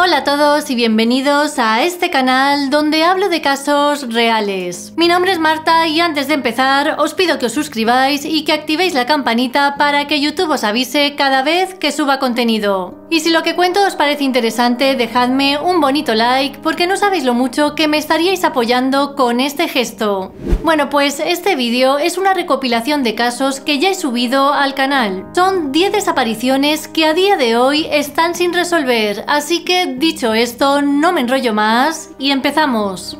Hola a todos y bienvenidos a este canal donde hablo de casos reales. Mi nombre es Marta y antes de empezar os pido que os suscribáis y que activéis la campanita para que YouTube os avise cada vez que suba contenido. Y si lo que cuento os parece interesante, dejadme un bonito like porque no sabéis lo mucho que me estaríais apoyando con este gesto. Bueno, pues este vídeo es una recopilación de casos que ya he subido al canal. Son 10 desapariciones que a día de hoy están sin resolver, así que dicho esto, no me enrollo más y empezamos.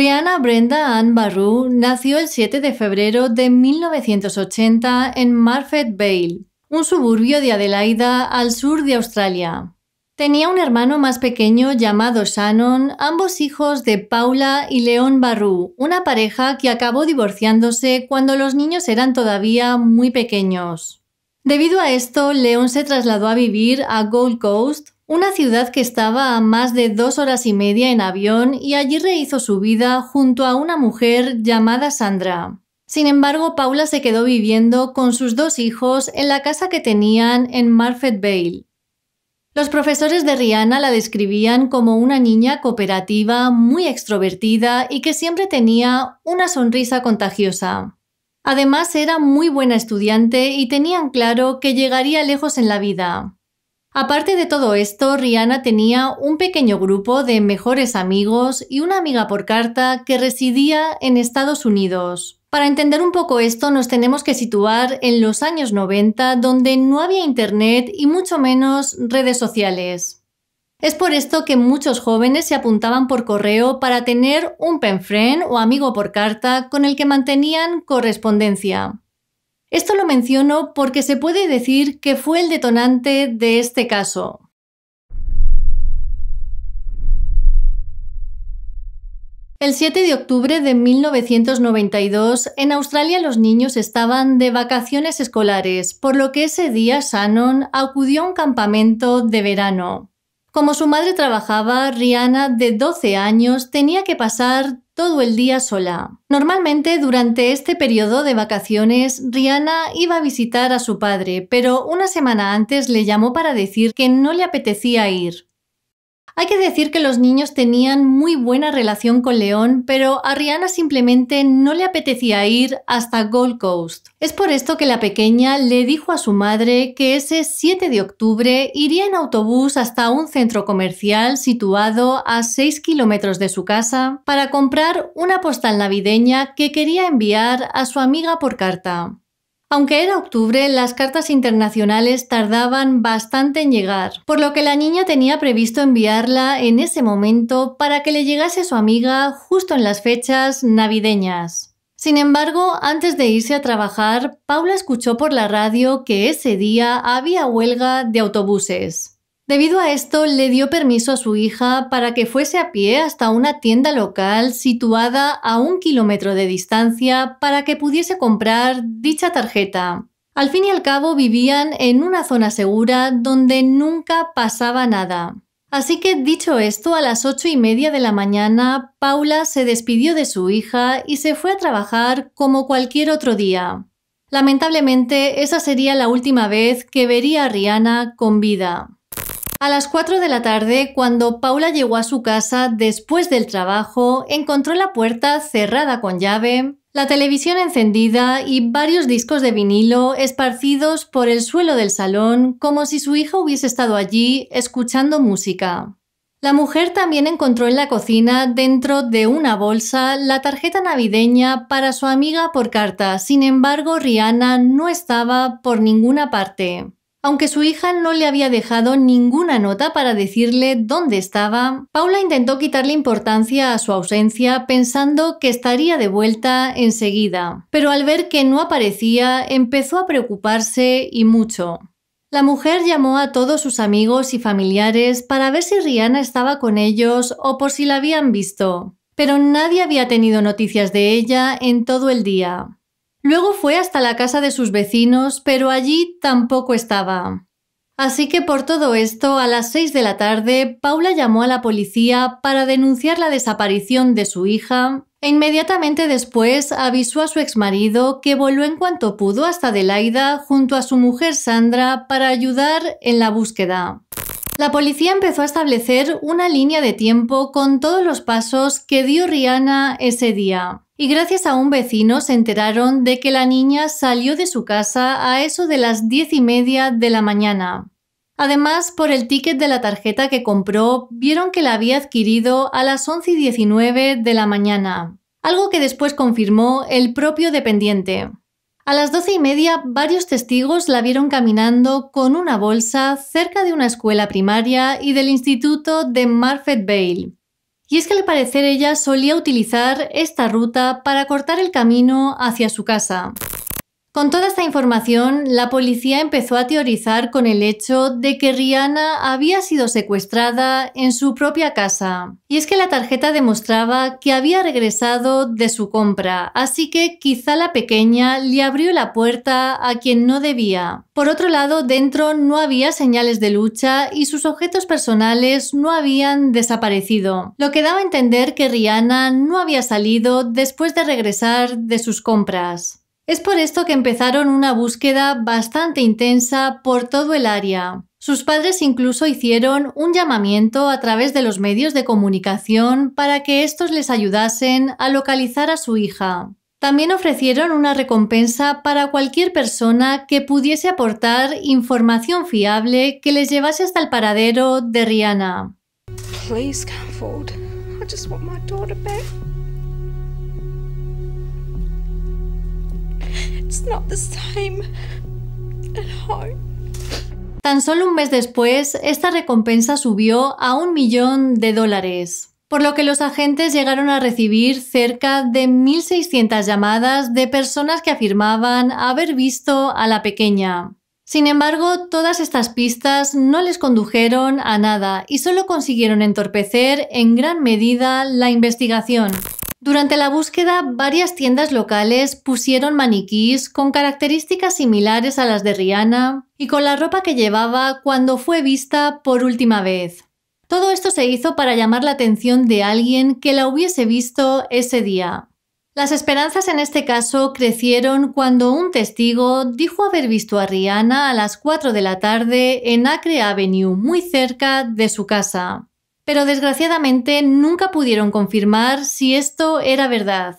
Brianna Brenda Ann Barru nació el 7 de febrero de 1980 en Marfet Vale, un suburbio de Adelaida al sur de Australia. Tenía un hermano más pequeño llamado Shannon, ambos hijos de Paula y Leon Barru, una pareja que acabó divorciándose cuando los niños eran todavía muy pequeños. Debido a esto, Leon se trasladó a vivir a Gold Coast, una ciudad que estaba a más de dos horas y media en avión y allí rehizo su vida junto a una mujer llamada Sandra. Sin embargo, Paula se quedó viviendo con sus dos hijos en la casa que tenían en Marfet Vale. Los profesores de Rihanna la describían como una niña cooperativa, muy extrovertida y que siempre tenía una sonrisa contagiosa. Además, era muy buena estudiante y tenían claro que llegaría lejos en la vida. Aparte de todo esto, Rihanna tenía un pequeño grupo de mejores amigos y una amiga por carta que residía en Estados Unidos. Para entender un poco esto nos tenemos que situar en los años 90 donde no había internet y mucho menos redes sociales. Es por esto que muchos jóvenes se apuntaban por correo para tener un penfriend o amigo por carta con el que mantenían correspondencia. Esto lo menciono porque se puede decir que fue el detonante de este caso. El 7 de octubre de 1992, en Australia los niños estaban de vacaciones escolares, por lo que ese día Shannon acudió a un campamento de verano. Como su madre trabajaba, Rihanna, de 12 años, tenía que pasar todo el día sola. Normalmente durante este periodo de vacaciones, Rihanna iba a visitar a su padre, pero una semana antes le llamó para decir que no le apetecía ir. Hay que decir que los niños tenían muy buena relación con León, pero a Rihanna simplemente no le apetecía ir hasta Gold Coast. Es por esto que la pequeña le dijo a su madre que ese 7 de octubre iría en autobús hasta un centro comercial situado a 6 kilómetros de su casa para comprar una postal navideña que quería enviar a su amiga por carta. Aunque era octubre, las cartas internacionales tardaban bastante en llegar, por lo que la niña tenía previsto enviarla en ese momento para que le llegase a su amiga justo en las fechas navideñas. Sin embargo, antes de irse a trabajar, Paula escuchó por la radio que ese día había huelga de autobuses. Debido a esto, le dio permiso a su hija para que fuese a pie hasta una tienda local situada a un kilómetro de distancia para que pudiese comprar dicha tarjeta. Al fin y al cabo vivían en una zona segura donde nunca pasaba nada. Así que dicho esto, a las ocho y media de la mañana, Paula se despidió de su hija y se fue a trabajar como cualquier otro día. Lamentablemente, esa sería la última vez que vería a Rihanna con vida. A las 4 de la tarde, cuando Paula llegó a su casa después del trabajo, encontró la puerta cerrada con llave, la televisión encendida y varios discos de vinilo esparcidos por el suelo del salón como si su hija hubiese estado allí escuchando música. La mujer también encontró en la cocina, dentro de una bolsa, la tarjeta navideña para su amiga por carta. Sin embargo, Rihanna no estaba por ninguna parte. Aunque su hija no le había dejado ninguna nota para decirle dónde estaba, Paula intentó quitarle importancia a su ausencia pensando que estaría de vuelta enseguida, pero al ver que no aparecía empezó a preocuparse y mucho. La mujer llamó a todos sus amigos y familiares para ver si Rihanna estaba con ellos o por si la habían visto, pero nadie había tenido noticias de ella en todo el día. Luego fue hasta la casa de sus vecinos, pero allí tampoco estaba. Así que por todo esto, a las 6 de la tarde, Paula llamó a la policía para denunciar la desaparición de su hija e inmediatamente después avisó a su exmarido que voló en cuanto pudo hasta Adelaida junto a su mujer Sandra para ayudar en la búsqueda. La policía empezó a establecer una línea de tiempo con todos los pasos que dio Rihanna ese día y gracias a un vecino se enteraron de que la niña salió de su casa a eso de las diez y media de la mañana. Además, por el ticket de la tarjeta que compró, vieron que la había adquirido a las 11 y 19 de la mañana, algo que después confirmó el propio dependiente. A las doce y media, varios testigos la vieron caminando con una bolsa cerca de una escuela primaria y del instituto de Marfet Vale. Y es que al parecer ella solía utilizar esta ruta para cortar el camino hacia su casa. Con toda esta información, la policía empezó a teorizar con el hecho de que Rihanna había sido secuestrada en su propia casa. Y es que la tarjeta demostraba que había regresado de su compra, así que quizá la pequeña le abrió la puerta a quien no debía. Por otro lado, dentro no había señales de lucha y sus objetos personales no habían desaparecido, lo que daba a entender que Rihanna no había salido después de regresar de sus compras. Es por esto que empezaron una búsqueda bastante intensa por todo el área. Sus padres incluso hicieron un llamamiento a través de los medios de comunicación para que estos les ayudasen a localizar a su hija. También ofrecieron una recompensa para cualquier persona que pudiese aportar información fiable que les llevase hasta el paradero de Rihanna. It's not the same Tan solo un mes después, esta recompensa subió a un millón de dólares, por lo que los agentes llegaron a recibir cerca de 1.600 llamadas de personas que afirmaban haber visto a la pequeña. Sin embargo, todas estas pistas no les condujeron a nada y solo consiguieron entorpecer en gran medida la investigación. Durante la búsqueda, varias tiendas locales pusieron maniquís con características similares a las de Rihanna y con la ropa que llevaba cuando fue vista por última vez. Todo esto se hizo para llamar la atención de alguien que la hubiese visto ese día. Las esperanzas en este caso crecieron cuando un testigo dijo haber visto a Rihanna a las 4 de la tarde en Acre Avenue, muy cerca de su casa pero desgraciadamente nunca pudieron confirmar si esto era verdad.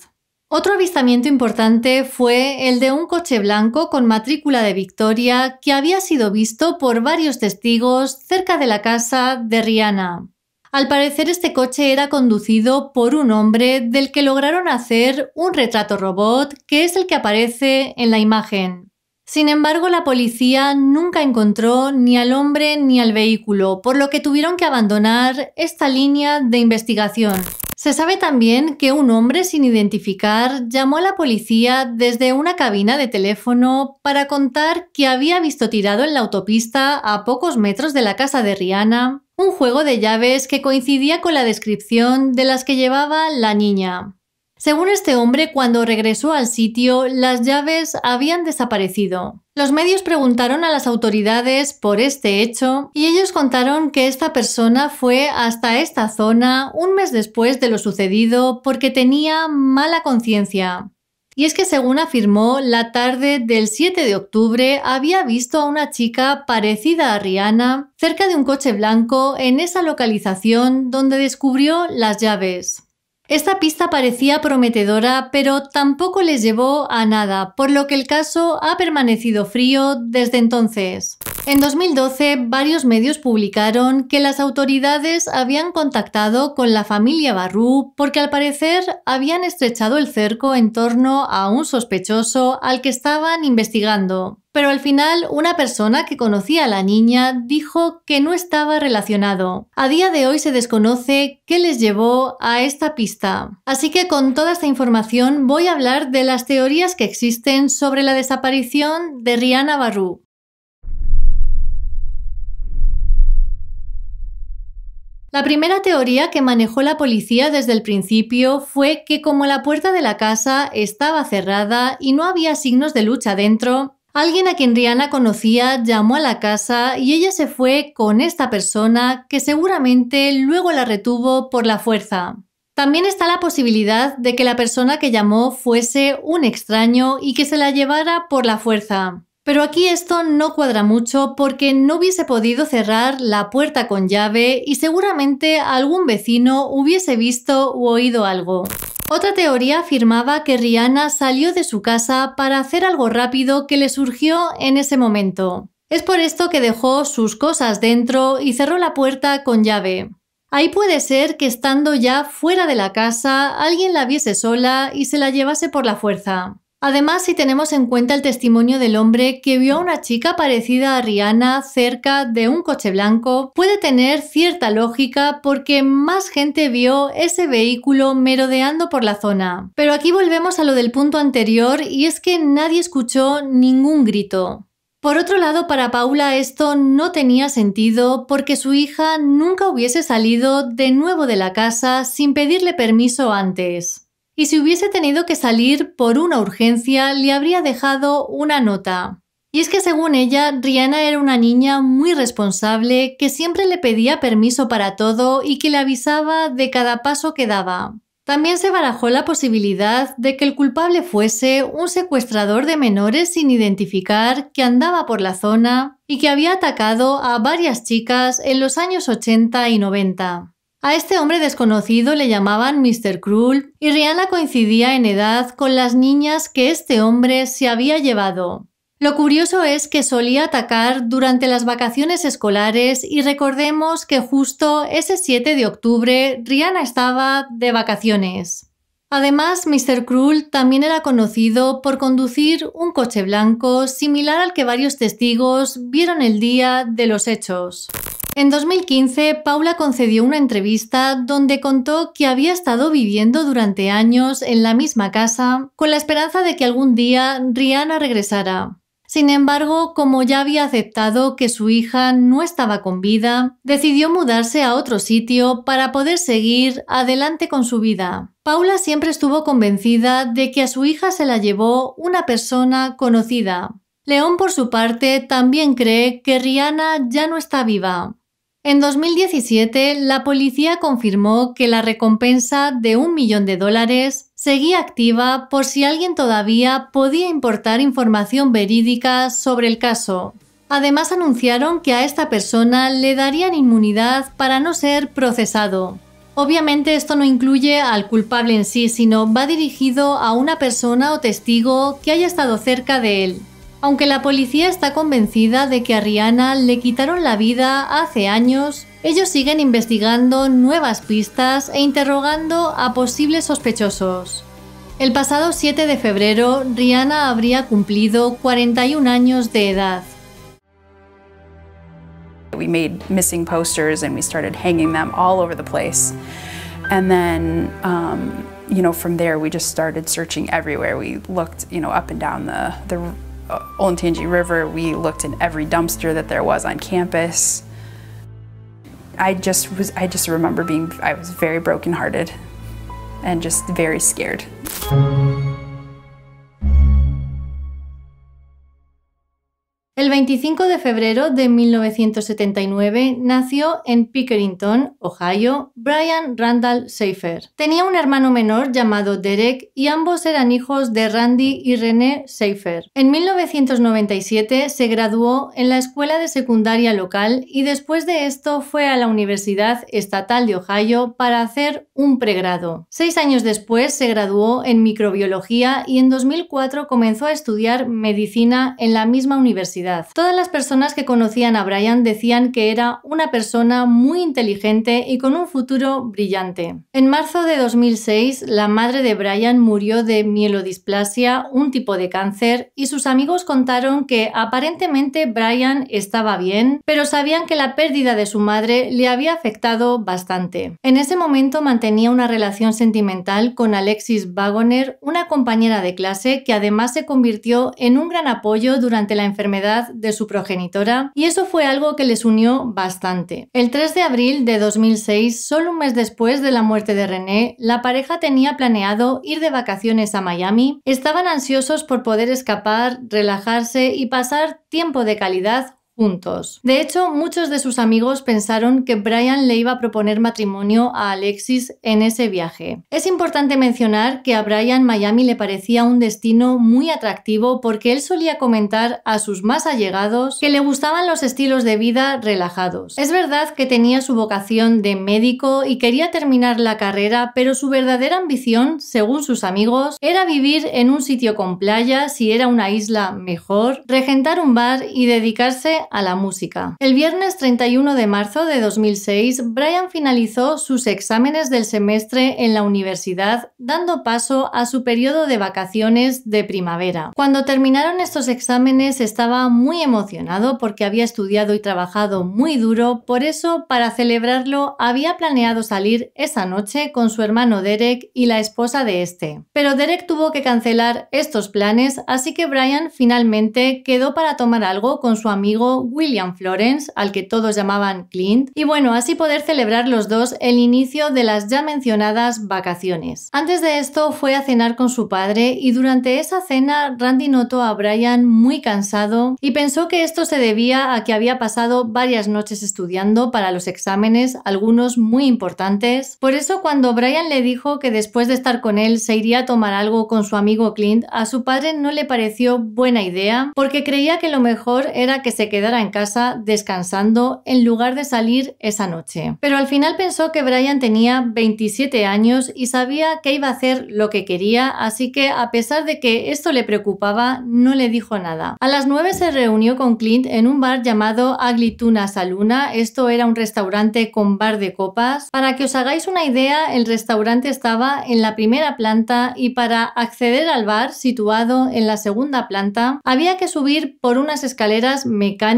Otro avistamiento importante fue el de un coche blanco con matrícula de Victoria que había sido visto por varios testigos cerca de la casa de Rihanna. Al parecer este coche era conducido por un hombre del que lograron hacer un retrato robot que es el que aparece en la imagen. Sin embargo, la policía nunca encontró ni al hombre ni al vehículo, por lo que tuvieron que abandonar esta línea de investigación. Se sabe también que un hombre sin identificar llamó a la policía desde una cabina de teléfono para contar que había visto tirado en la autopista a pocos metros de la casa de Rihanna un juego de llaves que coincidía con la descripción de las que llevaba la niña. Según este hombre, cuando regresó al sitio, las llaves habían desaparecido. Los medios preguntaron a las autoridades por este hecho y ellos contaron que esta persona fue hasta esta zona un mes después de lo sucedido porque tenía mala conciencia. Y es que según afirmó, la tarde del 7 de octubre había visto a una chica parecida a Rihanna cerca de un coche blanco en esa localización donde descubrió las llaves. Esta pista parecía prometedora, pero tampoco les llevó a nada, por lo que el caso ha permanecido frío desde entonces. En 2012, varios medios publicaron que las autoridades habían contactado con la familia Barrú porque al parecer habían estrechado el cerco en torno a un sospechoso al que estaban investigando. Pero al final, una persona que conocía a la niña dijo que no estaba relacionado. A día de hoy se desconoce qué les llevó a esta pista. Así que con toda esta información voy a hablar de las teorías que existen sobre la desaparición de Rihanna Barru. La primera teoría que manejó la policía desde el principio fue que como la puerta de la casa estaba cerrada y no había signos de lucha dentro, Alguien a quien Rihanna conocía llamó a la casa y ella se fue con esta persona que seguramente luego la retuvo por la fuerza. También está la posibilidad de que la persona que llamó fuese un extraño y que se la llevara por la fuerza. Pero aquí esto no cuadra mucho porque no hubiese podido cerrar la puerta con llave y seguramente algún vecino hubiese visto u oído algo. Otra teoría afirmaba que Rihanna salió de su casa para hacer algo rápido que le surgió en ese momento. Es por esto que dejó sus cosas dentro y cerró la puerta con llave. Ahí puede ser que estando ya fuera de la casa alguien la viese sola y se la llevase por la fuerza. Además, si tenemos en cuenta el testimonio del hombre que vio a una chica parecida a Rihanna cerca de un coche blanco, puede tener cierta lógica porque más gente vio ese vehículo merodeando por la zona. Pero aquí volvemos a lo del punto anterior y es que nadie escuchó ningún grito. Por otro lado, para Paula esto no tenía sentido porque su hija nunca hubiese salido de nuevo de la casa sin pedirle permiso antes y si hubiese tenido que salir por una urgencia le habría dejado una nota. Y es que según ella, Rihanna era una niña muy responsable que siempre le pedía permiso para todo y que le avisaba de cada paso que daba. También se barajó la posibilidad de que el culpable fuese un secuestrador de menores sin identificar que andaba por la zona y que había atacado a varias chicas en los años 80 y 90. A este hombre desconocido le llamaban Mr. Cruel y Rihanna coincidía en edad con las niñas que este hombre se había llevado. Lo curioso es que solía atacar durante las vacaciones escolares y recordemos que justo ese 7 de octubre Rihanna estaba de vacaciones. Además, Mr. Krull también era conocido por conducir un coche blanco similar al que varios testigos vieron el día de los hechos. En 2015, Paula concedió una entrevista donde contó que había estado viviendo durante años en la misma casa con la esperanza de que algún día Rihanna regresara. Sin embargo, como ya había aceptado que su hija no estaba con vida, decidió mudarse a otro sitio para poder seguir adelante con su vida. Paula siempre estuvo convencida de que a su hija se la llevó una persona conocida. León, por su parte, también cree que Rihanna ya no está viva, en 2017, la policía confirmó que la recompensa de un millón de dólares seguía activa por si alguien todavía podía importar información verídica sobre el caso. Además anunciaron que a esta persona le darían inmunidad para no ser procesado. Obviamente esto no incluye al culpable en sí, sino va dirigido a una persona o testigo que haya estado cerca de él. Aunque la policía está convencida de que a Rihanna le quitaron la vida hace años, ellos siguen investigando nuevas pistas e interrogando a posibles sospechosos. El pasado 7 de febrero, Rihanna habría cumplido 41 años de edad. We made missing posters and we started hanging them all over the place. And then, um, you know, from there we just started searching everywhere. We looked, you know, up and down the, the Uh, Olentangy River, we looked in every dumpster that there was on campus. I just was, I just remember being, I was very brokenhearted and just very scared. El 25 de febrero de 1979 nació en Pickerington, Ohio, Brian Randall Seifer. Tenía un hermano menor llamado Derek y ambos eran hijos de Randy y René Schaefer. En 1997 se graduó en la escuela de secundaria local y después de esto fue a la Universidad Estatal de Ohio para hacer un pregrado. Seis años después se graduó en microbiología y en 2004 comenzó a estudiar medicina en la misma universidad. Todas las personas que conocían a Brian decían que era una persona muy inteligente y con un futuro brillante. En marzo de 2006, la madre de Brian murió de mielodisplasia, un tipo de cáncer, y sus amigos contaron que aparentemente Brian estaba bien, pero sabían que la pérdida de su madre le había afectado bastante. En ese momento mantenía una relación sentimental con Alexis Wagoner, una compañera de clase que además se convirtió en un gran apoyo durante la enfermedad de su progenitora y eso fue algo que les unió bastante. El 3 de abril de 2006, solo un mes después de la muerte de René, la pareja tenía planeado ir de vacaciones a Miami, estaban ansiosos por poder escapar, relajarse y pasar tiempo de calidad de hecho, muchos de sus amigos pensaron que Brian le iba a proponer matrimonio a Alexis en ese viaje. Es importante mencionar que a Brian Miami le parecía un destino muy atractivo porque él solía comentar a sus más allegados que le gustaban los estilos de vida relajados. Es verdad que tenía su vocación de médico y quería terminar la carrera, pero su verdadera ambición, según sus amigos, era vivir en un sitio con playa, si era una isla mejor, regentar un bar y dedicarse a la música. El viernes 31 de marzo de 2006, Brian finalizó sus exámenes del semestre en la universidad, dando paso a su periodo de vacaciones de primavera. Cuando terminaron estos exámenes estaba muy emocionado porque había estudiado y trabajado muy duro, por eso para celebrarlo había planeado salir esa noche con su hermano Derek y la esposa de este. Pero Derek tuvo que cancelar estos planes, así que Brian finalmente quedó para tomar algo con su amigo William Florence, al que todos llamaban Clint, y bueno, así poder celebrar los dos el inicio de las ya mencionadas vacaciones. Antes de esto fue a cenar con su padre y durante esa cena Randy notó a Brian muy cansado y pensó que esto se debía a que había pasado varias noches estudiando para los exámenes, algunos muy importantes. Por eso cuando Brian le dijo que después de estar con él se iría a tomar algo con su amigo Clint, a su padre no le pareció buena idea porque creía que lo mejor era que se quedara quedara en casa descansando en lugar de salir esa noche. Pero al final pensó que Brian tenía 27 años y sabía que iba a hacer lo que quería, así que a pesar de que esto le preocupaba, no le dijo nada. A las 9 se reunió con Clint en un bar llamado Aglituna Saluna, esto era un restaurante con bar de copas. Para que os hagáis una idea, el restaurante estaba en la primera planta y para acceder al bar, situado en la segunda planta, había que subir por unas escaleras mecánicas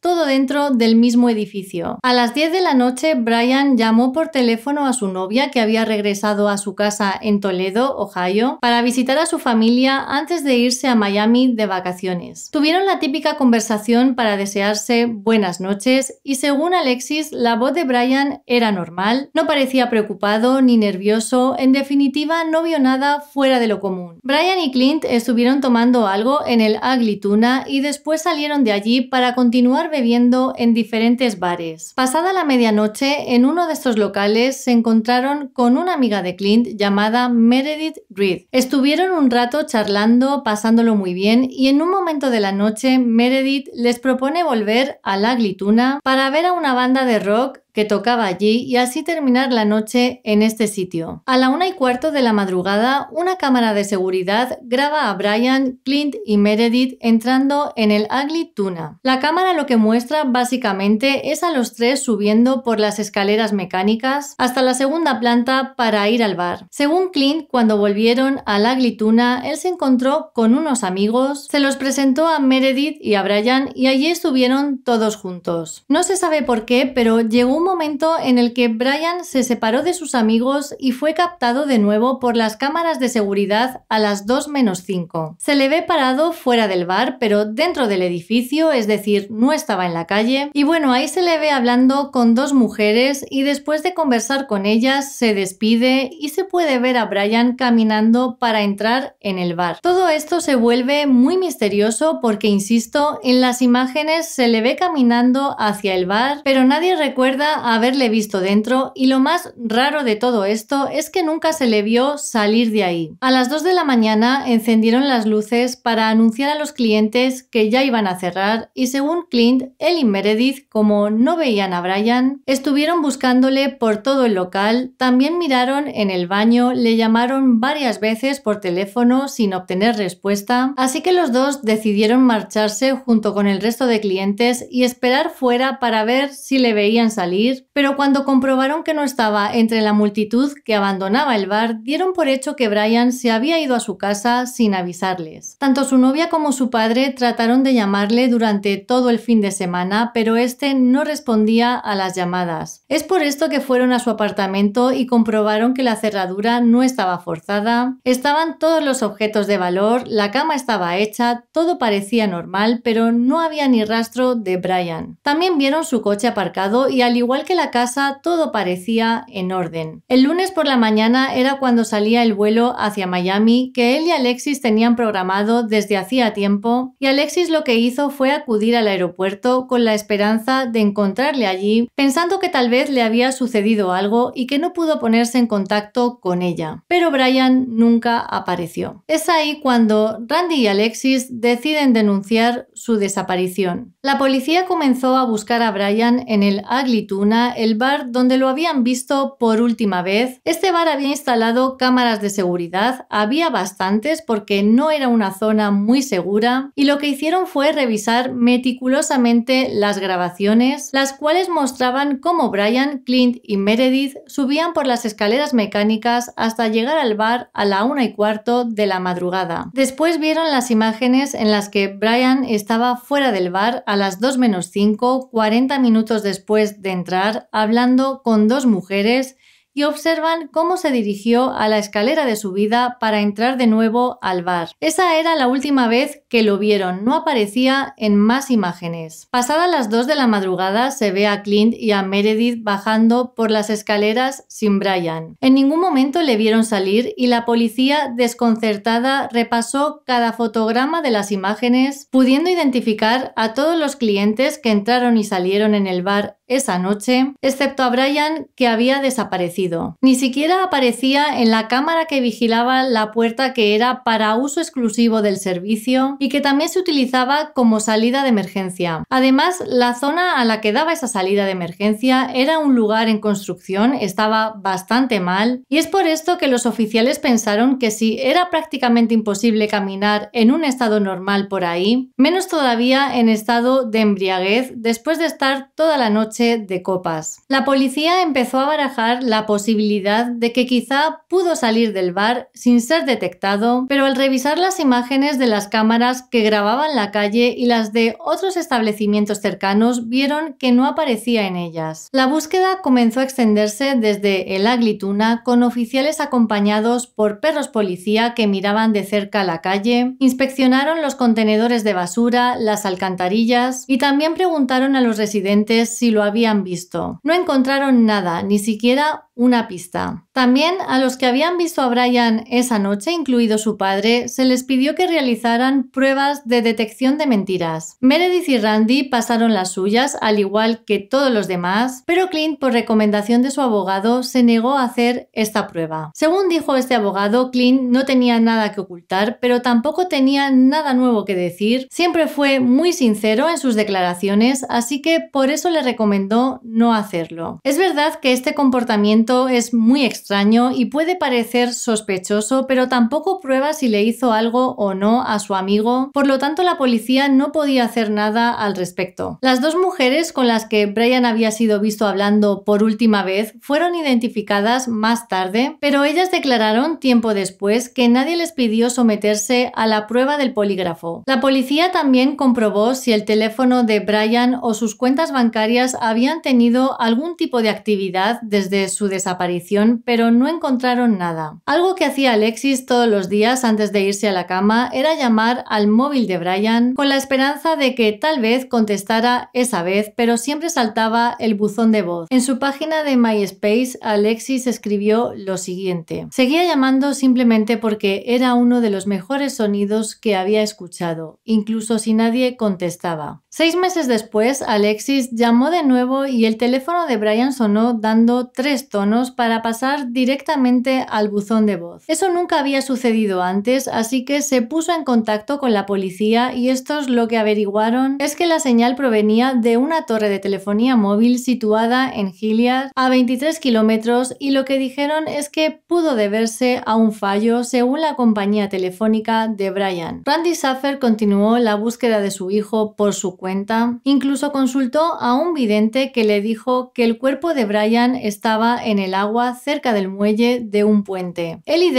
todo dentro del mismo edificio. A las 10 de la noche, Brian llamó por teléfono a su novia que había regresado a su casa en Toledo, Ohio, para visitar a su familia antes de irse a Miami de vacaciones. Tuvieron la típica conversación para desearse buenas noches y según Alexis, la voz de Brian era normal, no parecía preocupado ni nervioso, en definitiva no vio nada fuera de lo común. Brian y Clint estuvieron tomando algo en el Aglituna y después salieron de allí para continuar bebiendo en diferentes bares. Pasada la medianoche, en uno de estos locales se encontraron con una amiga de Clint llamada Meredith Reed. Estuvieron un rato charlando, pasándolo muy bien, y en un momento de la noche Meredith les propone volver a la Glituna para ver a una banda de rock que tocaba allí y así terminar la noche en este sitio. A la una y cuarto de la madrugada, una cámara de seguridad graba a Brian, Clint y Meredith entrando en el Ugly Tuna. La cámara lo que muestra básicamente es a los tres subiendo por las escaleras mecánicas hasta la segunda planta para ir al bar. Según Clint, cuando volvieron al Ugly Tuna, él se encontró con unos amigos, se los presentó a Meredith y a Brian y allí estuvieron todos juntos. No se sabe por qué, pero llegó un un momento en el que Brian se separó de sus amigos y fue captado de nuevo por las cámaras de seguridad a las 2 menos 5. Se le ve parado fuera del bar, pero dentro del edificio, es decir, no estaba en la calle. Y bueno, ahí se le ve hablando con dos mujeres y después de conversar con ellas se despide y se puede ver a Brian caminando para entrar en el bar. Todo esto se vuelve muy misterioso porque, insisto, en las imágenes se le ve caminando hacia el bar, pero nadie recuerda haberle visto dentro y lo más raro de todo esto es que nunca se le vio salir de ahí. A las 2 de la mañana encendieron las luces para anunciar a los clientes que ya iban a cerrar y según Clint, él y Meredith, como no veían a Brian, estuvieron buscándole por todo el local, también miraron en el baño, le llamaron varias veces por teléfono sin obtener respuesta, así que los dos decidieron marcharse junto con el resto de clientes y esperar fuera para ver si le veían salir pero cuando comprobaron que no estaba entre la multitud que abandonaba el bar, dieron por hecho que Brian se había ido a su casa sin avisarles. Tanto su novia como su padre trataron de llamarle durante todo el fin de semana, pero este no respondía a las llamadas. Es por esto que fueron a su apartamento y comprobaron que la cerradura no estaba forzada, estaban todos los objetos de valor, la cama estaba hecha, todo parecía normal, pero no había ni rastro de Brian. También vieron su coche aparcado y al igual igual que la casa, todo parecía en orden. El lunes por la mañana era cuando salía el vuelo hacia Miami que él y Alexis tenían programado desde hacía tiempo, y Alexis lo que hizo fue acudir al aeropuerto con la esperanza de encontrarle allí, pensando que tal vez le había sucedido algo y que no pudo ponerse en contacto con ella. Pero Brian nunca apareció. Es ahí cuando Randy y Alexis deciden denunciar su desaparición. La policía comenzó a buscar a Brian en el Agli el bar donde lo habían visto por última vez. Este bar había instalado cámaras de seguridad, había bastantes porque no era una zona muy segura, y lo que hicieron fue revisar meticulosamente las grabaciones, las cuales mostraban cómo Brian, Clint y Meredith subían por las escaleras mecánicas hasta llegar al bar a la una y cuarto de la madrugada. Después vieron las imágenes en las que Brian estaba fuera del bar a las 2 menos 5, 40 minutos después de entrar hablando con dos mujeres y observan cómo se dirigió a la escalera de su vida para entrar de nuevo al bar. Esa era la última vez que lo vieron, no aparecía en más imágenes. Pasadas las 2 de la madrugada se ve a Clint y a Meredith bajando por las escaleras sin Brian. En ningún momento le vieron salir y la policía desconcertada repasó cada fotograma de las imágenes, pudiendo identificar a todos los clientes que entraron y salieron en el bar esa noche, excepto a Brian que había desaparecido. Ni siquiera aparecía en la cámara que vigilaba la puerta que era para uso exclusivo del servicio y que también se utilizaba como salida de emergencia. Además, la zona a la que daba esa salida de emergencia era un lugar en construcción, estaba bastante mal y es por esto que los oficiales pensaron que si era prácticamente imposible caminar en un estado normal por ahí, menos todavía en estado de embriaguez después de estar toda la noche de copas. La policía empezó a barajar la posibilidad de que quizá pudo salir del bar sin ser detectado, pero al revisar las imágenes de las cámaras que grababan la calle y las de otros establecimientos cercanos, vieron que no aparecía en ellas. La búsqueda comenzó a extenderse desde el Aglituna con oficiales acompañados por perros policía que miraban de cerca la calle, inspeccionaron los contenedores de basura, las alcantarillas y también preguntaron a los residentes si lo había habían visto. No encontraron nada, ni siquiera una pista. También a los que habían visto a Brian esa noche, incluido su padre, se les pidió que realizaran pruebas de detección de mentiras. Meredith y Randy pasaron las suyas, al igual que todos los demás, pero Clint, por recomendación de su abogado, se negó a hacer esta prueba. Según dijo este abogado, Clint no tenía nada que ocultar, pero tampoco tenía nada nuevo que decir. Siempre fue muy sincero en sus declaraciones, así que por eso le recomendó no hacerlo. Es verdad que este comportamiento es muy extraño y puede parecer sospechoso, pero tampoco prueba si le hizo algo o no a su amigo, por lo tanto la policía no podía hacer nada al respecto. Las dos mujeres con las que Brian había sido visto hablando por última vez fueron identificadas más tarde, pero ellas declararon tiempo después que nadie les pidió someterse a la prueba del polígrafo. La policía también comprobó si el teléfono de Brian o sus cuentas bancarias habían tenido algún tipo de actividad desde su desaparición, pero no encontraron nada. Algo que hacía Alexis todos los días antes de irse a la cama era llamar al móvil de Brian con la esperanza de que tal vez contestara esa vez, pero siempre saltaba el buzón de voz. En su página de MySpace, Alexis escribió lo siguiente. Seguía llamando simplemente porque era uno de los mejores sonidos que había escuchado, incluso si nadie contestaba. Seis meses después, Alexis llamó de nuevo y el teléfono de Brian sonó dando tres tonos para pasar directamente al buzón de voz. Eso nunca había sucedido antes, así que se puso en contacto con la policía y estos lo que averiguaron es que la señal provenía de una torre de telefonía móvil situada en Hilliard a 23 kilómetros y lo que dijeron es que pudo deberse a un fallo según la compañía telefónica de Brian. Randy Saffer continuó la búsqueda de su hijo por su cuenta. Incluso consultó a un vidente que le dijo que el cuerpo de Brian estaba en el agua cerca del muelle de un puente. El y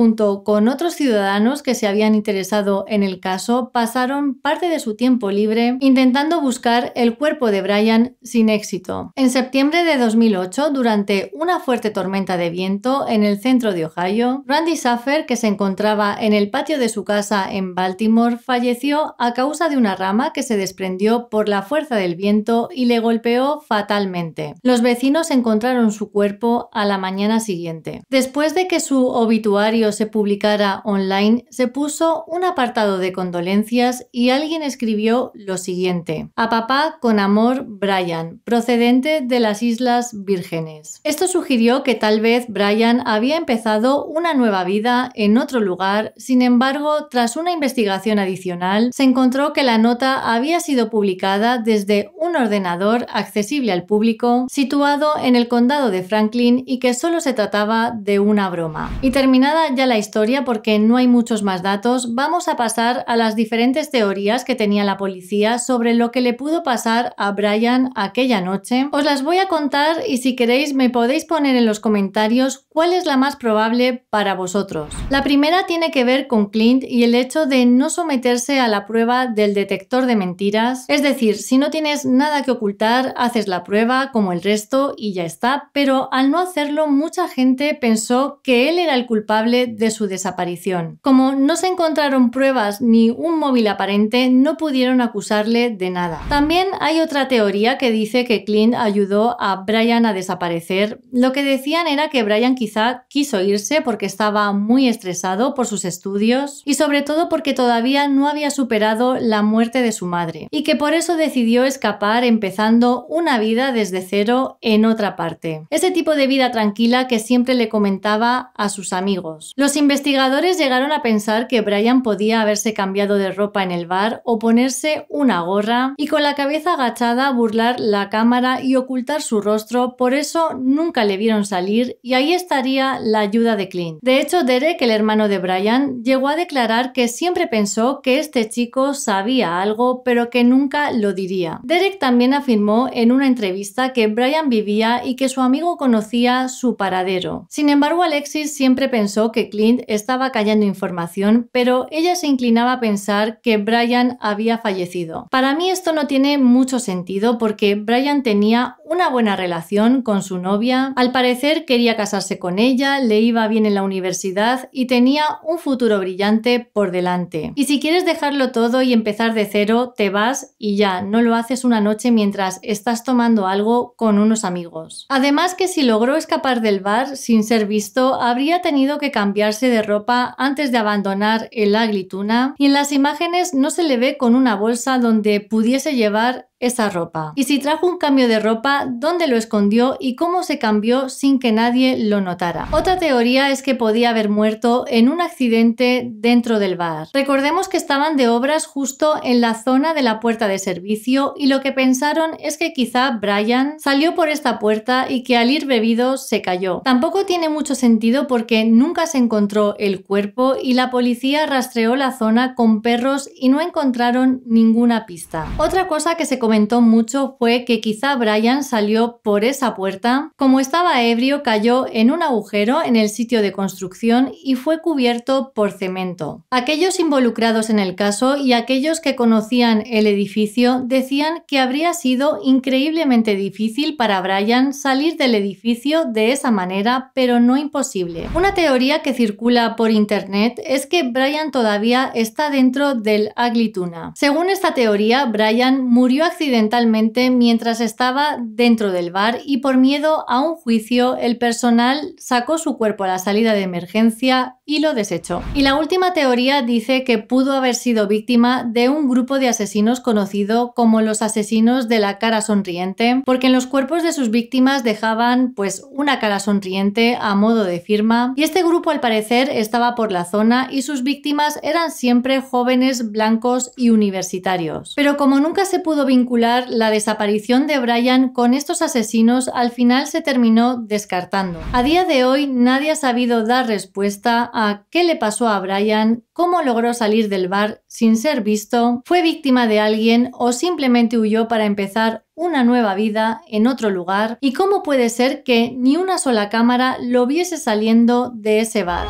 Junto con otros ciudadanos que se habían interesado en el caso, pasaron parte de su tiempo libre intentando buscar el cuerpo de Brian sin éxito. En septiembre de 2008, durante una fuerte tormenta de viento en el centro de Ohio, Randy Saffer, que se encontraba en el patio de su casa en Baltimore, falleció a causa de una rama que se desprendió por la fuerza del viento y le golpeó fatalmente. Los vecinos encontraron su cuerpo a la mañana siguiente. Después de que su obituario se publicara online, se puso un apartado de condolencias y alguien escribió lo siguiente. A papá con amor Brian, procedente de las Islas Vírgenes. Esto sugirió que tal vez Brian había empezado una nueva vida en otro lugar, sin embargo, tras una investigación adicional, se encontró que la nota había sido publicada desde un ordenador accesible al público, situado en el condado de Franklin y que solo se trataba de una broma. Y terminada la historia porque no hay muchos más datos, vamos a pasar a las diferentes teorías que tenía la policía sobre lo que le pudo pasar a Brian aquella noche. Os las voy a contar y si queréis me podéis poner en los comentarios cuál es la más probable para vosotros. La primera tiene que ver con Clint y el hecho de no someterse a la prueba del detector de mentiras. Es decir, si no tienes nada que ocultar, haces la prueba como el resto y ya está, pero al no hacerlo mucha gente pensó que él era el culpable de su desaparición. Como no se encontraron pruebas ni un móvil aparente, no pudieron acusarle de nada. También hay otra teoría que dice que Clint ayudó a Brian a desaparecer. Lo que decían era que Brian quizá quiso irse porque estaba muy estresado por sus estudios y sobre todo porque todavía no había superado la muerte de su madre y que por eso decidió escapar empezando una vida desde cero en otra parte. Ese tipo de vida tranquila que siempre le comentaba a sus amigos. Los investigadores llegaron a pensar que Brian podía haberse cambiado de ropa en el bar o ponerse una gorra y con la cabeza agachada burlar la cámara y ocultar su rostro, por eso nunca le vieron salir y ahí estaría la ayuda de Clint. De hecho, Derek, el hermano de Brian, llegó a declarar que siempre pensó que este chico sabía algo, pero que nunca lo diría. Derek también afirmó en una entrevista que Brian vivía y que su amigo conocía su paradero. Sin embargo, Alexis siempre pensó que Clint estaba callando información, pero ella se inclinaba a pensar que Brian había fallecido. Para mí esto no tiene mucho sentido porque Brian tenía una buena relación con su novia, al parecer quería casarse con ella, le iba bien en la universidad y tenía un futuro brillante por delante. Y si quieres dejarlo todo y empezar de cero, te vas y ya, no lo haces una noche mientras estás tomando algo con unos amigos. Además que si logró escapar del bar sin ser visto, habría tenido que cambiar cambiarse de ropa antes de abandonar el Aglituna y en las imágenes no se le ve con una bolsa donde pudiese llevar esa ropa. Y si trajo un cambio de ropa, dónde lo escondió y cómo se cambió sin que nadie lo notara. Otra teoría es que podía haber muerto en un accidente dentro del bar. Recordemos que estaban de obras justo en la zona de la puerta de servicio y lo que pensaron es que quizá Brian salió por esta puerta y que al ir bebido se cayó. Tampoco tiene mucho sentido porque nunca se encontró el cuerpo y la policía rastreó la zona con perros y no encontraron ninguna pista. Otra cosa que se comentó mucho fue que quizá Brian salió por esa puerta. Como estaba ebrio, cayó en un agujero en el sitio de construcción y fue cubierto por cemento. Aquellos involucrados en el caso y aquellos que conocían el edificio decían que habría sido increíblemente difícil para Brian salir del edificio de esa manera, pero no imposible. Una teoría que circula por internet es que Brian todavía está dentro del Aglituna. Según esta teoría, Brian murió accidentalmente accidentalmente mientras estaba dentro del bar y por miedo a un juicio el personal sacó su cuerpo a la salida de emergencia y lo desechó. Y la última teoría dice que pudo haber sido víctima de un grupo de asesinos conocido como los asesinos de la cara sonriente, porque en los cuerpos de sus víctimas dejaban pues una cara sonriente a modo de firma y este grupo al parecer estaba por la zona y sus víctimas eran siempre jóvenes, blancos y universitarios. Pero como nunca se pudo vincular la desaparición de Brian con estos asesinos, al final se terminó descartando. A día de hoy nadie ha sabido dar respuesta a qué le pasó a Brian, cómo logró salir del bar sin ser visto, fue víctima de alguien o simplemente huyó para empezar una nueva vida en otro lugar y cómo puede ser que ni una sola cámara lo viese saliendo de ese bar.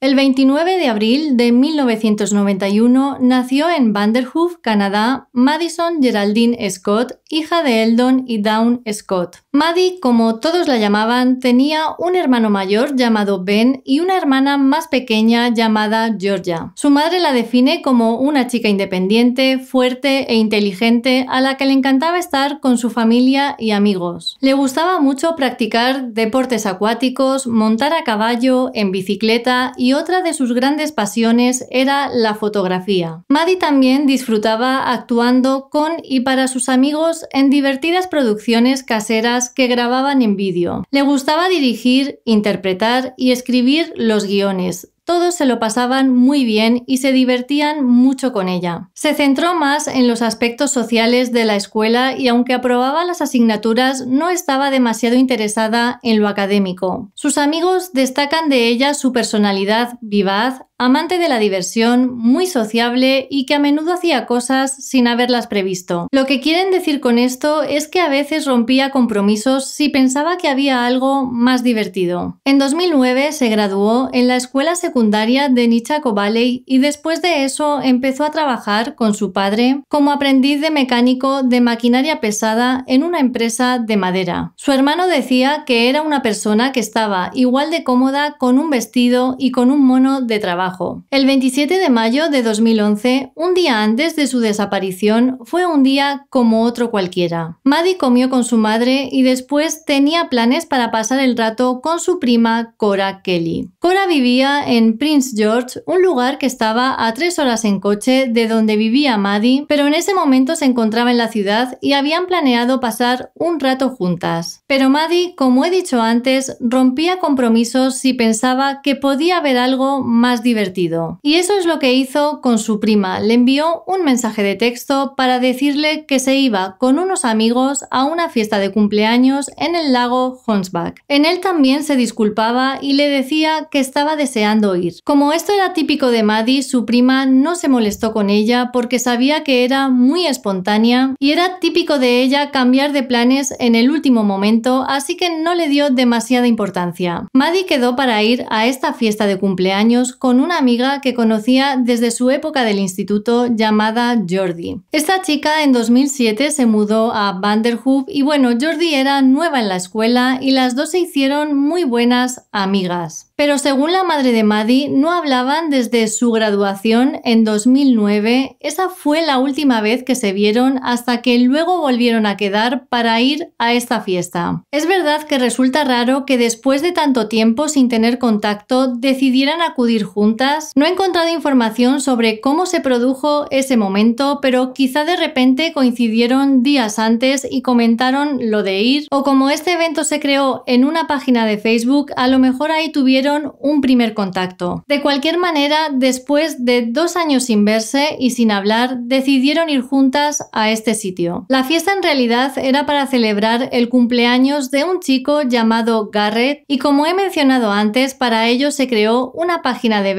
El 29 de abril de 1991 nació en Vanderhoof, Canadá, Madison Geraldine Scott, hija de Eldon y Dawn Scott. Maddie, como todos la llamaban, tenía un hermano mayor llamado Ben y una hermana más pequeña llamada Georgia. Su madre la define como una chica independiente, fuerte e inteligente a la que le encantaba estar con su familia y amigos. Le gustaba mucho practicar deportes acuáticos, montar a caballo, en bicicleta y otra de sus grandes pasiones era la fotografía. Maddie también disfrutaba actuando con y para sus amigos en divertidas producciones caseras que grababan en vídeo. Le gustaba dirigir, interpretar y escribir los guiones, todos se lo pasaban muy bien y se divertían mucho con ella. Se centró más en los aspectos sociales de la escuela y aunque aprobaba las asignaturas no estaba demasiado interesada en lo académico. Sus amigos destacan de ella su personalidad vivaz, amante de la diversión, muy sociable y que a menudo hacía cosas sin haberlas previsto. Lo que quieren decir con esto es que a veces rompía compromisos si pensaba que había algo más divertido. En 2009 se graduó en la escuela secundaria de Nichaco Valley y después de eso empezó a trabajar con su padre como aprendiz de mecánico de maquinaria pesada en una empresa de madera. Su hermano decía que era una persona que estaba igual de cómoda con un vestido y con un mono de trabajo el 27 de mayo de 2011, un día antes de su desaparición, fue un día como otro cualquiera. Maddie comió con su madre y después tenía planes para pasar el rato con su prima Cora Kelly. Cora vivía en Prince George, un lugar que estaba a tres horas en coche de donde vivía Maddie, pero en ese momento se encontraba en la ciudad y habían planeado pasar un rato juntas. Pero Maddie, como he dicho antes, rompía compromisos si pensaba que podía haber algo más divertido divertido. Y eso es lo que hizo con su prima. Le envió un mensaje de texto para decirle que se iba con unos amigos a una fiesta de cumpleaños en el lago Honsback. En él también se disculpaba y le decía que estaba deseando ir. Como esto era típico de Maddie, su prima no se molestó con ella porque sabía que era muy espontánea y era típico de ella cambiar de planes en el último momento, así que no le dio demasiada importancia. Maddie quedó para ir a esta fiesta de cumpleaños con una amiga que conocía desde su época del instituto llamada Jordi. Esta chica en 2007 se mudó a Vanderhoof y bueno, Jordi era nueva en la escuela y las dos se hicieron muy buenas amigas. Pero según la madre de Maddie, no hablaban desde su graduación en 2009. Esa fue la última vez que se vieron hasta que luego volvieron a quedar para ir a esta fiesta. Es verdad que resulta raro que después de tanto tiempo sin tener contacto decidieran acudir juntos no he encontrado información sobre cómo se produjo ese momento, pero quizá de repente coincidieron días antes y comentaron lo de ir, o como este evento se creó en una página de Facebook, a lo mejor ahí tuvieron un primer contacto. De cualquier manera, después de dos años sin verse y sin hablar, decidieron ir juntas a este sitio. La fiesta en realidad era para celebrar el cumpleaños de un chico llamado Garrett y como he mencionado antes, para ello se creó una página de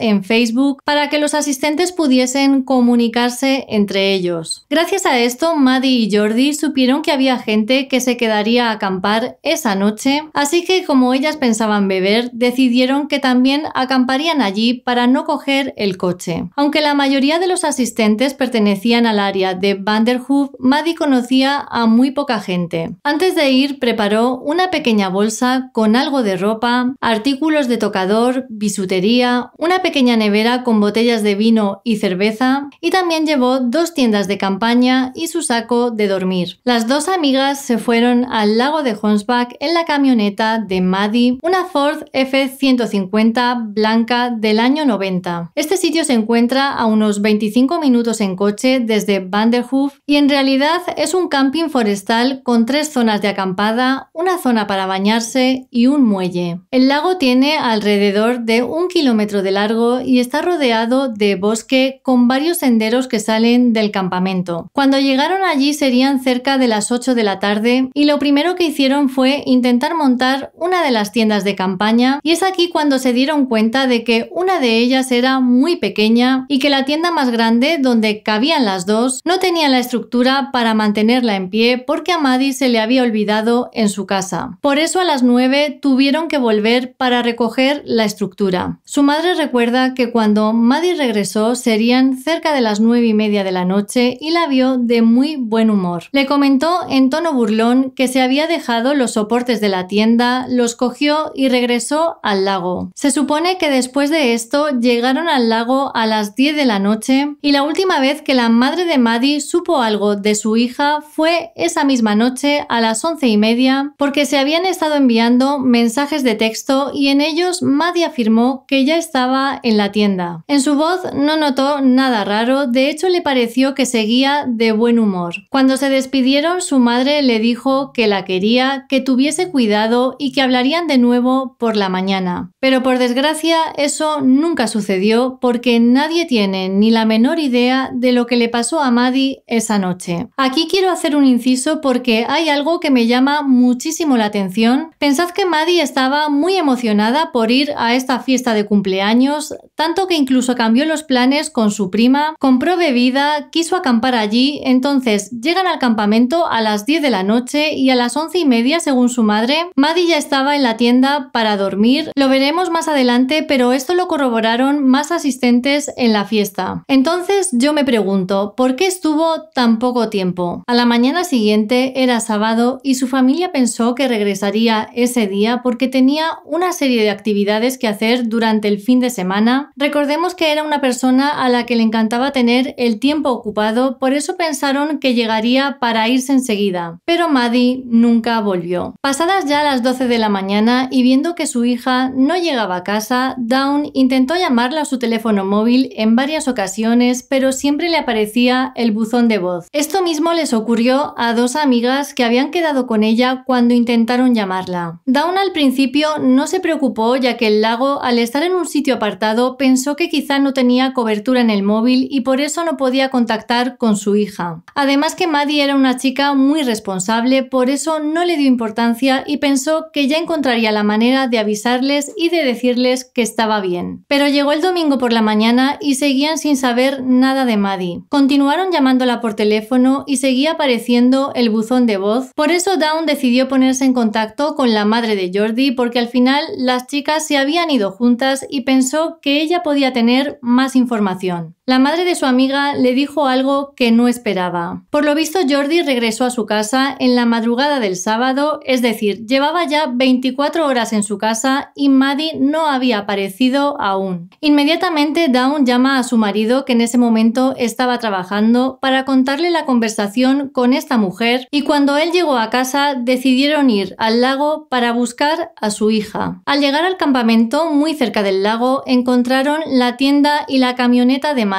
en Facebook para que los asistentes pudiesen comunicarse entre ellos. Gracias a esto, Maddie y Jordi supieron que había gente que se quedaría a acampar esa noche, así que como ellas pensaban beber, decidieron que también acamparían allí para no coger el coche. Aunque la mayoría de los asistentes pertenecían al área de Vanderhoof, Maddie conocía a muy poca gente. Antes de ir, preparó una pequeña bolsa con algo de ropa, artículos de tocador, bisutería, una pequeña nevera con botellas de vino y cerveza, y también llevó dos tiendas de campaña y su saco de dormir. Las dos amigas se fueron al lago de Honsbach en la camioneta de Maddy una Ford F-150 blanca del año 90. Este sitio se encuentra a unos 25 minutos en coche desde Vanderhoof y en realidad es un camping forestal con tres zonas de acampada, una zona para bañarse y un muelle. El lago tiene alrededor de un kilómetro de largo y está rodeado de bosque con varios senderos que salen del campamento. Cuando llegaron allí serían cerca de las 8 de la tarde y lo primero que hicieron fue intentar montar una de las tiendas de campaña y es aquí cuando se dieron cuenta de que una de ellas era muy pequeña y que la tienda más grande donde cabían las dos no tenía la estructura para mantenerla en pie porque a Maddie se le había olvidado en su casa. Por eso a las 9 tuvieron que volver para recoger la estructura. Su madre recuerda que cuando Maddie regresó serían cerca de las nueve y media de la noche y la vio de muy buen humor. Le comentó en tono burlón que se había dejado los soportes de la tienda, los cogió y regresó al lago. Se supone que después de esto llegaron al lago a las 10 de la noche y la última vez que la madre de Maddie supo algo de su hija fue esa misma noche a las once y media porque se habían estado enviando mensajes de texto y en ellos Maddie afirmó que ya estaba estaba en la tienda. En su voz no notó nada raro, de hecho le pareció que seguía de buen humor. Cuando se despidieron, su madre le dijo que la quería, que tuviese cuidado y que hablarían de nuevo por la mañana. Pero por desgracia eso nunca sucedió porque nadie tiene ni la menor idea de lo que le pasó a Maddie esa noche. Aquí quiero hacer un inciso porque hay algo que me llama muchísimo la atención. Pensad que Maddie estaba muy emocionada por ir a esta fiesta de cumpleaños años, tanto que incluso cambió los planes con su prima, compró bebida, quiso acampar allí, entonces llegan al campamento a las 10 de la noche y a las 11 y media, según su madre, Maddie ya estaba en la tienda para dormir, lo veremos más adelante, pero esto lo corroboraron más asistentes en la fiesta. Entonces yo me pregunto, ¿por qué estuvo tan poco tiempo? A la mañana siguiente era sábado y su familia pensó que regresaría ese día porque tenía una serie de actividades que hacer durante el fin de semana, recordemos que era una persona a la que le encantaba tener el tiempo ocupado, por eso pensaron que llegaría para irse enseguida. Pero Maddie nunca volvió. Pasadas ya las 12 de la mañana y viendo que su hija no llegaba a casa, Dawn intentó llamarla a su teléfono móvil en varias ocasiones, pero siempre le aparecía el buzón de voz. Esto mismo les ocurrió a dos amigas que habían quedado con ella cuando intentaron llamarla. Dawn al principio no se preocupó ya que el lago al estar en un sitio apartado, pensó que quizá no tenía cobertura en el móvil y por eso no podía contactar con su hija. Además que Maddie era una chica muy responsable, por eso no le dio importancia y pensó que ya encontraría la manera de avisarles y de decirles que estaba bien. Pero llegó el domingo por la mañana y seguían sin saber nada de Maddie. Continuaron llamándola por teléfono y seguía apareciendo el buzón de voz. Por eso Dawn decidió ponerse en contacto con la madre de Jordi porque al final las chicas se habían ido juntas y pensó que ella podía tener más información. La madre de su amiga le dijo algo que no esperaba. Por lo visto, Jordi regresó a su casa en la madrugada del sábado, es decir, llevaba ya 24 horas en su casa y Maddie no había aparecido aún. Inmediatamente, Dawn llama a su marido, que en ese momento estaba trabajando, para contarle la conversación con esta mujer y cuando él llegó a casa decidieron ir al lago para buscar a su hija. Al llegar al campamento, muy cerca del lago, encontraron la tienda y la camioneta de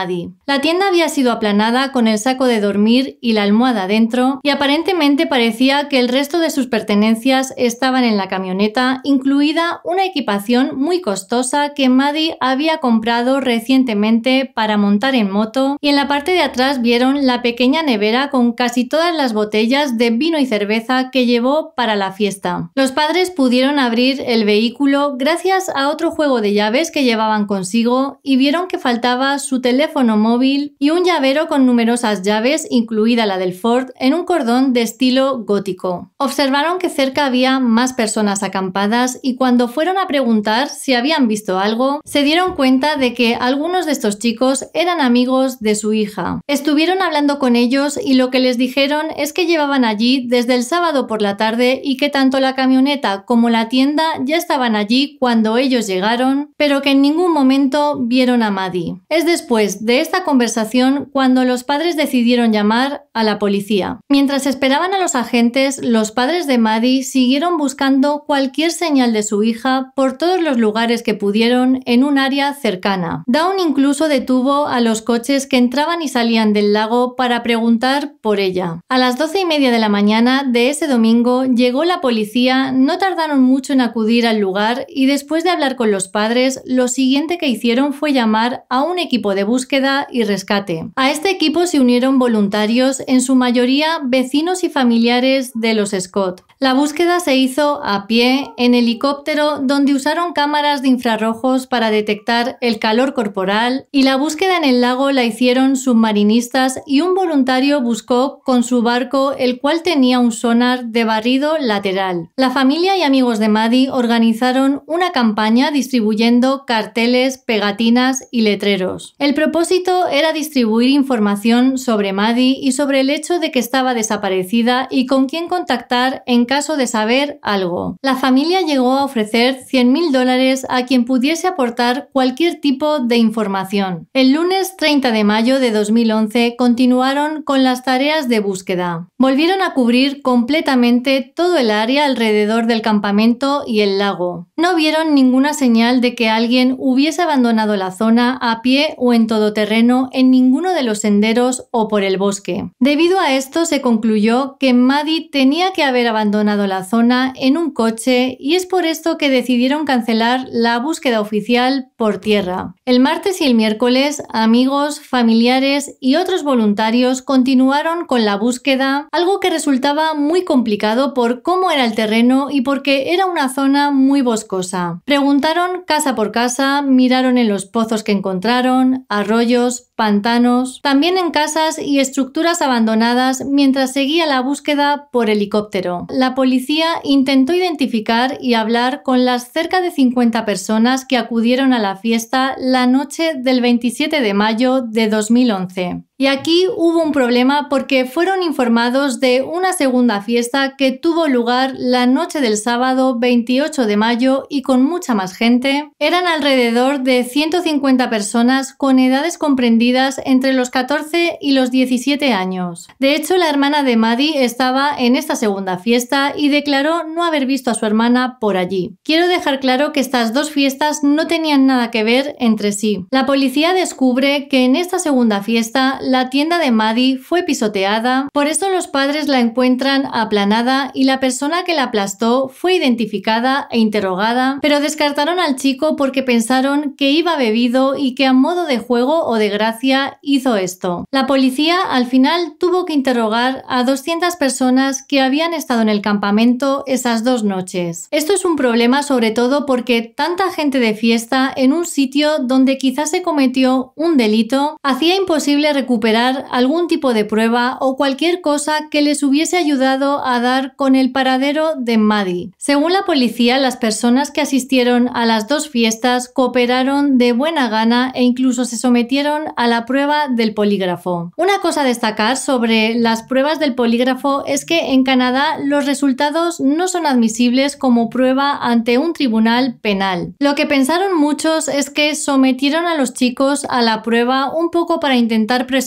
la tienda había sido aplanada con el saco de dormir y la almohada dentro y aparentemente parecía que el resto de sus pertenencias estaban en la camioneta, incluida una equipación muy costosa que Maddy había comprado recientemente para montar en moto y en la parte de atrás vieron la pequeña nevera con casi todas las botellas de vino y cerveza que llevó para la fiesta. Los padres pudieron abrir el vehículo gracias a otro juego de llaves que llevaban consigo y vieron que faltaba su teléfono teléfono móvil y un llavero con numerosas llaves, incluida la del Ford, en un cordón de estilo gótico. Observaron que cerca había más personas acampadas y cuando fueron a preguntar si habían visto algo, se dieron cuenta de que algunos de estos chicos eran amigos de su hija. Estuvieron hablando con ellos y lo que les dijeron es que llevaban allí desde el sábado por la tarde y que tanto la camioneta como la tienda ya estaban allí cuando ellos llegaron, pero que en ningún momento vieron a Maddie. Es después de esta conversación cuando los padres decidieron llamar a la policía. Mientras esperaban a los agentes, los padres de Maddie siguieron buscando cualquier señal de su hija por todos los lugares que pudieron en un área cercana. Down incluso detuvo a los coches que entraban y salían del lago para preguntar por ella. A las doce y media de la mañana de ese domingo llegó la policía, no tardaron mucho en acudir al lugar y después de hablar con los padres, lo siguiente que hicieron fue llamar a un equipo de búsqueda búsqueda y rescate. A este equipo se unieron voluntarios, en su mayoría vecinos y familiares de los Scott. La búsqueda se hizo a pie, en helicóptero, donde usaron cámaras de infrarrojos para detectar el calor corporal y la búsqueda en el lago la hicieron submarinistas y un voluntario buscó con su barco el cual tenía un sonar de barrido lateral. La familia y amigos de Maddie organizaron una campaña distribuyendo carteles, pegatinas y letreros. El propósito era distribuir información sobre Maddie y sobre el hecho de que estaba desaparecida y con quién contactar en caso de saber algo. La familia llegó a ofrecer 100.000 dólares a quien pudiese aportar cualquier tipo de información. El lunes 30 de mayo de 2011 continuaron con las tareas de búsqueda volvieron a cubrir completamente todo el área alrededor del campamento y el lago. No vieron ninguna señal de que alguien hubiese abandonado la zona a pie o en todoterreno en ninguno de los senderos o por el bosque. Debido a esto se concluyó que Maddie tenía que haber abandonado la zona en un coche y es por esto que decidieron cancelar la búsqueda oficial por tierra. El martes y el miércoles, amigos, familiares y otros voluntarios continuaron con la búsqueda algo que resultaba muy complicado por cómo era el terreno y porque era una zona muy boscosa. Preguntaron casa por casa, miraron en los pozos que encontraron, arroyos, pantanos, también en casas y estructuras abandonadas mientras seguía la búsqueda por helicóptero. La policía intentó identificar y hablar con las cerca de 50 personas que acudieron a la fiesta la noche del 27 de mayo de 2011. Y aquí hubo un problema porque fueron informados de una segunda fiesta que tuvo lugar la noche del sábado 28 de mayo y con mucha más gente. Eran alrededor de 150 personas con edades comprendidas entre los 14 y los 17 años. De hecho, la hermana de Maddie estaba en esta segunda fiesta y declaró no haber visto a su hermana por allí. Quiero dejar claro que estas dos fiestas no tenían nada que ver entre sí. La policía descubre que en esta segunda fiesta la tienda de Maddie fue pisoteada, por eso los padres la encuentran aplanada y la persona que la aplastó fue identificada e interrogada, pero descartaron al chico porque pensaron que iba bebido y que a modo de juego o de gracia hizo esto. La policía al final tuvo que interrogar a 200 personas que habían estado en el campamento esas dos noches. Esto es un problema sobre todo porque tanta gente de fiesta en un sitio donde quizás se cometió un delito hacía imposible recuperar recuperar algún tipo de prueba o cualquier cosa que les hubiese ayudado a dar con el paradero de Maddie. Según la policía, las personas que asistieron a las dos fiestas cooperaron de buena gana e incluso se sometieron a la prueba del polígrafo. Una cosa a destacar sobre las pruebas del polígrafo es que en Canadá los resultados no son admisibles como prueba ante un tribunal penal. Lo que pensaron muchos es que sometieron a los chicos a la prueba un poco para intentar presentar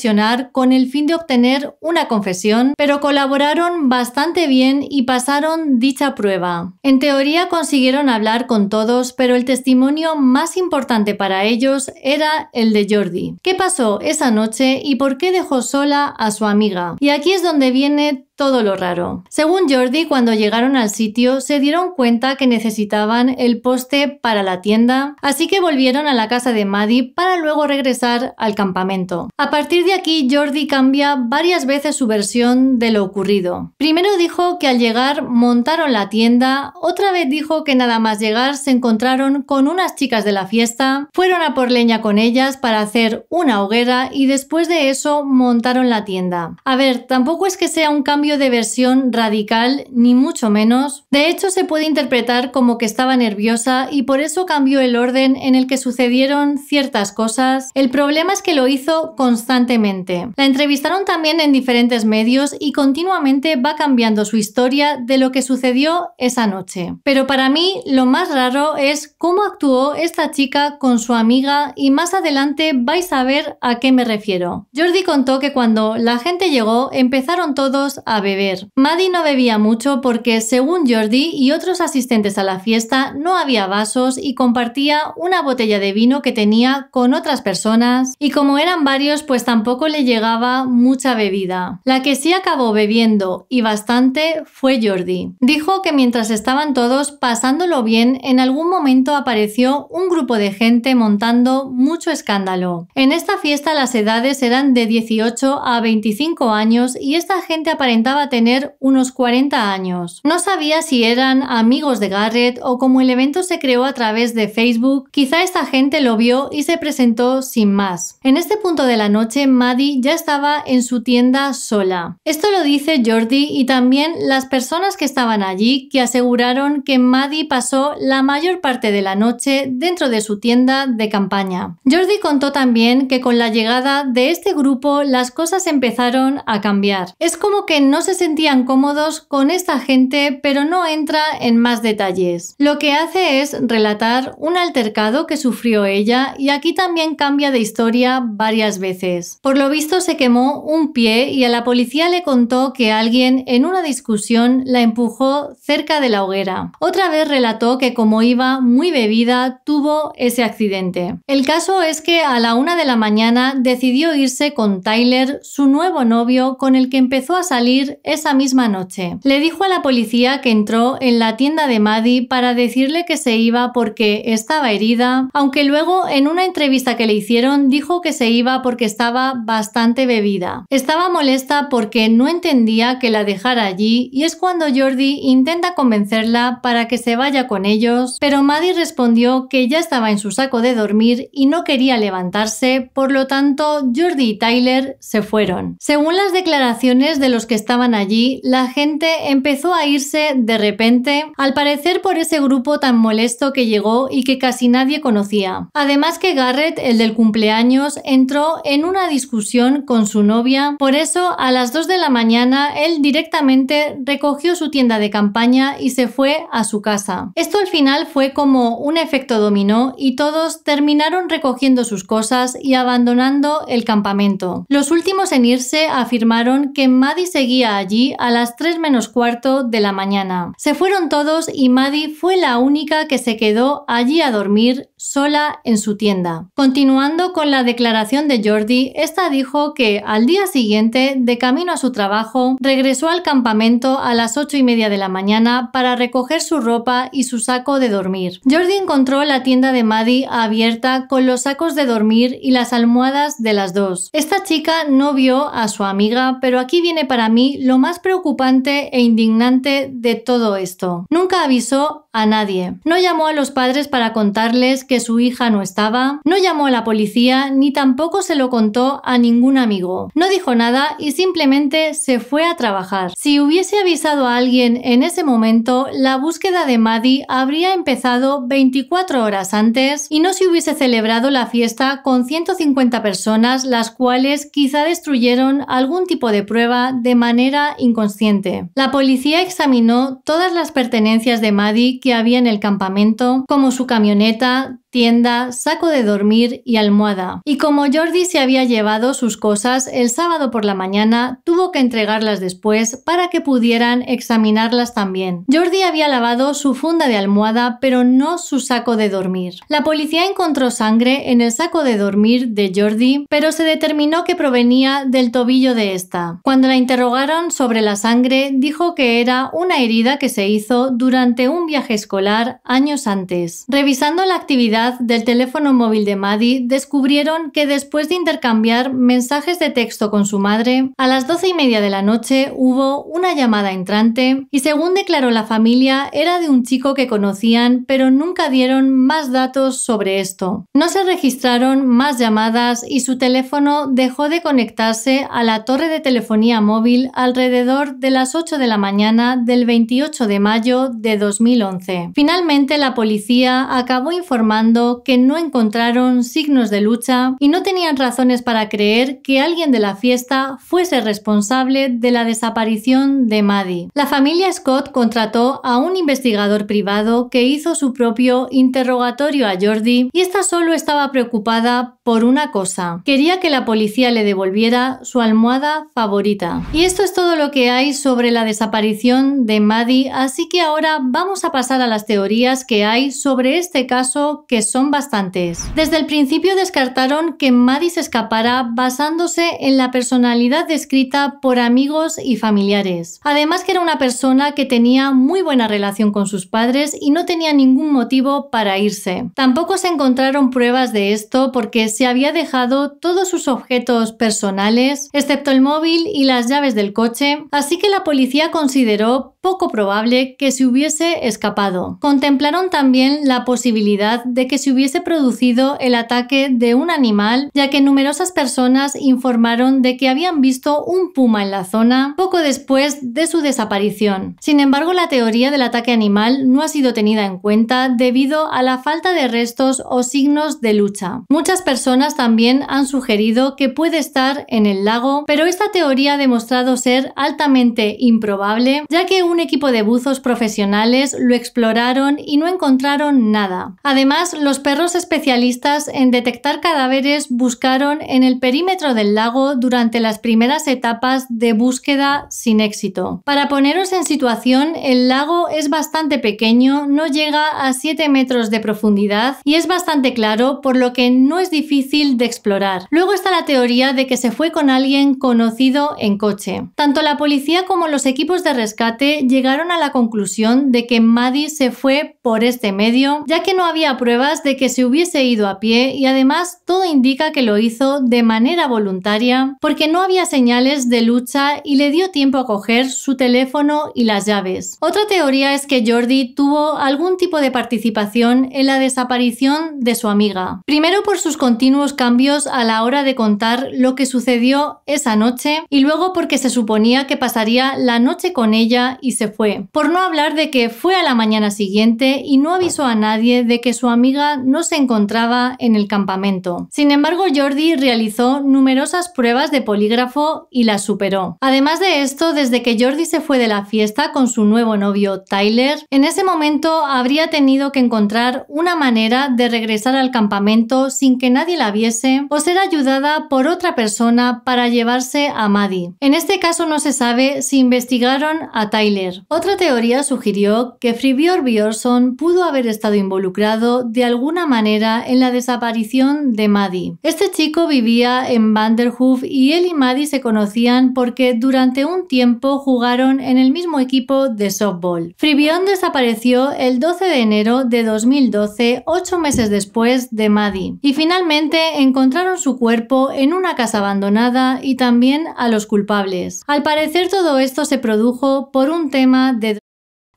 con el fin de obtener una confesión, pero colaboraron bastante bien y pasaron dicha prueba. En teoría consiguieron hablar con todos, pero el testimonio más importante para ellos era el de Jordi. ¿Qué pasó esa noche y por qué dejó sola a su amiga? Y aquí es donde viene todo lo raro. Según Jordi, cuando llegaron al sitio se dieron cuenta que necesitaban el poste para la tienda, así que volvieron a la casa de Maddie para luego regresar al campamento. A partir de aquí, Jordi cambia varias veces su versión de lo ocurrido. Primero dijo que al llegar montaron la tienda, otra vez dijo que nada más llegar se encontraron con unas chicas de la fiesta, fueron a por leña con ellas para hacer una hoguera y después de eso montaron la tienda. A ver, tampoco es que sea un cambio de versión radical, ni mucho menos. De hecho, se puede interpretar como que estaba nerviosa y por eso cambió el orden en el que sucedieron ciertas cosas. El problema es que lo hizo constantemente. La entrevistaron también en diferentes medios y continuamente va cambiando su historia de lo que sucedió esa noche. Pero para mí lo más raro es cómo actuó esta chica con su amiga y más adelante vais a ver a qué me refiero. Jordi contó que cuando la gente llegó empezaron todos a beber. Maddie no bebía mucho porque, según Jordi y otros asistentes a la fiesta, no había vasos y compartía una botella de vino que tenía con otras personas y como eran varios pues tampoco le llegaba mucha bebida. La que sí acabó bebiendo y bastante fue Jordi. Dijo que mientras estaban todos pasándolo bien, en algún momento apareció un grupo de gente montando mucho escándalo. En esta fiesta las edades eran de 18 a 25 años y esta gente aparenta a tener unos 40 años. No sabía si eran amigos de Garrett o como el evento se creó a través de Facebook, quizá esta gente lo vio y se presentó sin más. En este punto de la noche, Maddie ya estaba en su tienda sola. Esto lo dice Jordi y también las personas que estaban allí que aseguraron que Maddie pasó la mayor parte de la noche dentro de su tienda de campaña. Jordi contó también que con la llegada de este grupo las cosas empezaron a cambiar. Es como que no se sentían cómodos con esta gente, pero no entra en más detalles. Lo que hace es relatar un altercado que sufrió ella y aquí también cambia de historia varias veces. Por lo visto se quemó un pie y a la policía le contó que alguien en una discusión la empujó cerca de la hoguera. Otra vez relató que como iba muy bebida tuvo ese accidente. El caso es que a la una de la mañana decidió irse con Tyler, su nuevo novio, con el que empezó a salir esa misma noche. Le dijo a la policía que entró en la tienda de Maddie para decirle que se iba porque estaba herida, aunque luego en una entrevista que le hicieron dijo que se iba porque estaba bastante bebida. Estaba molesta porque no entendía que la dejara allí y es cuando Jordi intenta convencerla para que se vaya con ellos, pero Maddie respondió que ya estaba en su saco de dormir y no quería levantarse, por lo tanto Jordi y Tyler se fueron. Según las declaraciones de los que estaban allí, la gente empezó a irse de repente, al parecer por ese grupo tan molesto que llegó y que casi nadie conocía. Además que Garrett, el del cumpleaños, entró en una discusión con su novia, por eso a las 2 de la mañana él directamente recogió su tienda de campaña y se fue a su casa. Esto al final fue como un efecto dominó y todos terminaron recogiendo sus cosas y abandonando el campamento. Los últimos en irse afirmaron que Maddie seguía allí a las 3 menos cuarto de la mañana. Se fueron todos y Maddie fue la única que se quedó allí a dormir sola en su tienda. Continuando con la declaración de Jordi, esta dijo que al día siguiente, de camino a su trabajo, regresó al campamento a las 8 y media de la mañana para recoger su ropa y su saco de dormir. Jordi encontró la tienda de Maddie abierta con los sacos de dormir y las almohadas de las dos. Esta chica no vio a su amiga, pero aquí viene para mí lo más preocupante e indignante de todo esto. Nunca avisó a nadie. No llamó a los padres para contarles que su hija no estaba, no llamó a la policía ni tampoco se lo contó a ningún amigo. No dijo nada y simplemente se fue a trabajar. Si hubiese avisado a alguien en ese momento, la búsqueda de Maddie habría empezado 24 horas antes y no se hubiese celebrado la fiesta con 150 personas, las cuales quizá destruyeron algún tipo de prueba de manera inconsciente. La policía examinó todas las pertenencias de Maddie que había en el campamento, como su camioneta, tienda, saco de dormir y almohada. Y como Jordi se había llevado sus cosas el sábado por la mañana, tuvo que entregarlas después para que pudieran examinarlas también. Jordi había lavado su funda de almohada, pero no su saco de dormir. La policía encontró sangre en el saco de dormir de Jordi, pero se determinó que provenía del tobillo de esta. Cuando la interrogaron sobre la sangre, dijo que era una herida que se hizo durante un viaje escolar años antes. Revisando la actividad del teléfono móvil de Maddie descubrieron que después de intercambiar mensajes de texto con su madre, a las doce y media de la noche hubo una llamada entrante y según declaró la familia era de un chico que conocían pero nunca dieron más datos sobre esto. No se registraron más llamadas y su teléfono dejó de conectarse a la torre de telefonía móvil alrededor de las 8 de la mañana del 28 de mayo de 2011. Finalmente la policía acabó informando que no encontraron signos de lucha y no tenían razones para creer que alguien de la fiesta fuese responsable de la desaparición de Maddie. La familia Scott contrató a un investigador privado que hizo su propio interrogatorio a Jordi y esta solo estaba preocupada por una cosa. Quería que la policía le devolviera su almohada favorita. Y esto es todo lo que hay sobre la desaparición de Maddie, así que ahora vamos a pasar a las teorías que hay sobre este caso que son bastantes. Desde el principio descartaron que Maddie se escapara basándose en la personalidad descrita por amigos y familiares. Además que era una persona que tenía muy buena relación con sus padres y no tenía ningún motivo para irse. Tampoco se encontraron pruebas de esto porque se había dejado todos sus objetos personales, excepto el móvil y las llaves del coche, así que la policía consideró poco probable que se hubiese escapado. Contemplaron también la posibilidad de que se hubiese producido el ataque de un animal, ya que numerosas personas informaron de que habían visto un puma en la zona poco después de su desaparición. Sin embargo, la teoría del ataque animal no ha sido tenida en cuenta debido a la falta de restos o signos de lucha. Muchas personas también han sugerido que puede estar en el lago, pero esta teoría ha demostrado ser altamente improbable, ya que un equipo de buzos profesionales lo exploraron y no encontraron nada. Además, los perros especialistas en detectar cadáveres buscaron en el perímetro del lago durante las primeras etapas de búsqueda sin éxito. Para poneros en situación, el lago es bastante pequeño, no llega a 7 metros de profundidad y es bastante claro, por lo que no es difícil de explorar. Luego está la teoría de que se fue con alguien conocido en coche. Tanto la policía como los equipos de rescate llegaron a la conclusión de que Maddie se fue por este medio, ya que no había pruebas de que se hubiese ido a pie y además todo indica que lo hizo de manera voluntaria porque no había señales de lucha y le dio tiempo a coger su teléfono y las llaves. Otra teoría es que Jordi tuvo algún tipo de participación en la desaparición de su amiga. Primero por sus continuos cambios a la hora de contar lo que sucedió esa noche y luego porque se suponía que pasaría la noche con ella y se fue. Por no hablar de que fue a la mañana siguiente y no avisó a nadie de que su amiga no se encontraba en el campamento. Sin embargo, Jordi realizó numerosas pruebas de polígrafo y las superó. Además de esto, desde que Jordi se fue de la fiesta con su nuevo novio Tyler, en ese momento habría tenido que encontrar una manera de regresar al campamento sin que nadie la viese o ser ayudada por otra persona para llevarse a Maddie. En este caso no se sabe si investigaron a Tyler otra teoría sugirió que Fribior Björnsson pudo haber estado involucrado de alguna manera en la desaparición de Maddie. Este chico vivía en Vanderhoof y él y Maddie se conocían porque durante un tiempo jugaron en el mismo equipo de softball. Fribior desapareció el 12 de enero de 2012, ocho meses después de Maddie, y finalmente encontraron su cuerpo en una casa abandonada y también a los culpables. Al parecer todo esto se produjo por un tema de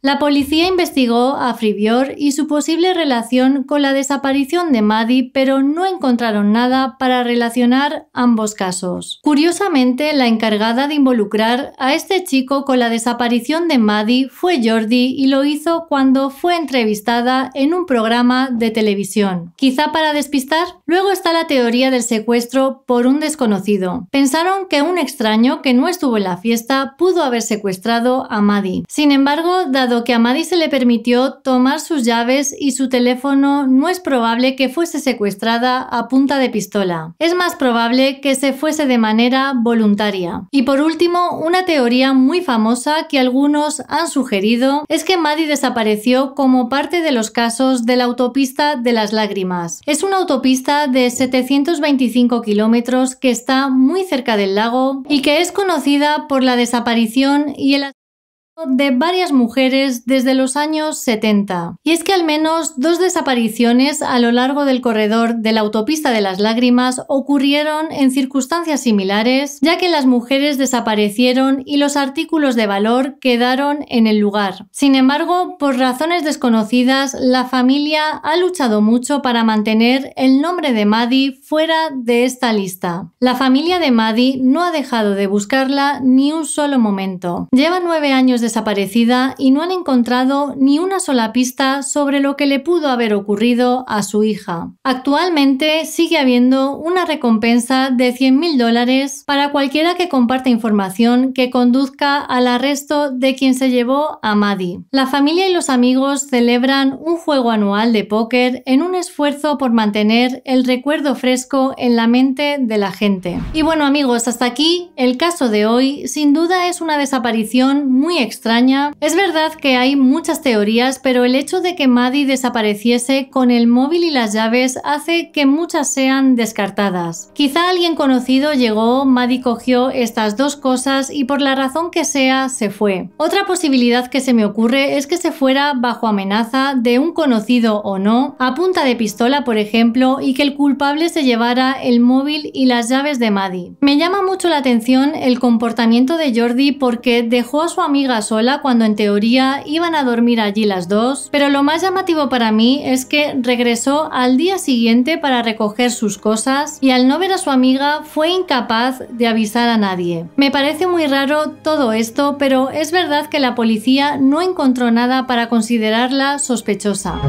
la policía investigó a Frivior y su posible relación con la desaparición de Maddie, pero no encontraron nada para relacionar ambos casos. Curiosamente, la encargada de involucrar a este chico con la desaparición de Maddie fue Jordi y lo hizo cuando fue entrevistada en un programa de televisión. Quizá para despistar. Luego está la teoría del secuestro por un desconocido. Pensaron que un extraño que no estuvo en la fiesta pudo haber secuestrado a Maddie. Sin embargo, dado que a Maddie se le permitió tomar sus llaves y su teléfono, no es probable que fuese secuestrada a punta de pistola. Es más probable que se fuese de manera voluntaria. Y por último, una teoría muy famosa que algunos han sugerido es que Maddie desapareció como parte de los casos de la autopista de las lágrimas. Es una autopista de 725 kilómetros que está muy cerca del lago y que es conocida por la desaparición y el de varias mujeres desde los años 70. Y es que al menos dos desapariciones a lo largo del corredor de la autopista de las lágrimas ocurrieron en circunstancias similares, ya que las mujeres desaparecieron y los artículos de valor quedaron en el lugar. Sin embargo, por razones desconocidas, la familia ha luchado mucho para mantener el nombre de Maddie fuera de esta lista. La familia de Maddie no ha dejado de buscarla ni un solo momento. Lleva nueve años de desaparecida y no han encontrado ni una sola pista sobre lo que le pudo haber ocurrido a su hija. Actualmente sigue habiendo una recompensa de 100.000 dólares para cualquiera que comparta información que conduzca al arresto de quien se llevó a Maddie. La familia y los amigos celebran un juego anual de póker en un esfuerzo por mantener el recuerdo fresco en la mente de la gente. Y bueno amigos, hasta aquí el caso de hoy sin duda es una desaparición muy extraña. Es verdad que hay muchas teorías, pero el hecho de que Maddie desapareciese con el móvil y las llaves hace que muchas sean descartadas. Quizá alguien conocido llegó, Maddie cogió estas dos cosas y por la razón que sea se fue. Otra posibilidad que se me ocurre es que se fuera bajo amenaza de un conocido o no, a punta de pistola por ejemplo, y que el culpable se llevara el móvil y las llaves de Maddie. Me llama mucho la atención el comportamiento de Jordi porque dejó a su amiga sola cuando en teoría iban a dormir allí las dos, pero lo más llamativo para mí es que regresó al día siguiente para recoger sus cosas y al no ver a su amiga fue incapaz de avisar a nadie. Me parece muy raro todo esto, pero es verdad que la policía no encontró nada para considerarla sospechosa.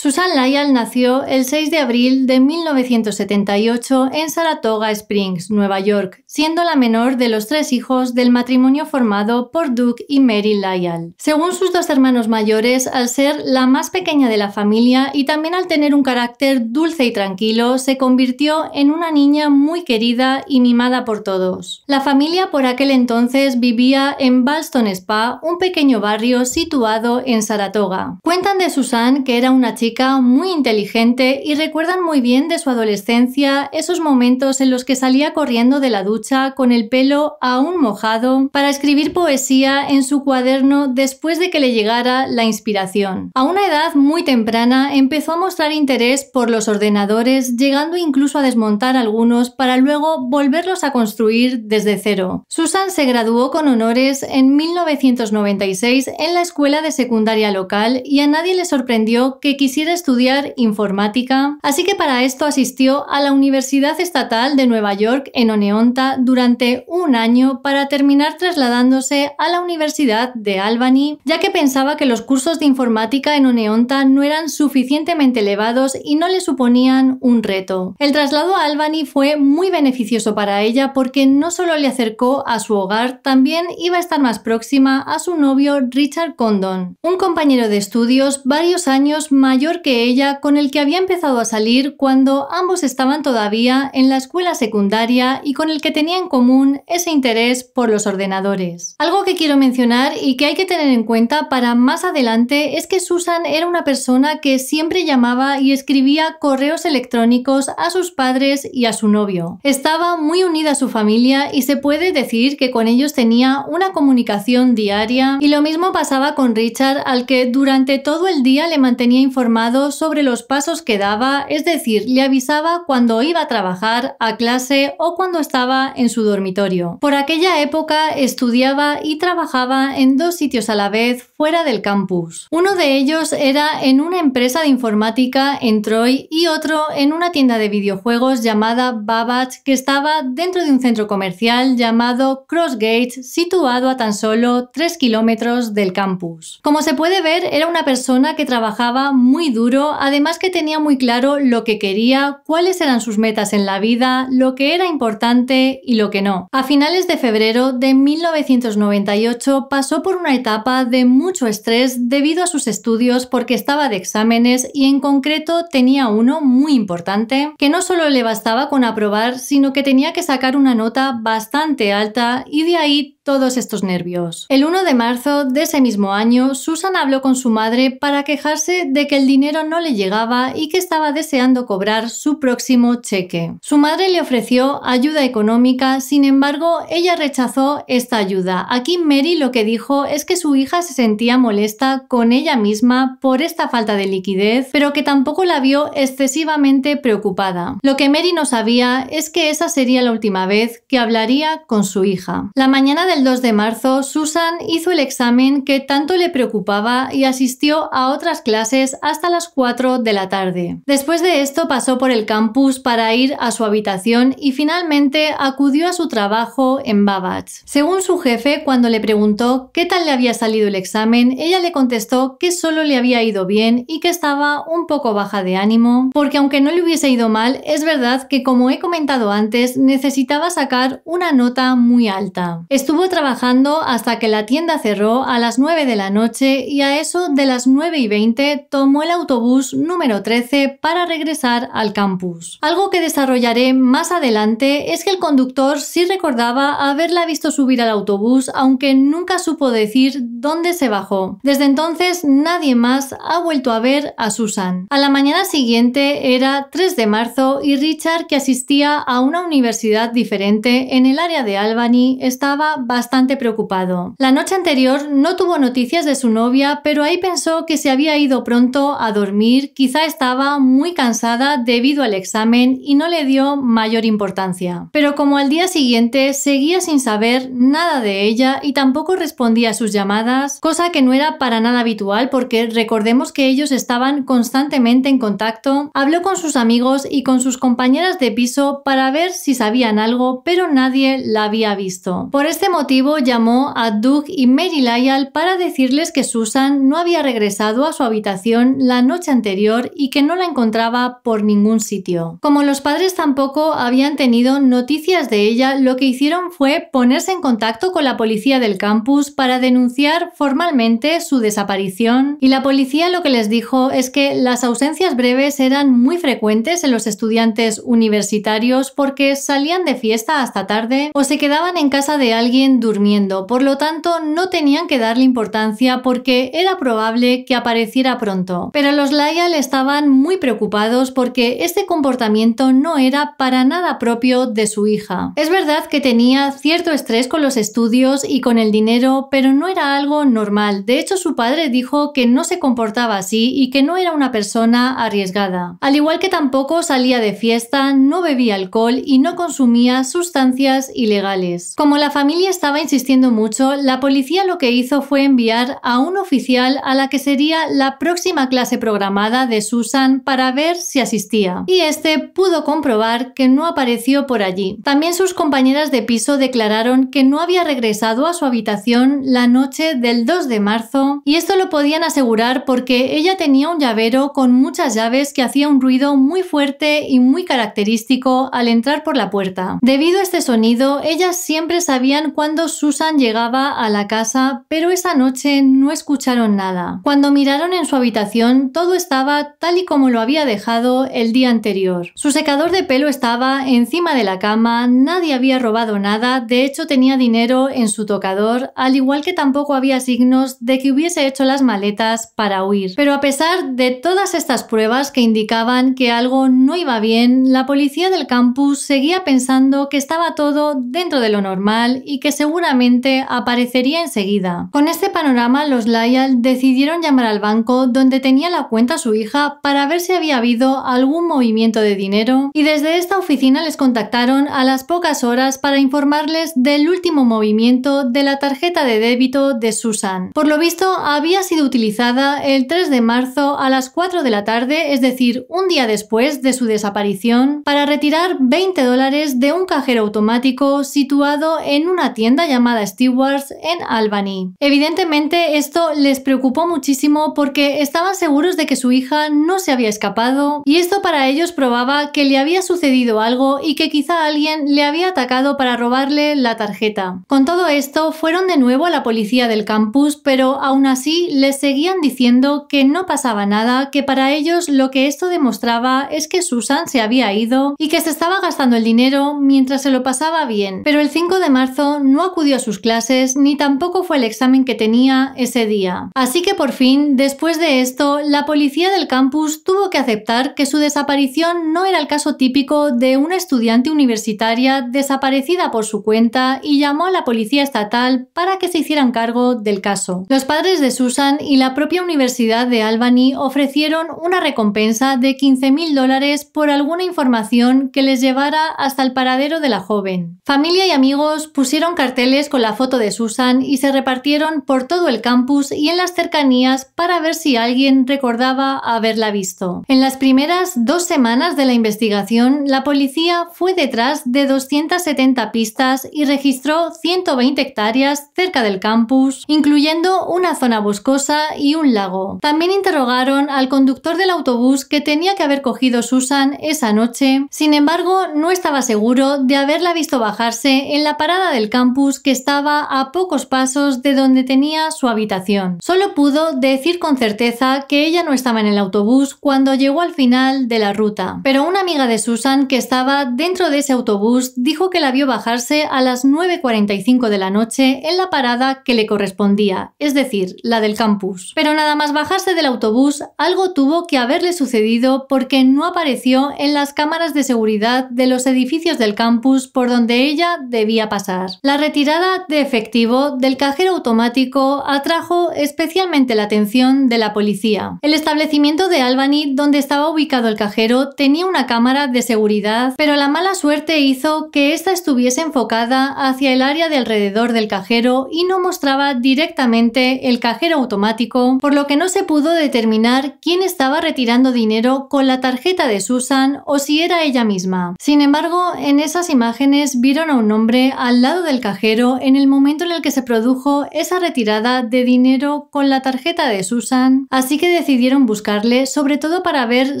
Susan Lyall nació el 6 de abril de 1978 en Saratoga Springs, Nueva York, siendo la menor de los tres hijos del matrimonio formado por Duke y Mary Lyall. Según sus dos hermanos mayores, al ser la más pequeña de la familia y también al tener un carácter dulce y tranquilo, se convirtió en una niña muy querida y mimada por todos. La familia por aquel entonces vivía en Balston Spa, un pequeño barrio situado en Saratoga. Cuentan de Susan que era una chica muy inteligente y recuerdan muy bien de su adolescencia esos momentos en los que salía corriendo de la ducha con el pelo aún mojado para escribir poesía en su cuaderno después de que le llegara la inspiración. A una edad muy temprana empezó a mostrar interés por los ordenadores, llegando incluso a desmontar algunos para luego volverlos a construir desde cero. Susan se graduó con honores en 1996 en la escuela de secundaria local y a nadie le sorprendió que quisiera estudiar informática, así que para esto asistió a la Universidad Estatal de Nueva York en Oneonta durante un año para terminar trasladándose a la Universidad de Albany, ya que pensaba que los cursos de informática en Oneonta no eran suficientemente elevados y no le suponían un reto. El traslado a Albany fue muy beneficioso para ella porque no solo le acercó a su hogar, también iba a estar más próxima a su novio Richard Condon, un compañero de estudios varios años mayor que ella con el que había empezado a salir cuando ambos estaban todavía en la escuela secundaria y con el que tenía en común ese interés por los ordenadores. Algo que quiero mencionar y que hay que tener en cuenta para más adelante es que Susan era una persona que siempre llamaba y escribía correos electrónicos a sus padres y a su novio. Estaba muy unida a su familia y se puede decir que con ellos tenía una comunicación diaria y lo mismo pasaba con Richard al que durante todo el día le mantenía informado sobre los pasos que daba, es decir, le avisaba cuando iba a trabajar, a clase o cuando estaba en su dormitorio. Por aquella época estudiaba y trabajaba en dos sitios a la vez fuera del campus. Uno de ellos era en una empresa de informática en Troy y otro en una tienda de videojuegos llamada Babbage que estaba dentro de un centro comercial llamado Crossgate situado a tan solo 3 kilómetros del campus. Como se puede ver, era una persona que trabajaba muy duro, además que tenía muy claro lo que quería, cuáles eran sus metas en la vida, lo que era importante y lo que no. A finales de febrero de 1998 pasó por una etapa de mucho estrés debido a sus estudios porque estaba de exámenes y en concreto tenía uno muy importante que no solo le bastaba con aprobar, sino que tenía que sacar una nota bastante alta y de ahí todos estos nervios. El 1 de marzo de ese mismo año, Susan habló con su madre para quejarse de que el dinero no le llegaba y que estaba deseando cobrar su próximo cheque. Su madre le ofreció ayuda económica sin embargo, ella rechazó esta ayuda. Aquí Mary lo que dijo es que su hija se sentía molesta con ella misma por esta falta de liquidez, pero que tampoco la vio excesivamente preocupada. Lo que Mary no sabía es que esa sería la última vez que hablaría con su hija. La mañana del 2 de marzo, Susan hizo el examen que tanto le preocupaba y asistió a otras clases hasta las 4 de la tarde. Después de esto pasó por el campus para ir a su habitación y finalmente a acudió a su trabajo en Babach. Según su jefe, cuando le preguntó qué tal le había salido el examen, ella le contestó que solo le había ido bien y que estaba un poco baja de ánimo, porque aunque no le hubiese ido mal, es verdad que como he comentado antes, necesitaba sacar una nota muy alta. Estuvo trabajando hasta que la tienda cerró a las 9 de la noche y a eso de las 9 y 20 tomó el autobús número 13 para regresar al campus. Algo que desarrollaré más adelante es que el conductor si sí recordaba haberla visto subir al autobús, aunque nunca supo decir dónde se bajó. Desde entonces nadie más ha vuelto a ver a Susan. A la mañana siguiente era 3 de marzo y Richard, que asistía a una universidad diferente en el área de Albany, estaba bastante preocupado. La noche anterior no tuvo noticias de su novia, pero ahí pensó que se había ido pronto a dormir, quizá estaba muy cansada debido al examen y no le dio mayor importancia. Pero como al día siguiente seguía sin saber nada de ella y tampoco respondía a sus llamadas, cosa que no era para nada habitual porque recordemos que ellos estaban constantemente en contacto, habló con sus amigos y con sus compañeras de piso para ver si sabían algo, pero nadie la había visto. Por este motivo llamó a Doug y Mary Lyall para decirles que Susan no había regresado a su habitación la noche anterior y que no la encontraba por ningún sitio. Como los padres tampoco habían tenido noticias de ella lo que hicieron fue ponerse en contacto con la policía del campus para denunciar formalmente su desaparición y la policía lo que les dijo es que las ausencias breves eran muy frecuentes en los estudiantes universitarios porque salían de fiesta hasta tarde o se quedaban en casa de alguien durmiendo, por lo tanto no tenían que darle importancia porque era probable que apareciera pronto. Pero los Lyall estaban muy preocupados porque este comportamiento no era para nada propio de su hija es verdad que tenía cierto estrés con los estudios y con el dinero, pero no era algo normal. De hecho, su padre dijo que no se comportaba así y que no era una persona arriesgada. Al igual que tampoco salía de fiesta, no bebía alcohol y no consumía sustancias ilegales. Como la familia estaba insistiendo mucho, la policía lo que hizo fue enviar a un oficial a la que sería la próxima clase programada de Susan para ver si asistía. Y este pudo comprobar que no apareció por allí. También también sus compañeras de piso declararon que no había regresado a su habitación la noche del 2 de marzo y esto lo podían asegurar porque ella tenía un llavero con muchas llaves que hacía un ruido muy fuerte y muy característico al entrar por la puerta. Debido a este sonido, ellas siempre sabían cuándo Susan llegaba a la casa, pero esa noche no escucharon nada. Cuando miraron en su habitación, todo estaba tal y como lo había dejado el día anterior. Su secador de pelo estaba encima de la cama, nadie había robado nada, de hecho tenía dinero en su tocador, al igual que tampoco había signos de que hubiese hecho las maletas para huir. Pero a pesar de todas estas pruebas que indicaban que algo no iba bien, la policía del campus seguía pensando que estaba todo dentro de lo normal y que seguramente aparecería enseguida. Con este panorama, los Lyall decidieron llamar al banco donde tenía la cuenta su hija para ver si había habido algún movimiento de dinero y desde esta oficina les contactaron a las pocas horas para informarles del último movimiento de la tarjeta de débito de Susan. Por lo visto, había sido utilizada el 3 de marzo a las 4 de la tarde, es decir, un día después de su desaparición, para retirar 20 dólares de un cajero automático situado en una tienda llamada Stewart's en Albany. Evidentemente, esto les preocupó muchísimo porque estaban seguros de que su hija no se había escapado y esto para ellos probaba que le había sucedido algo y que quizá alguien le había atacado para robarle la tarjeta. Con todo esto, fueron de nuevo a la policía del campus, pero aún así les seguían diciendo que no pasaba nada, que para ellos lo que esto demostraba es que Susan se había ido y que se estaba gastando el dinero mientras se lo pasaba bien. Pero el 5 de marzo no acudió a sus clases ni tampoco fue el examen que tenía ese día. Así que por fin, después de esto, la policía del campus tuvo que aceptar que su desaparición no era el caso típico de un estudiante universitario desaparecida por su cuenta y llamó a la policía estatal para que se hicieran cargo del caso. Los padres de Susan y la propia Universidad de Albany ofrecieron una recompensa de mil dólares por alguna información que les llevara hasta el paradero de la joven. Familia y amigos pusieron carteles con la foto de Susan y se repartieron por todo el campus y en las cercanías para ver si alguien recordaba haberla visto. En las primeras dos semanas de la investigación, la policía fue detrás de 270 pistas y registró 120 hectáreas cerca del campus, incluyendo una zona boscosa y un lago. También interrogaron al conductor del autobús que tenía que haber cogido Susan esa noche. Sin embargo, no estaba seguro de haberla visto bajarse en la parada del campus que estaba a pocos pasos de donde tenía su habitación. Solo pudo decir con certeza que ella no estaba en el autobús cuando llegó al final de la ruta. Pero una amiga de Susan que estaba dentro de ese autobús dijo que la vio bajarse a las 9.45 de la noche en la parada que le correspondía, es decir, la del campus. Pero nada más bajarse del autobús, algo tuvo que haberle sucedido porque no apareció en las cámaras de seguridad de los edificios del campus por donde ella debía pasar. La retirada de efectivo del cajero automático atrajo especialmente la atención de la policía. El establecimiento de Albany donde estaba ubicado el cajero tenía una cámara de seguridad, pero la mala suerte hizo que ésta estuviese enfocada hacia el área de alrededor del cajero y no mostraba directamente el cajero automático, por lo que no se pudo determinar quién estaba retirando dinero con la tarjeta de Susan o si era ella misma. Sin embargo, en esas imágenes vieron a un hombre al lado del cajero en el momento en el que se produjo esa retirada de dinero con la tarjeta de Susan, así que decidieron buscarle sobre todo para ver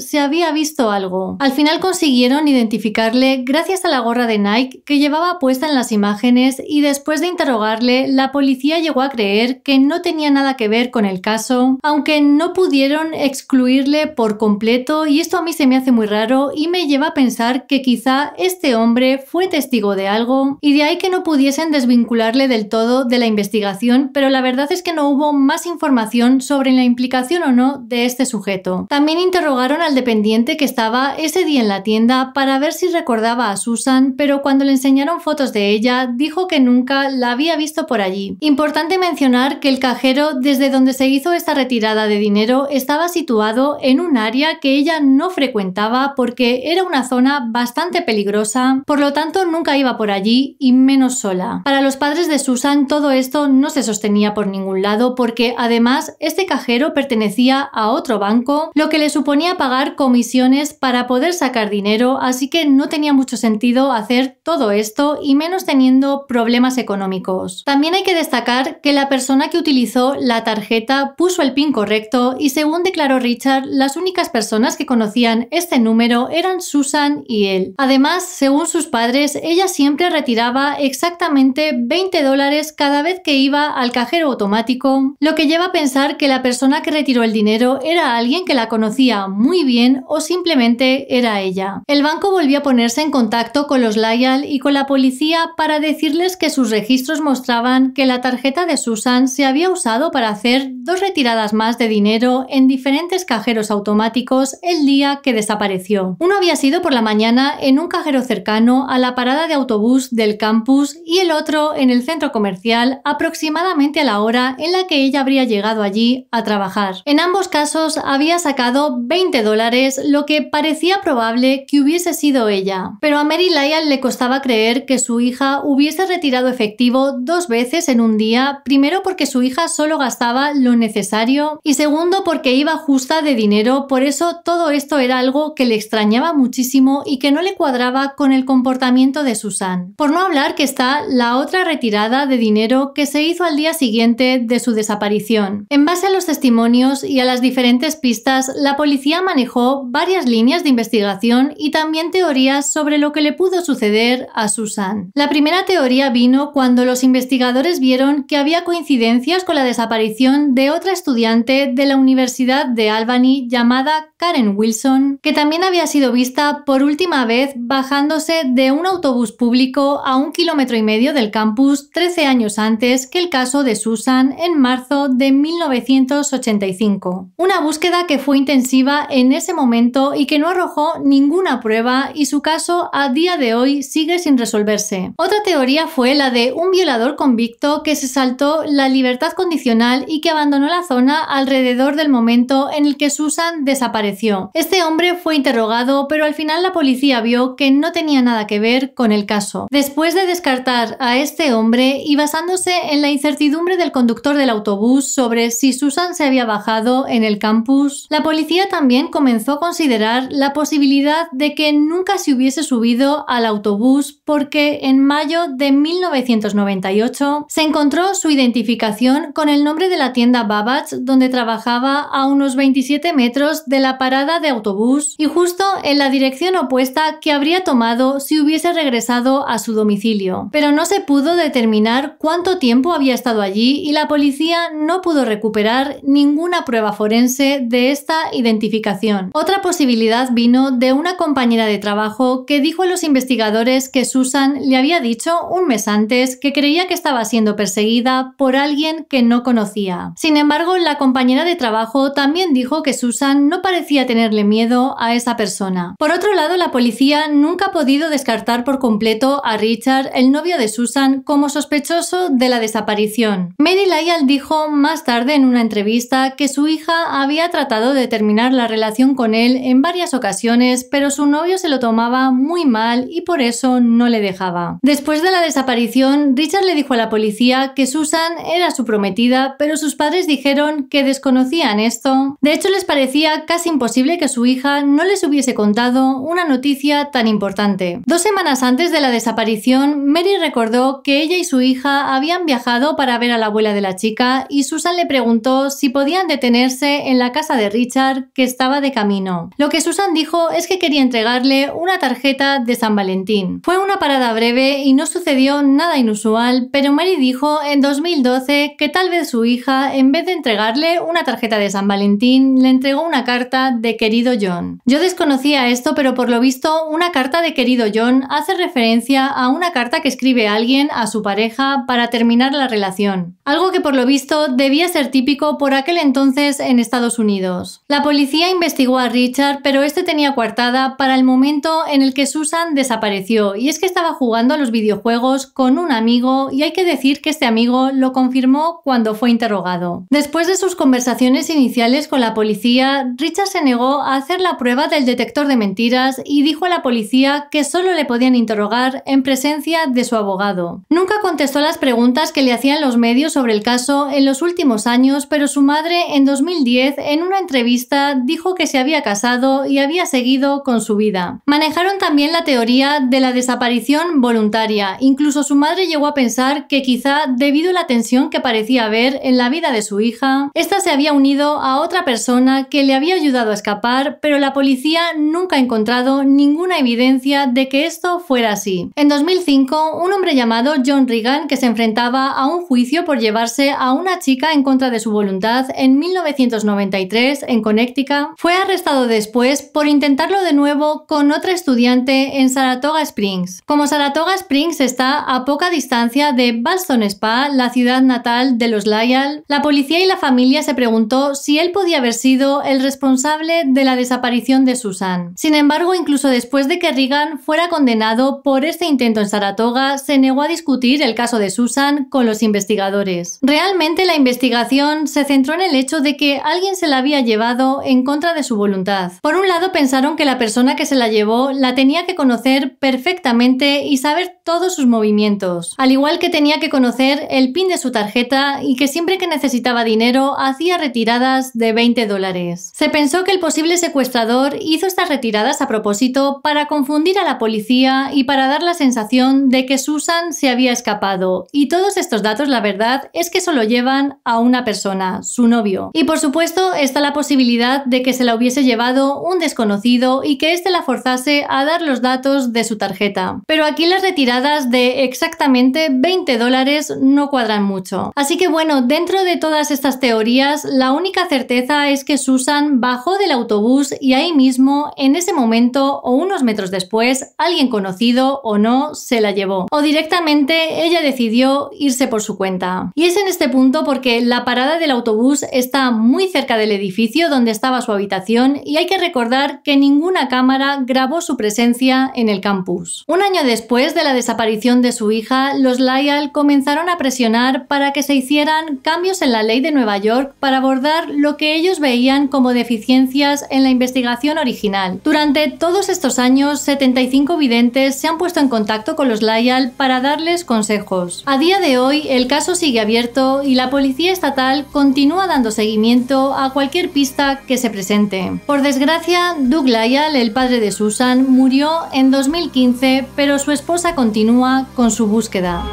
si había visto algo. Al final consiguieron identificarle gracias a la de Nike que llevaba puesta en las imágenes y después de interrogarle, la policía llegó a creer que no tenía nada que ver con el caso, aunque no pudieron excluirle por completo y esto a mí se me hace muy raro y me lleva a pensar que quizá este hombre fue testigo de algo y de ahí que no pudiesen desvincularle del todo de la investigación, pero la verdad es que no hubo más información sobre la implicación o no de este sujeto. También interrogaron al dependiente que estaba ese día en la tienda para ver si recordaba a Susan pero cuando le enseñaron fotos de ella, dijo que nunca la había visto por allí. Importante mencionar que el cajero desde donde se hizo esta retirada de dinero estaba situado en un área que ella no frecuentaba porque era una zona bastante peligrosa, por lo tanto nunca iba por allí y menos sola. Para los padres de Susan todo esto no se sostenía por ningún lado porque además este cajero pertenecía a otro banco, lo que le suponía pagar comisiones para poder sacar dinero, así que no tenía mucho sentido hacer todo esto y menos teniendo problemas económicos. También hay que destacar que la persona que utilizó la tarjeta puso el PIN correcto y según declaró Richard, las únicas personas que conocían este número eran Susan y él. Además, según sus padres, ella siempre retiraba exactamente 20 dólares cada vez que iba al cajero automático, lo que lleva a pensar que la persona que retiró el dinero era alguien que la conocía muy bien o simplemente era ella. El banco volvió a ponerse en contacto con los Lyall y con la policía para decirles que sus registros mostraban que la tarjeta de Susan se había usado para hacer dos retiradas más de dinero en diferentes cajeros automáticos el día que desapareció. Uno había sido por la mañana en un cajero cercano a la parada de autobús del campus y el otro en el centro comercial aproximadamente a la hora en la que ella habría llegado allí a trabajar. En ambos casos había sacado 20 dólares, lo que parecía probable que hubiese sido ella. Pero a Mary le costaba creer que su hija hubiese retirado efectivo dos veces en un día, primero porque su hija solo gastaba lo necesario y segundo porque iba justa de dinero, por eso todo esto era algo que le extrañaba muchísimo y que no le cuadraba con el comportamiento de Susan. Por no hablar que está la otra retirada de dinero que se hizo al día siguiente de su desaparición. En base a los testimonios y a las diferentes pistas, la policía manejó varias líneas de investigación y también teorías sobre lo que le pudo suceder a Susan. La primera teoría vino cuando los investigadores vieron que había coincidencias con la desaparición de otra estudiante de la Universidad de Albany llamada Karen Wilson, que también había sido vista por última vez bajándose de un autobús público a un kilómetro y medio del campus 13 años antes que el caso de Susan en marzo de 1985. Una búsqueda que fue intensiva en ese momento y que no arrojó ninguna prueba y su caso a día de hoy sigue sin resolverse. Otra teoría fue la de un violador convicto que se saltó la libertad condicional y que abandonó la zona alrededor del momento en el que Susan desapareció. Este hombre fue interrogado, pero al final la policía vio que no tenía nada que ver con el caso. Después de descartar a este hombre y basándose en la incertidumbre del conductor del autobús sobre si Susan se había bajado en el campus, la policía también comenzó a considerar la posibilidad de que nunca se hubiese subido a al autobús porque en mayo de 1998 se encontró su identificación con el nombre de la tienda Babbage donde trabajaba a unos 27 metros de la parada de autobús y justo en la dirección opuesta que habría tomado si hubiese regresado a su domicilio. Pero no se pudo determinar cuánto tiempo había estado allí y la policía no pudo recuperar ninguna prueba forense de esta identificación. Otra posibilidad vino de una compañera de trabajo que dijo a los investigadores investigadores que Susan le había dicho un mes antes que creía que estaba siendo perseguida por alguien que no conocía. Sin embargo, la compañera de trabajo también dijo que Susan no parecía tenerle miedo a esa persona. Por otro lado, la policía nunca ha podido descartar por completo a Richard, el novio de Susan, como sospechoso de la desaparición. Mary Lyall dijo más tarde en una entrevista que su hija había tratado de terminar la relación con él en varias ocasiones, pero su novio se lo tomaba muy mal y por eso no le dejaba. Después de la desaparición, Richard le dijo a la policía que Susan era su prometida, pero sus padres dijeron que desconocían esto. De hecho, les parecía casi imposible que su hija no les hubiese contado una noticia tan importante. Dos semanas antes de la desaparición, Mary recordó que ella y su hija habían viajado para ver a la abuela de la chica y Susan le preguntó si podían detenerse en la casa de Richard, que estaba de camino. Lo que Susan dijo es que quería entregarle una tarjeta de San Valentín Valentín. Fue una parada breve y no sucedió nada inusual, pero Mary dijo en 2012 que tal vez su hija, en vez de entregarle una tarjeta de San Valentín, le entregó una carta de querido John. Yo desconocía esto, pero por lo visto una carta de querido John hace referencia a una carta que escribe alguien a su pareja para terminar la relación. Algo que por lo visto debía ser típico por aquel entonces en Estados Unidos. La policía investigó a Richard, pero este tenía coartada para el momento en el que Susan desapareció y es que estaba jugando a los videojuegos con un amigo y hay que decir que este amigo lo confirmó cuando fue interrogado. Después de sus conversaciones iniciales con la policía, Richard se negó a hacer la prueba del detector de mentiras y dijo a la policía que solo le podían interrogar en presencia de su abogado. Nunca contestó las preguntas que le hacían los medios sobre el caso en los últimos años, pero su madre en 2010 en una entrevista dijo que se había casado y había seguido con su vida. Manejaron también la teoría de la desaparición voluntaria. Incluso su madre llegó a pensar que quizá debido a la tensión que parecía haber en la vida de su hija, esta se había unido a otra persona que le había ayudado a escapar, pero la policía nunca ha encontrado ninguna evidencia de que esto fuera así. En 2005, un hombre llamado John Regan, que se enfrentaba a un juicio por llevarse a una chica en contra de su voluntad en 1993 en Connecticut, fue arrestado después por intentarlo de nuevo con otra estudiante en San Saratoga Springs. Como Saratoga Springs está a poca distancia de Balston Spa, la ciudad natal de los Lyall, la policía y la familia se preguntó si él podía haber sido el responsable de la desaparición de Susan. Sin embargo, incluso después de que Reagan fuera condenado por este intento en Saratoga, se negó a discutir el caso de Susan con los investigadores. Realmente la investigación se centró en el hecho de que alguien se la había llevado en contra de su voluntad. Por un lado pensaron que la persona que se la llevó la tenía que conocer perfectamente y saber todos sus movimientos, al igual que tenía que conocer el pin de su tarjeta y que siempre que necesitaba dinero hacía retiradas de 20 dólares. Se pensó que el posible secuestrador hizo estas retiradas a propósito para confundir a la policía y para dar la sensación de que Susan se había escapado. Y todos estos datos, la verdad, es que solo llevan a una persona, su novio. Y por supuesto está la posibilidad de que se la hubiese llevado un desconocido y que éste la forzase a dar los datos de su tarjeta. Pero aquí las retiradas de exactamente 20 dólares no cuadran mucho. Así que bueno, dentro de todas estas teorías, la única certeza es que Susan bajó del autobús y ahí mismo, en ese momento o unos metros después, alguien conocido o no se la llevó. O directamente ella decidió irse por su cuenta. Y es en este punto porque la parada del autobús está muy cerca del edificio donde estaba su habitación y hay que recordar que ninguna cámara grabó su presencia en el campus. Un año después de la desaparición de su hija, los Lyall comenzaron a presionar para que se hicieran cambios en la ley de Nueva York para abordar lo que ellos veían como deficiencias en la investigación original. Durante todos estos años, 75 videntes se han puesto en contacto con los Lyall para darles consejos. A día de hoy, el caso sigue abierto y la policía estatal continúa dando seguimiento a cualquier pista que se presente. Por desgracia, Doug Lyall, el padre de Susan, murió en 2015, pero su esposa continúa con su búsqueda.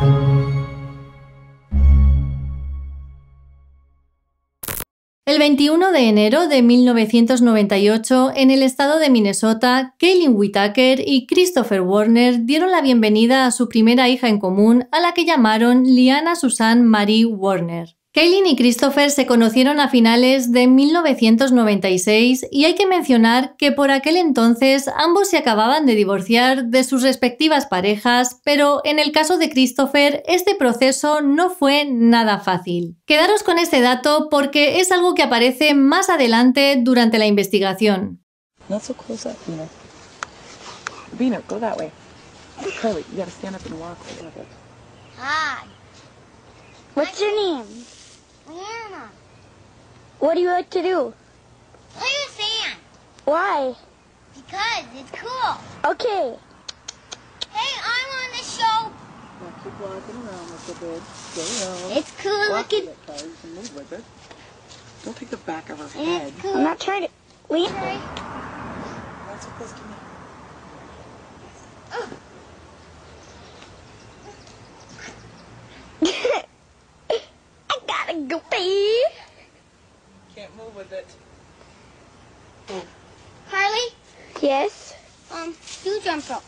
El 21 de enero de 1998, en el estado de Minnesota, Kaylin Whitaker y Christopher Warner dieron la bienvenida a su primera hija en común, a la que llamaron Liana Susan Marie Warner. Eileen y Christopher se conocieron a finales de 1996 y hay que mencionar que por aquel entonces ambos se acababan de divorciar de sus respectivas parejas, pero en el caso de Christopher este proceso no fue nada fácil. Quedaros con este dato porque es algo que aparece más adelante durante la investigación. What do you like to do? Play with sand. Why? Because it's cool. Okay. Hey, I'm on the show. Now keep walking around with the bed. Stay on. It's cool looking. It, and move with it. Don't take the back of her head. cool. I'm not trying to. Leave. That's Yes? Um, you jump rope.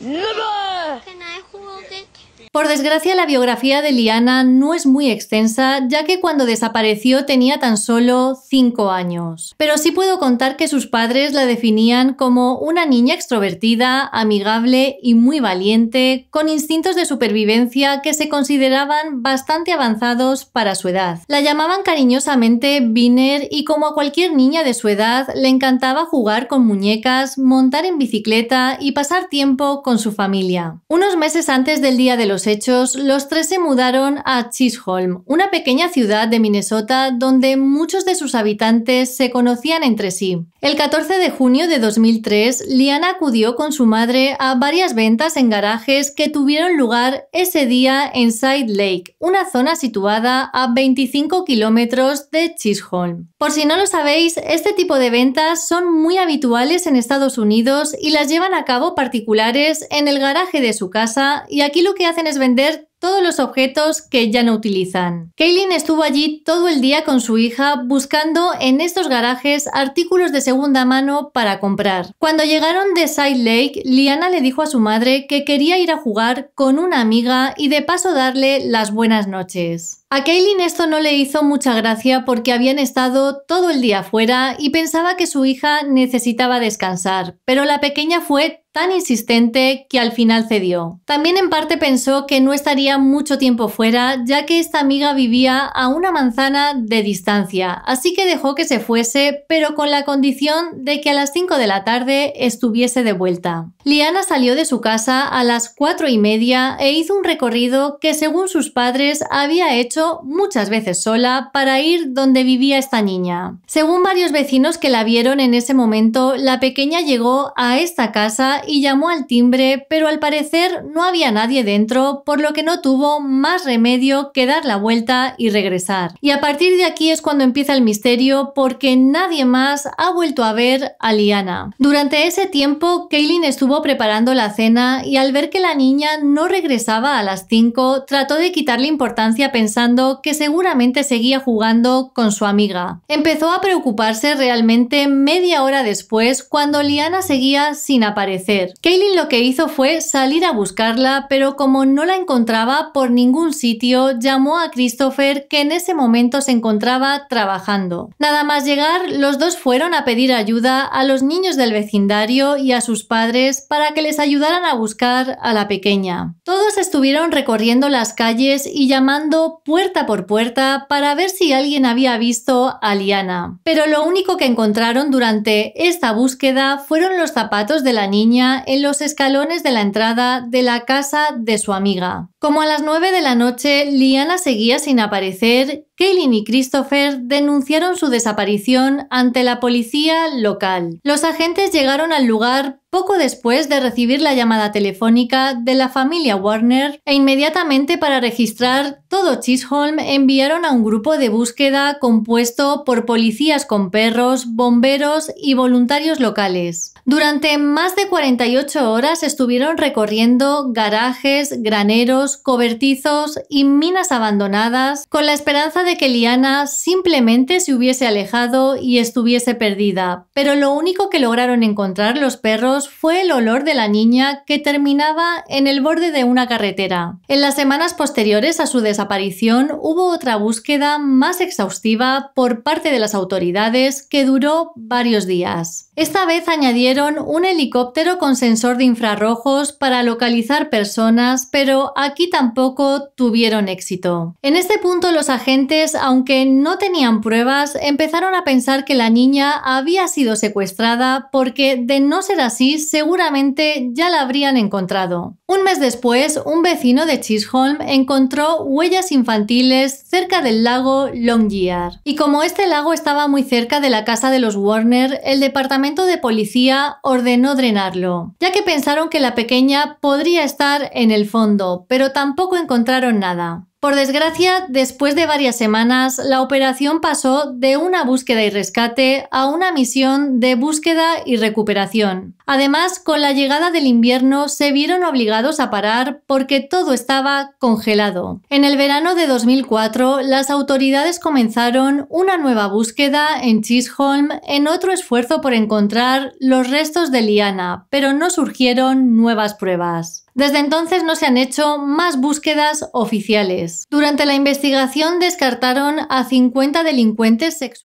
Never! Can I hold it? Por desgracia, la biografía de Liana no es muy extensa, ya que cuando desapareció tenía tan solo 5 años. Pero sí puedo contar que sus padres la definían como una niña extrovertida, amigable y muy valiente, con instintos de supervivencia que se consideraban bastante avanzados para su edad. La llamaban cariñosamente Biner y como a cualquier niña de su edad, le encantaba jugar con muñecas, montar en bicicleta y pasar tiempo con su familia. Unos meses antes del día de los hechos, los tres se mudaron a Chisholm, una pequeña ciudad de Minnesota donde muchos de sus habitantes se conocían entre sí. El 14 de junio de 2003, Liana acudió con su madre a varias ventas en garajes que tuvieron lugar ese día en Side Lake, una zona situada a 25 kilómetros de Chisholm. Por si no lo sabéis, este tipo de ventas son muy habituales en Estados Unidos y las llevan a cabo particulares en el garaje de su casa y aquí lo que hace es vender todos los objetos que ya no utilizan. Kaylin estuvo allí todo el día con su hija buscando en estos garajes artículos de segunda mano para comprar. Cuando llegaron de Side Lake, Liana le dijo a su madre que quería ir a jugar con una amiga y de paso darle las buenas noches. A Kaylin esto no le hizo mucha gracia porque habían estado todo el día fuera y pensaba que su hija necesitaba descansar, pero la pequeña fue tan insistente que al final cedió. También en parte pensó que no estaría mucho tiempo fuera, ya que esta amiga vivía a una manzana de distancia, así que dejó que se fuese, pero con la condición de que a las 5 de la tarde estuviese de vuelta. Liana salió de su casa a las 4 y media e hizo un recorrido que según sus padres había hecho muchas veces sola para ir donde vivía esta niña. Según varios vecinos que la vieron en ese momento, la pequeña llegó a esta casa y llamó al timbre, pero al parecer no había nadie dentro, por lo que no tuvo más remedio que dar la vuelta y regresar. Y a partir de aquí es cuando empieza el misterio, porque nadie más ha vuelto a ver a Liana. Durante ese tiempo, Kaylin estuvo preparando la cena y al ver que la niña no regresaba a las 5, trató de quitarle importancia pensando que seguramente seguía jugando con su amiga. Empezó a preocuparse realmente media hora después cuando Liana seguía sin aparecer Kaylin lo que hizo fue salir a buscarla, pero como no la encontraba por ningún sitio, llamó a Christopher que en ese momento se encontraba trabajando. Nada más llegar, los dos fueron a pedir ayuda a los niños del vecindario y a sus padres para que les ayudaran a buscar a la pequeña. Todos estuvieron recorriendo las calles y llamando puerta por puerta para ver si alguien había visto a Liana. Pero lo único que encontraron durante esta búsqueda fueron los zapatos de la niña en los escalones de la entrada de la casa de su amiga. Como a las 9 de la noche Liana seguía sin aparecer, Kaylin y Christopher denunciaron su desaparición ante la policía local. Los agentes llegaron al lugar poco después de recibir la llamada telefónica de la familia Warner e inmediatamente para registrar todo Chisholm enviaron a un grupo de búsqueda compuesto por policías con perros, bomberos y voluntarios locales. Durante más de 48 horas estuvieron recorriendo garajes, graneros, cobertizos y minas abandonadas con la esperanza de que Liana simplemente se hubiese alejado y estuviese perdida. Pero lo único que lograron encontrar los perros fue el olor de la niña que terminaba en el borde de una carretera. En las semanas posteriores a su desaparición hubo otra búsqueda más exhaustiva por parte de las autoridades que duró varios días. Esta vez añadieron un helicóptero con sensor de infrarrojos para localizar personas, pero aquí tampoco tuvieron éxito. En este punto los agentes, aunque no tenían pruebas, empezaron a pensar que la niña había sido secuestrada porque de no ser así seguramente ya la habrían encontrado. Un mes después, un vecino de Chisholm encontró huellas infantiles cerca del lago Longyear. Y como este lago estaba muy cerca de la casa de los Warner, el departamento de policía ordenó drenarlo, ya que pensaron que la pequeña podría estar en el fondo, pero tampoco encontraron nada. Por desgracia, después de varias semanas, la operación pasó de una búsqueda y rescate a una misión de búsqueda y recuperación. Además, con la llegada del invierno se vieron obligados a parar porque todo estaba congelado. En el verano de 2004, las autoridades comenzaron una nueva búsqueda en Chisholm en otro esfuerzo por encontrar los restos de Liana, pero no surgieron nuevas pruebas. Desde entonces no se han hecho más búsquedas oficiales. Durante la investigación descartaron a 50 delincuentes sexuales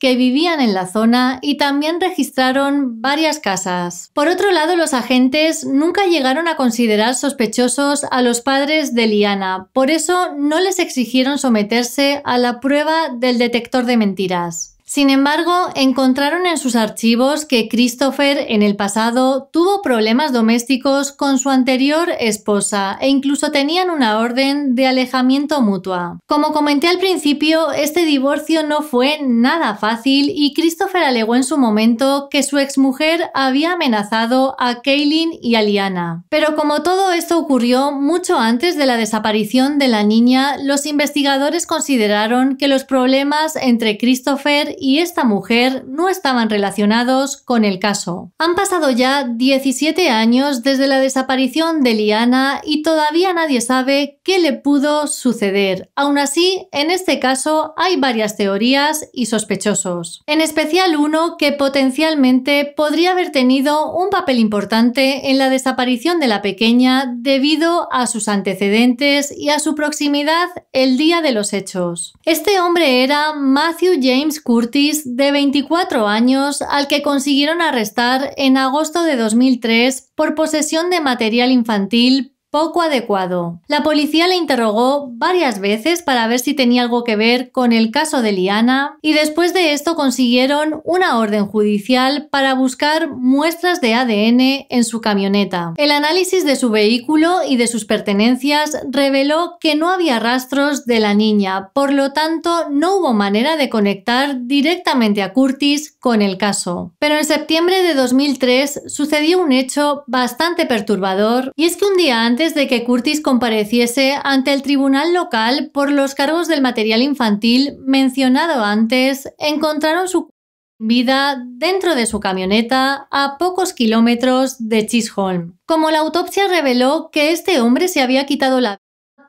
que vivían en la zona y también registraron varias casas. Por otro lado, los agentes nunca llegaron a considerar sospechosos a los padres de Liana, por eso no les exigieron someterse a la prueba del detector de mentiras. Sin embargo, encontraron en sus archivos que Christopher en el pasado tuvo problemas domésticos con su anterior esposa e incluso tenían una orden de alejamiento mutua. Como comenté al principio, este divorcio no fue nada fácil y Christopher alegó en su momento que su exmujer había amenazado a Kaylin y a Liana. Pero como todo esto ocurrió mucho antes de la desaparición de la niña, los investigadores consideraron que los problemas entre Christopher y esta mujer no estaban relacionados con el caso. Han pasado ya 17 años desde la desaparición de Liana y todavía nadie sabe qué le pudo suceder. Aún así, en este caso hay varias teorías y sospechosos. En especial uno que potencialmente podría haber tenido un papel importante en la desaparición de la pequeña debido a sus antecedentes y a su proximidad el día de los hechos. Este hombre era Matthew James Curtis de 24 años, al que consiguieron arrestar en agosto de 2003 por posesión de material infantil poco adecuado. La policía le interrogó varias veces para ver si tenía algo que ver con el caso de Liana y después de esto consiguieron una orden judicial para buscar muestras de ADN en su camioneta. El análisis de su vehículo y de sus pertenencias reveló que no había rastros de la niña, por lo tanto no hubo manera de conectar directamente a Curtis con el caso. Pero en septiembre de 2003 sucedió un hecho bastante perturbador y es que un día antes antes de que Curtis compareciese ante el tribunal local por los cargos del material infantil mencionado antes, encontraron su vida dentro de su camioneta a pocos kilómetros de Chisholm. Como la autopsia reveló que este hombre se había quitado la vida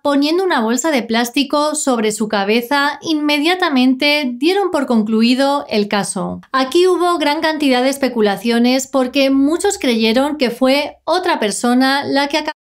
poniendo una bolsa de plástico sobre su cabeza, inmediatamente dieron por concluido el caso. Aquí hubo gran cantidad de especulaciones porque muchos creyeron que fue otra persona la que acabó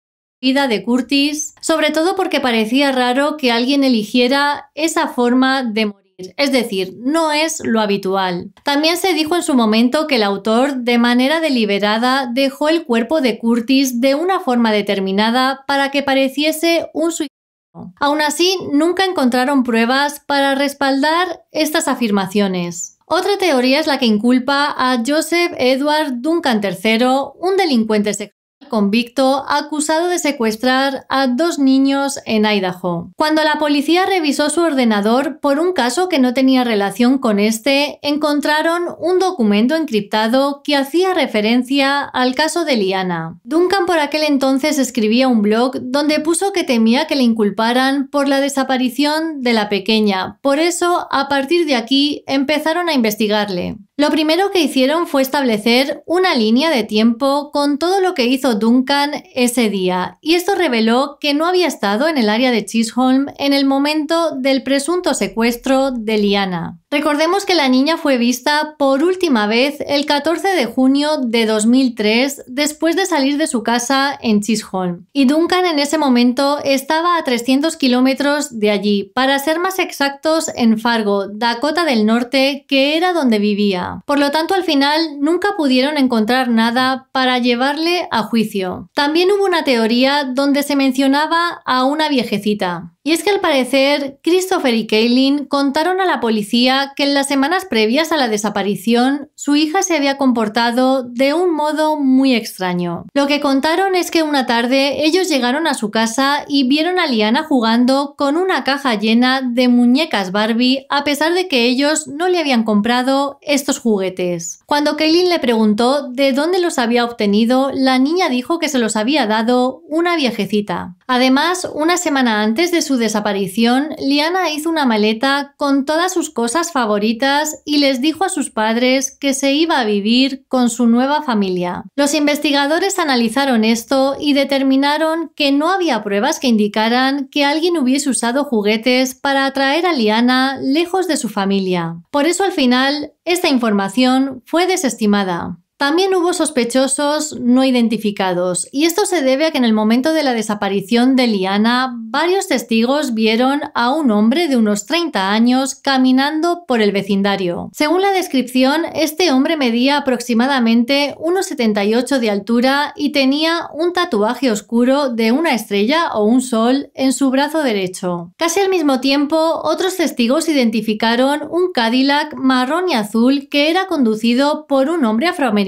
vida de Curtis, sobre todo porque parecía raro que alguien eligiera esa forma de morir es decir, no es lo habitual. También se dijo en su momento que el autor, de manera deliberada, dejó el cuerpo de Curtis de una forma determinada para que pareciese un suicidio. Aún así, nunca encontraron pruebas para respaldar estas afirmaciones. Otra teoría es la que inculpa a Joseph Edward Duncan III, un delincuente sexual convicto acusado de secuestrar a dos niños en Idaho. Cuando la policía revisó su ordenador por un caso que no tenía relación con este, encontraron un documento encriptado que hacía referencia al caso de Liana. Duncan por aquel entonces escribía un blog donde puso que temía que le inculparan por la desaparición de la pequeña. Por eso, a partir de aquí, empezaron a investigarle. Lo primero que hicieron fue establecer una línea de tiempo con todo lo que hizo Duncan ese día, y esto reveló que no había estado en el área de Chisholm en el momento del presunto secuestro de Liana. Recordemos que la niña fue vista por última vez el 14 de junio de 2003 después de salir de su casa en Chisholm. Y Duncan en ese momento estaba a 300 kilómetros de allí, para ser más exactos en Fargo, Dakota del Norte, que era donde vivía. Por lo tanto, al final nunca pudieron encontrar nada para llevarle a juicio. También hubo una teoría donde se mencionaba a una viejecita. Y es que al parecer, Christopher y Kaylin contaron a la policía que en las semanas previas a la desaparición, su hija se había comportado de un modo muy extraño. Lo que contaron es que una tarde ellos llegaron a su casa y vieron a Liana jugando con una caja llena de muñecas Barbie a pesar de que ellos no le habían comprado estos juguetes. Cuando Kaylin le preguntó de dónde los había obtenido, la niña dijo que se los había dado una viejecita. Además, una semana antes de su desaparición, Liana hizo una maleta con todas sus cosas favoritas y les dijo a sus padres que se iba a vivir con su nueva familia. Los investigadores analizaron esto y determinaron que no había pruebas que indicaran que alguien hubiese usado juguetes para atraer a Liana lejos de su familia. Por eso al final esta información fue desestimada. También hubo sospechosos no identificados, y esto se debe a que en el momento de la desaparición de Liana, varios testigos vieron a un hombre de unos 30 años caminando por el vecindario. Según la descripción, este hombre medía aproximadamente unos 1,78 de altura y tenía un tatuaje oscuro de una estrella o un sol en su brazo derecho. Casi al mismo tiempo, otros testigos identificaron un Cadillac marrón y azul que era conducido por un hombre afroamericano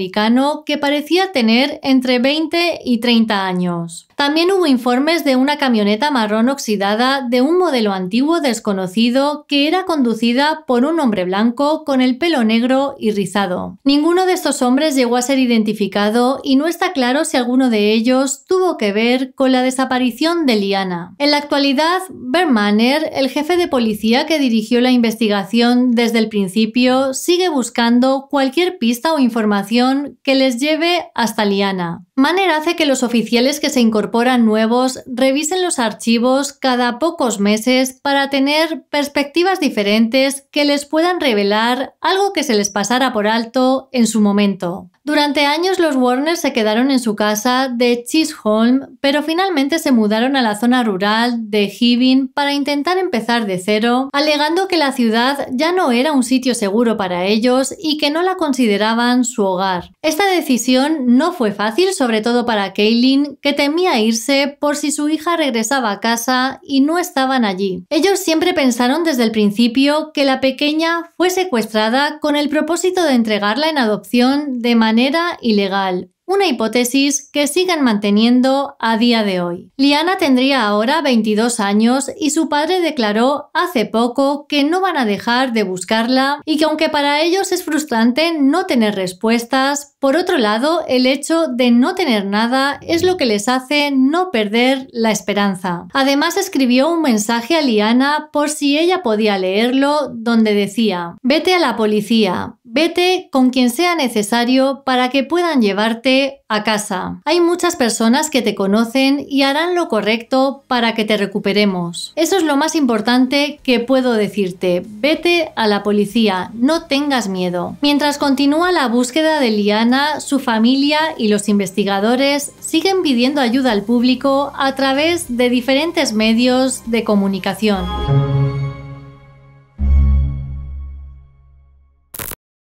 que parecía tener entre 20 y 30 años. También hubo informes de una camioneta marrón oxidada de un modelo antiguo desconocido que era conducida por un hombre blanco con el pelo negro y rizado. Ninguno de estos hombres llegó a ser identificado y no está claro si alguno de ellos tuvo que ver con la desaparición de Liana. En la actualidad, Bermaner, el jefe de policía que dirigió la investigación desde el principio, sigue buscando cualquier pista o información que les lleve hasta Liana. Manner hace que los oficiales que se incorporan nuevos revisen los archivos cada pocos meses para tener perspectivas diferentes que les puedan revelar algo que se les pasara por alto en su momento. Durante años los Warner se quedaron en su casa de Chisholm, pero finalmente se mudaron a la zona rural de Heving para intentar empezar de cero, alegando que la ciudad ya no era un sitio seguro para ellos y que no la consideraban su hogar. Esta decisión no fue fácil, sobre todo para Kaylin, que temía irse por si su hija regresaba a casa y no estaban allí. Ellos siempre pensaron desde el principio que la pequeña fue secuestrada con el propósito de entregarla en adopción de manera era ilegal, una hipótesis que siguen manteniendo a día de hoy. Liana tendría ahora 22 años y su padre declaró hace poco que no van a dejar de buscarla y que aunque para ellos es frustrante no tener respuestas, por otro lado, el hecho de no tener nada es lo que les hace no perder la esperanza. Además, escribió un mensaje a Liana por si ella podía leerlo, donde decía, vete a la policía, vete con quien sea necesario para que puedan llevarte a casa. Hay muchas personas que te conocen y harán lo correcto para que te recuperemos. Eso es lo más importante que puedo decirte. Vete a la policía, no tengas miedo. Mientras continúa la búsqueda de Liana, su familia y los investigadores siguen pidiendo ayuda al público a través de diferentes medios de comunicación.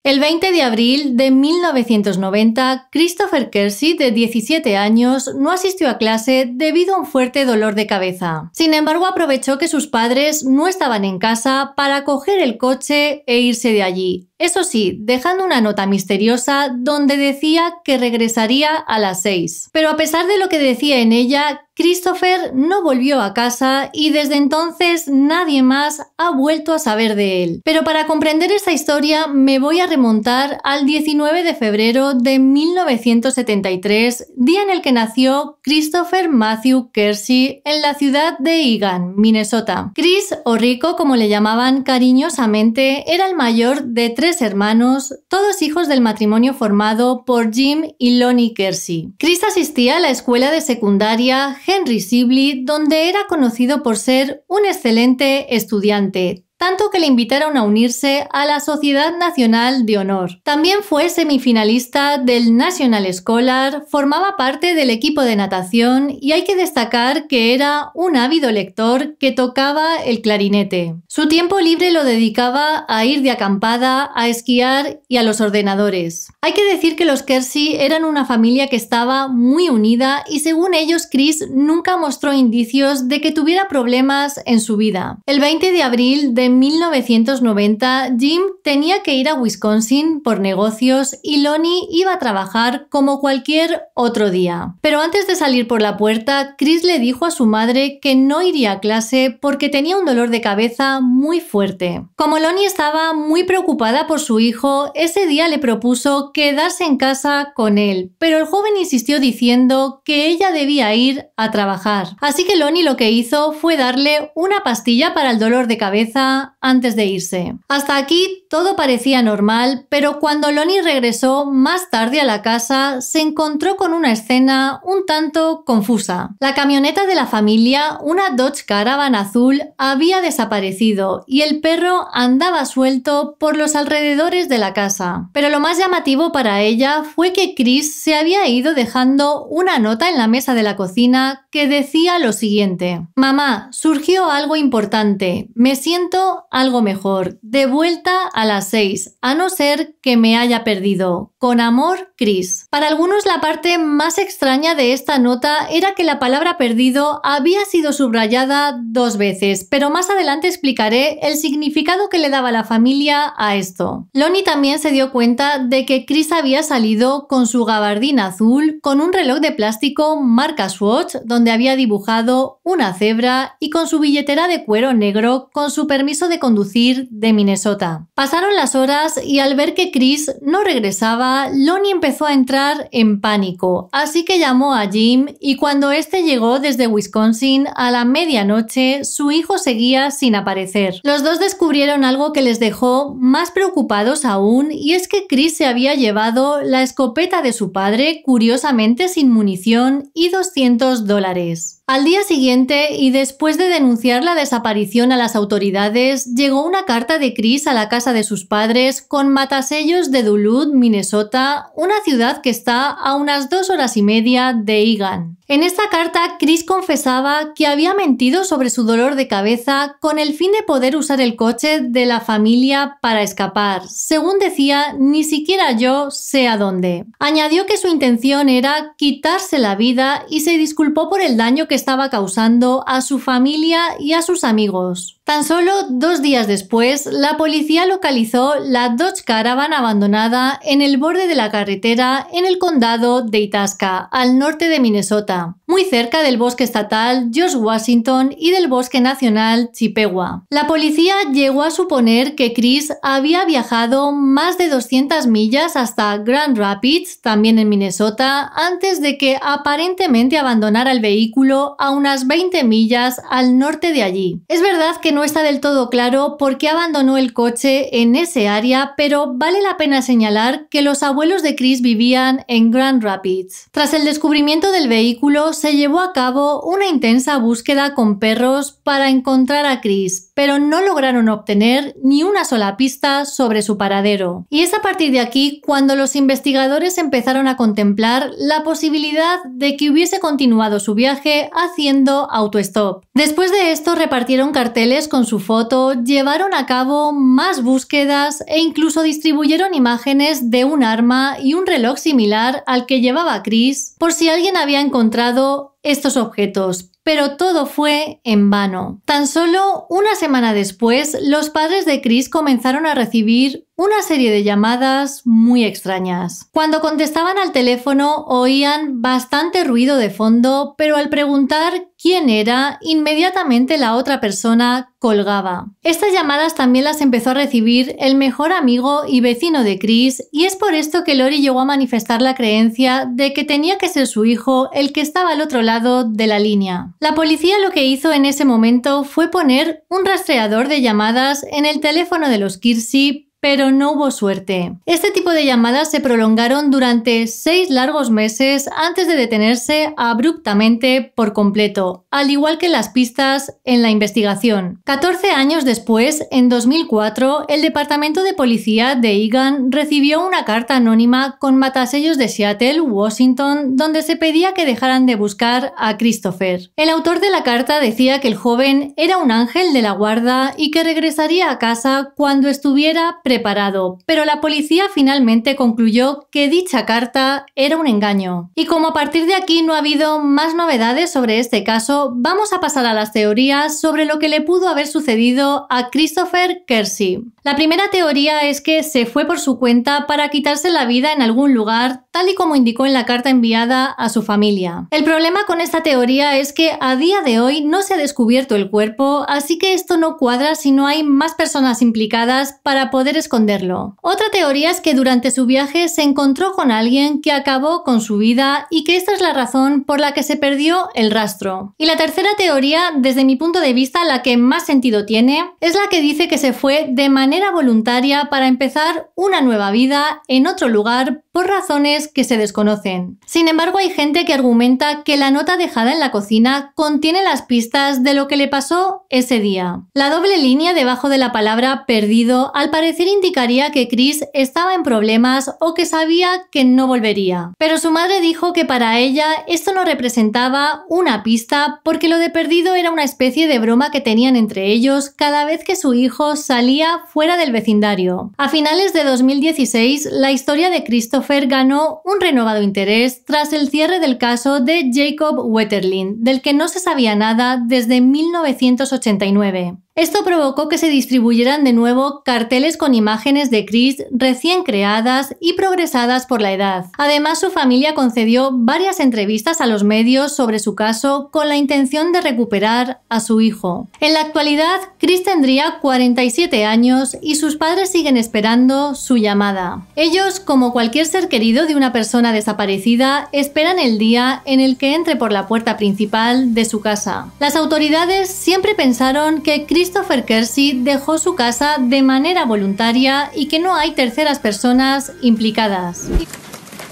El 20 de abril de 1990, Christopher Kersey, de 17 años, no asistió a clase debido a un fuerte dolor de cabeza. Sin embargo, aprovechó que sus padres no estaban en casa para coger el coche e irse de allí. Eso sí, dejando una nota misteriosa donde decía que regresaría a las 6. Pero a pesar de lo que decía en ella, Christopher no volvió a casa y desde entonces nadie más ha vuelto a saber de él. Pero para comprender esta historia me voy a remontar al 19 de febrero de 1973, día en el que nació Christopher Matthew Kersey en la ciudad de Egan, Minnesota. Chris o Rico, como le llamaban cariñosamente, era el mayor de tres hermanos, todos hijos del matrimonio formado por Jim y Lonnie Kersey. Chris asistía a la escuela de secundaria Henry Sibley, donde era conocido por ser un excelente estudiante, tanto que le invitaron a unirse a la Sociedad Nacional de Honor. También fue semifinalista del National Scholar, formaba parte del equipo de natación y hay que destacar que era un ávido lector que tocaba el clarinete. Su tiempo libre lo dedicaba a ir de acampada, a esquiar y a los ordenadores. Hay que decir que los Kersey eran una familia que estaba muy unida y según ellos Chris nunca mostró indicios de que tuviera problemas en su vida. El 20 de abril de en 1990, Jim tenía que ir a Wisconsin por negocios y Lonnie iba a trabajar como cualquier otro día. Pero antes de salir por la puerta, Chris le dijo a su madre que no iría a clase porque tenía un dolor de cabeza muy fuerte. Como Lonnie estaba muy preocupada por su hijo, ese día le propuso quedarse en casa con él, pero el joven insistió diciendo que ella debía ir a trabajar. Así que Lonnie lo que hizo fue darle una pastilla para el dolor de cabeza antes de irse. Hasta aquí todo parecía normal, pero cuando Lonnie regresó más tarde a la casa, se encontró con una escena un tanto confusa. La camioneta de la familia, una Dodge Caravan azul, había desaparecido y el perro andaba suelto por los alrededores de la casa. Pero lo más llamativo para ella fue que Chris se había ido dejando una nota en la mesa de la cocina que decía lo siguiente. Mamá, surgió algo importante. Me siento algo mejor. De vuelta a las 6, a no ser que me haya perdido. Con amor, Chris. Para algunos la parte más extraña de esta nota era que la palabra perdido había sido subrayada dos veces, pero más adelante explicaré el significado que le daba la familia a esto. Lonnie también se dio cuenta de que Chris había salido con su gabardín azul, con un reloj de plástico marca Swatch, donde había dibujado una cebra y con su billetera de cuero negro con su permiso de conducir de Minnesota. Pasaron las horas y al ver que Chris no regresaba, Lonnie empezó a entrar en pánico, así que llamó a Jim y cuando este llegó desde Wisconsin a la medianoche, su hijo seguía sin aparecer. Los dos descubrieron algo que les dejó más preocupados aún y es que Chris se había llevado la escopeta de su padre, curiosamente sin munición, y 200 dólares. Al día siguiente, y después de denunciar la desaparición a las autoridades, llegó una carta de Chris a la casa de sus padres con matasellos de Duluth, Minnesota, una ciudad que está a unas dos horas y media de Egan. En esta carta, Chris confesaba que había mentido sobre su dolor de cabeza con el fin de poder usar el coche de la familia para escapar. Según decía, ni siquiera yo sé a dónde. Añadió que su intención era quitarse la vida y se disculpó por el daño que estaba causando a su familia y a sus amigos. Tan solo dos días después, la policía localizó la Dodge Caravan abandonada en el borde de la carretera en el condado de Itasca, al norte de Minnesota, muy cerca del bosque estatal George Washington y del bosque nacional Chippewa. La policía llegó a suponer que Chris había viajado más de 200 millas hasta Grand Rapids, también en Minnesota, antes de que aparentemente abandonara el vehículo a unas 20 millas al norte de allí. Es verdad que no está del todo claro por qué abandonó el coche en ese área, pero vale la pena señalar que los abuelos de Chris vivían en Grand Rapids. Tras el descubrimiento del vehículo, se llevó a cabo una intensa búsqueda con perros para encontrar a Chris, pero no lograron obtener ni una sola pista sobre su paradero. Y es a partir de aquí cuando los investigadores empezaron a contemplar la posibilidad de que hubiese continuado su viaje haciendo autostop. Después de esto repartieron carteles con su foto, llevaron a cabo más búsquedas e incluso distribuyeron imágenes de un arma y un reloj similar al que llevaba Chris por si alguien había encontrado estos objetos, pero todo fue en vano. Tan solo una semana después, los padres de Chris comenzaron a recibir una serie de llamadas muy extrañas. Cuando contestaban al teléfono oían bastante ruido de fondo, pero al preguntar quién era, inmediatamente la otra persona colgaba. Estas llamadas también las empezó a recibir el mejor amigo y vecino de Chris, y es por esto que Lori llegó a manifestar la creencia de que tenía que ser su hijo el que estaba al otro lado de la línea. La policía lo que hizo en ese momento fue poner un rastreador de llamadas en el teléfono de los Kirsi pero no hubo suerte. Este tipo de llamadas se prolongaron durante seis largos meses antes de detenerse abruptamente por completo, al igual que las pistas en la investigación. 14 años después, en 2004, el Departamento de Policía de Egan recibió una carta anónima con matasellos de Seattle, Washington, donde se pedía que dejaran de buscar a Christopher. El autor de la carta decía que el joven era un ángel de la guarda y que regresaría a casa cuando estuviera preparado, pero la policía finalmente concluyó que dicha carta era un engaño. Y como a partir de aquí no ha habido más novedades sobre este caso, vamos a pasar a las teorías sobre lo que le pudo haber sucedido a Christopher Kersey. La primera teoría es que se fue por su cuenta para quitarse la vida en algún lugar tal y como indicó en la carta enviada a su familia. El problema con esta teoría es que a día de hoy no se ha descubierto el cuerpo, así que esto no cuadra si no hay más personas implicadas para poder esconderlo. Otra teoría es que durante su viaje se encontró con alguien que acabó con su vida y que esta es la razón por la que se perdió el rastro. Y la tercera teoría, desde mi punto de vista, la que más sentido tiene, es la que dice que se fue de manera voluntaria para empezar una nueva vida en otro lugar por razones que se desconocen. Sin embargo, hay gente que argumenta que la nota dejada en la cocina contiene las pistas de lo que le pasó ese día. La doble línea debajo de la palabra perdido al parecer indicaría que Chris estaba en problemas o que sabía que no volvería. Pero su madre dijo que para ella esto no representaba una pista porque lo de perdido era una especie de broma que tenían entre ellos cada vez que su hijo salía fuera del vecindario. A finales de 2016, la historia de Christopher ganó un renovado interés tras el cierre del caso de Jacob Wetterlin, del que no se sabía nada desde 1989. Esto provocó que se distribuyeran de nuevo carteles con imágenes de Chris recién creadas y progresadas por la edad. Además, su familia concedió varias entrevistas a los medios sobre su caso con la intención de recuperar a su hijo. En la actualidad, Chris tendría 47 años y sus padres siguen esperando su llamada. Ellos, como cualquier ser querido de una persona desaparecida, esperan el día en el que entre por la puerta principal de su casa. Las autoridades siempre pensaron que Chris Christopher Kersey dejó su casa de manera voluntaria y que no hay terceras personas implicadas.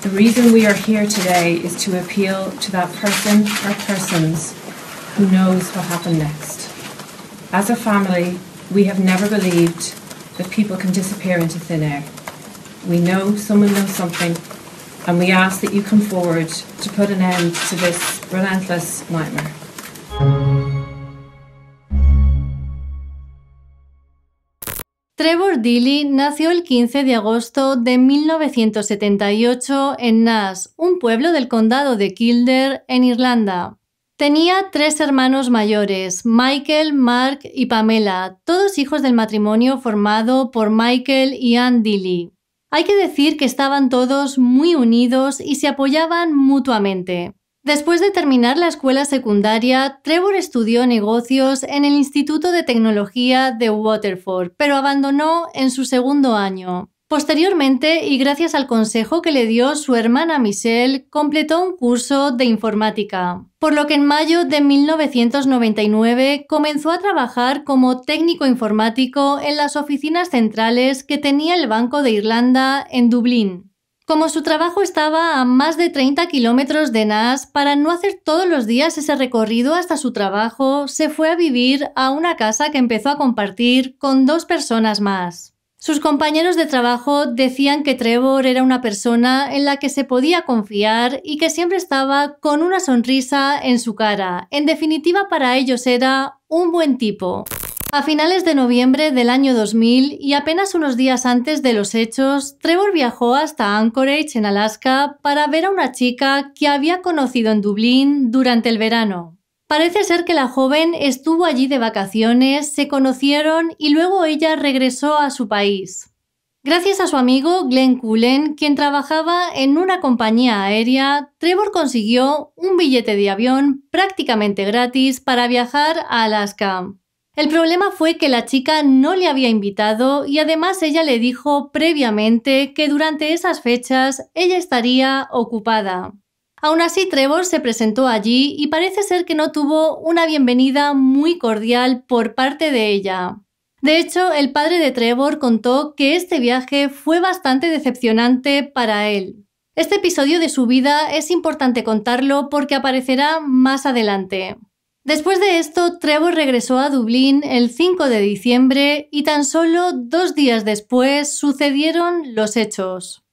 The reason we are here today is to appeal to that person or persons who knows what happened next. As a family, we have never believed that people can disappear into thin air. We know someone knows something, and we ask that you come forward to put an end to this relentless nightmare. Trevor Dilly nació el 15 de agosto de 1978 en Nash, un pueblo del condado de Kildare, en Irlanda. Tenía tres hermanos mayores, Michael, Mark y Pamela, todos hijos del matrimonio formado por Michael y Ann Dilly. Hay que decir que estaban todos muy unidos y se apoyaban mutuamente. Después de terminar la escuela secundaria, Trevor estudió negocios en el Instituto de Tecnología de Waterford, pero abandonó en su segundo año. Posteriormente, y gracias al consejo que le dio su hermana Michelle, completó un curso de informática, por lo que en mayo de 1999 comenzó a trabajar como técnico informático en las oficinas centrales que tenía el Banco de Irlanda en Dublín. Como su trabajo estaba a más de 30 kilómetros de Nash, para no hacer todos los días ese recorrido hasta su trabajo, se fue a vivir a una casa que empezó a compartir con dos personas más. Sus compañeros de trabajo decían que Trevor era una persona en la que se podía confiar y que siempre estaba con una sonrisa en su cara. En definitiva, para ellos era un buen tipo. A finales de noviembre del año 2000 y apenas unos días antes de los hechos, Trevor viajó hasta Anchorage, en Alaska, para ver a una chica que había conocido en Dublín durante el verano. Parece ser que la joven estuvo allí de vacaciones, se conocieron y luego ella regresó a su país. Gracias a su amigo Glenn Cullen, quien trabajaba en una compañía aérea, Trevor consiguió un billete de avión prácticamente gratis para viajar a Alaska. El problema fue que la chica no le había invitado y además ella le dijo previamente que durante esas fechas ella estaría ocupada. Aún así, Trevor se presentó allí y parece ser que no tuvo una bienvenida muy cordial por parte de ella. De hecho, el padre de Trevor contó que este viaje fue bastante decepcionante para él. Este episodio de su vida es importante contarlo porque aparecerá más adelante. Después de esto, Trevor regresó a Dublín el 5 de diciembre y tan solo dos días después sucedieron los hechos.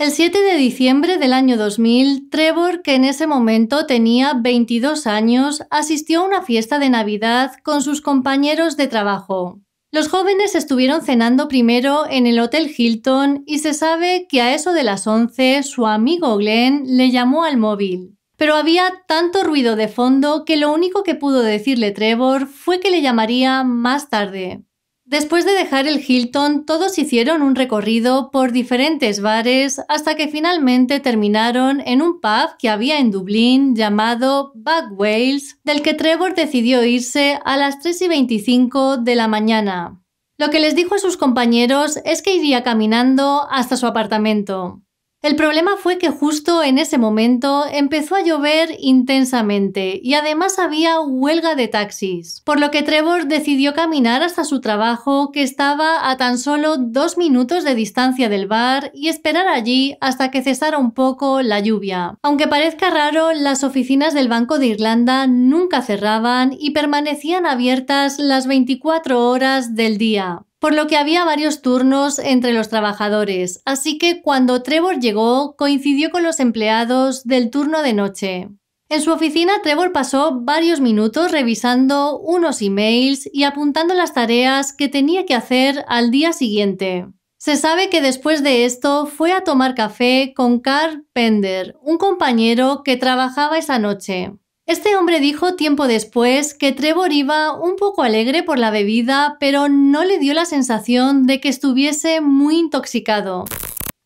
El 7 de diciembre del año 2000, Trevor, que en ese momento tenía 22 años, asistió a una fiesta de Navidad con sus compañeros de trabajo. Los jóvenes estuvieron cenando primero en el Hotel Hilton y se sabe que a eso de las 11 su amigo Glenn le llamó al móvil. Pero había tanto ruido de fondo que lo único que pudo decirle Trevor fue que le llamaría más tarde. Después de dejar el Hilton, todos hicieron un recorrido por diferentes bares hasta que finalmente terminaron en un pub que había en Dublín llamado Bug Wales, del que Trevor decidió irse a las 3 y 25 de la mañana. Lo que les dijo a sus compañeros es que iría caminando hasta su apartamento. El problema fue que justo en ese momento empezó a llover intensamente y además había huelga de taxis, por lo que Trevor decidió caminar hasta su trabajo que estaba a tan solo dos minutos de distancia del bar y esperar allí hasta que cesara un poco la lluvia. Aunque parezca raro, las oficinas del Banco de Irlanda nunca cerraban y permanecían abiertas las 24 horas del día por lo que había varios turnos entre los trabajadores, así que cuando Trevor llegó coincidió con los empleados del turno de noche. En su oficina Trevor pasó varios minutos revisando unos emails y apuntando las tareas que tenía que hacer al día siguiente. Se sabe que después de esto fue a tomar café con Carl Pender, un compañero que trabajaba esa noche. Este hombre dijo tiempo después que Trevor iba un poco alegre por la bebida, pero no le dio la sensación de que estuviese muy intoxicado.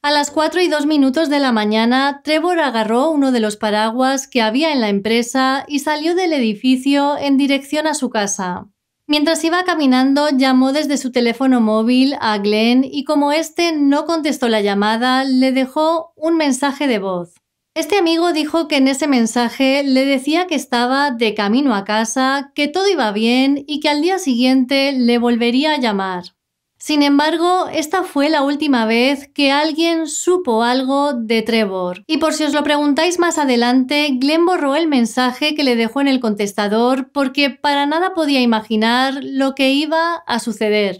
A las 4 y 2 minutos de la mañana, Trevor agarró uno de los paraguas que había en la empresa y salió del edificio en dirección a su casa. Mientras iba caminando, llamó desde su teléfono móvil a Glenn y como este no contestó la llamada, le dejó un mensaje de voz. Este amigo dijo que en ese mensaje le decía que estaba de camino a casa, que todo iba bien y que al día siguiente le volvería a llamar. Sin embargo, esta fue la última vez que alguien supo algo de Trevor. Y por si os lo preguntáis más adelante, Glenn borró el mensaje que le dejó en el contestador porque para nada podía imaginar lo que iba a suceder.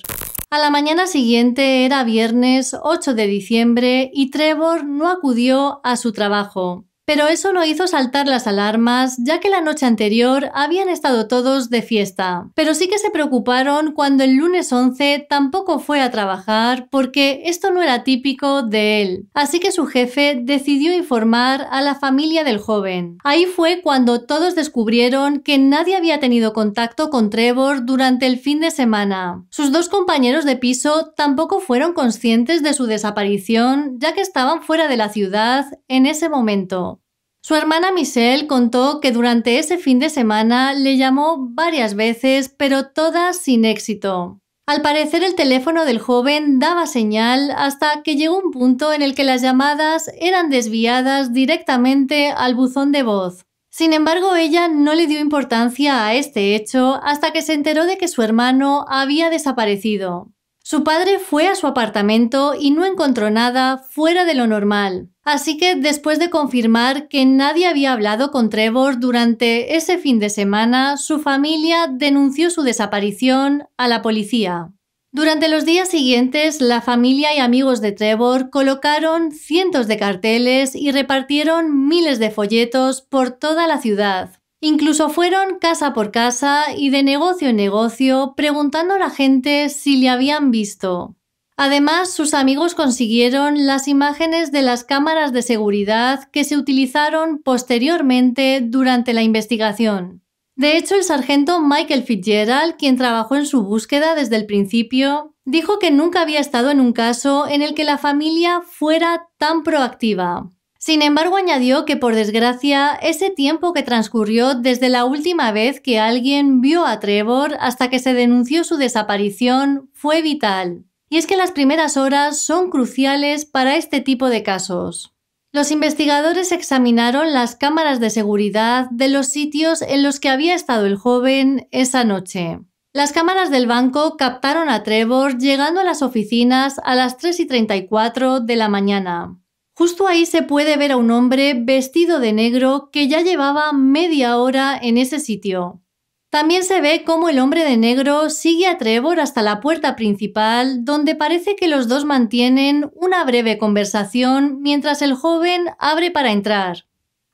A la mañana siguiente era viernes 8 de diciembre y Trevor no acudió a su trabajo. Pero eso no hizo saltar las alarmas, ya que la noche anterior habían estado todos de fiesta. Pero sí que se preocuparon cuando el lunes 11 tampoco fue a trabajar porque esto no era típico de él. Así que su jefe decidió informar a la familia del joven. Ahí fue cuando todos descubrieron que nadie había tenido contacto con Trevor durante el fin de semana. Sus dos compañeros de piso tampoco fueron conscientes de su desaparición, ya que estaban fuera de la ciudad en ese momento. Su hermana Michelle contó que durante ese fin de semana le llamó varias veces, pero todas sin éxito. Al parecer el teléfono del joven daba señal hasta que llegó un punto en el que las llamadas eran desviadas directamente al buzón de voz. Sin embargo, ella no le dio importancia a este hecho hasta que se enteró de que su hermano había desaparecido. Su padre fue a su apartamento y no encontró nada fuera de lo normal. Así que después de confirmar que nadie había hablado con Trevor durante ese fin de semana, su familia denunció su desaparición a la policía. Durante los días siguientes, la familia y amigos de Trevor colocaron cientos de carteles y repartieron miles de folletos por toda la ciudad, Incluso fueron casa por casa y de negocio en negocio preguntando a la gente si le habían visto. Además, sus amigos consiguieron las imágenes de las cámaras de seguridad que se utilizaron posteriormente durante la investigación. De hecho, el sargento Michael Fitzgerald, quien trabajó en su búsqueda desde el principio, dijo que nunca había estado en un caso en el que la familia fuera tan proactiva. Sin embargo, añadió que por desgracia, ese tiempo que transcurrió desde la última vez que alguien vio a Trevor hasta que se denunció su desaparición fue vital. Y es que las primeras horas son cruciales para este tipo de casos. Los investigadores examinaron las cámaras de seguridad de los sitios en los que había estado el joven esa noche. Las cámaras del banco captaron a Trevor llegando a las oficinas a las 3 y 34 de la mañana. Justo ahí se puede ver a un hombre vestido de negro que ya llevaba media hora en ese sitio. También se ve cómo el hombre de negro sigue a Trevor hasta la puerta principal, donde parece que los dos mantienen una breve conversación mientras el joven abre para entrar.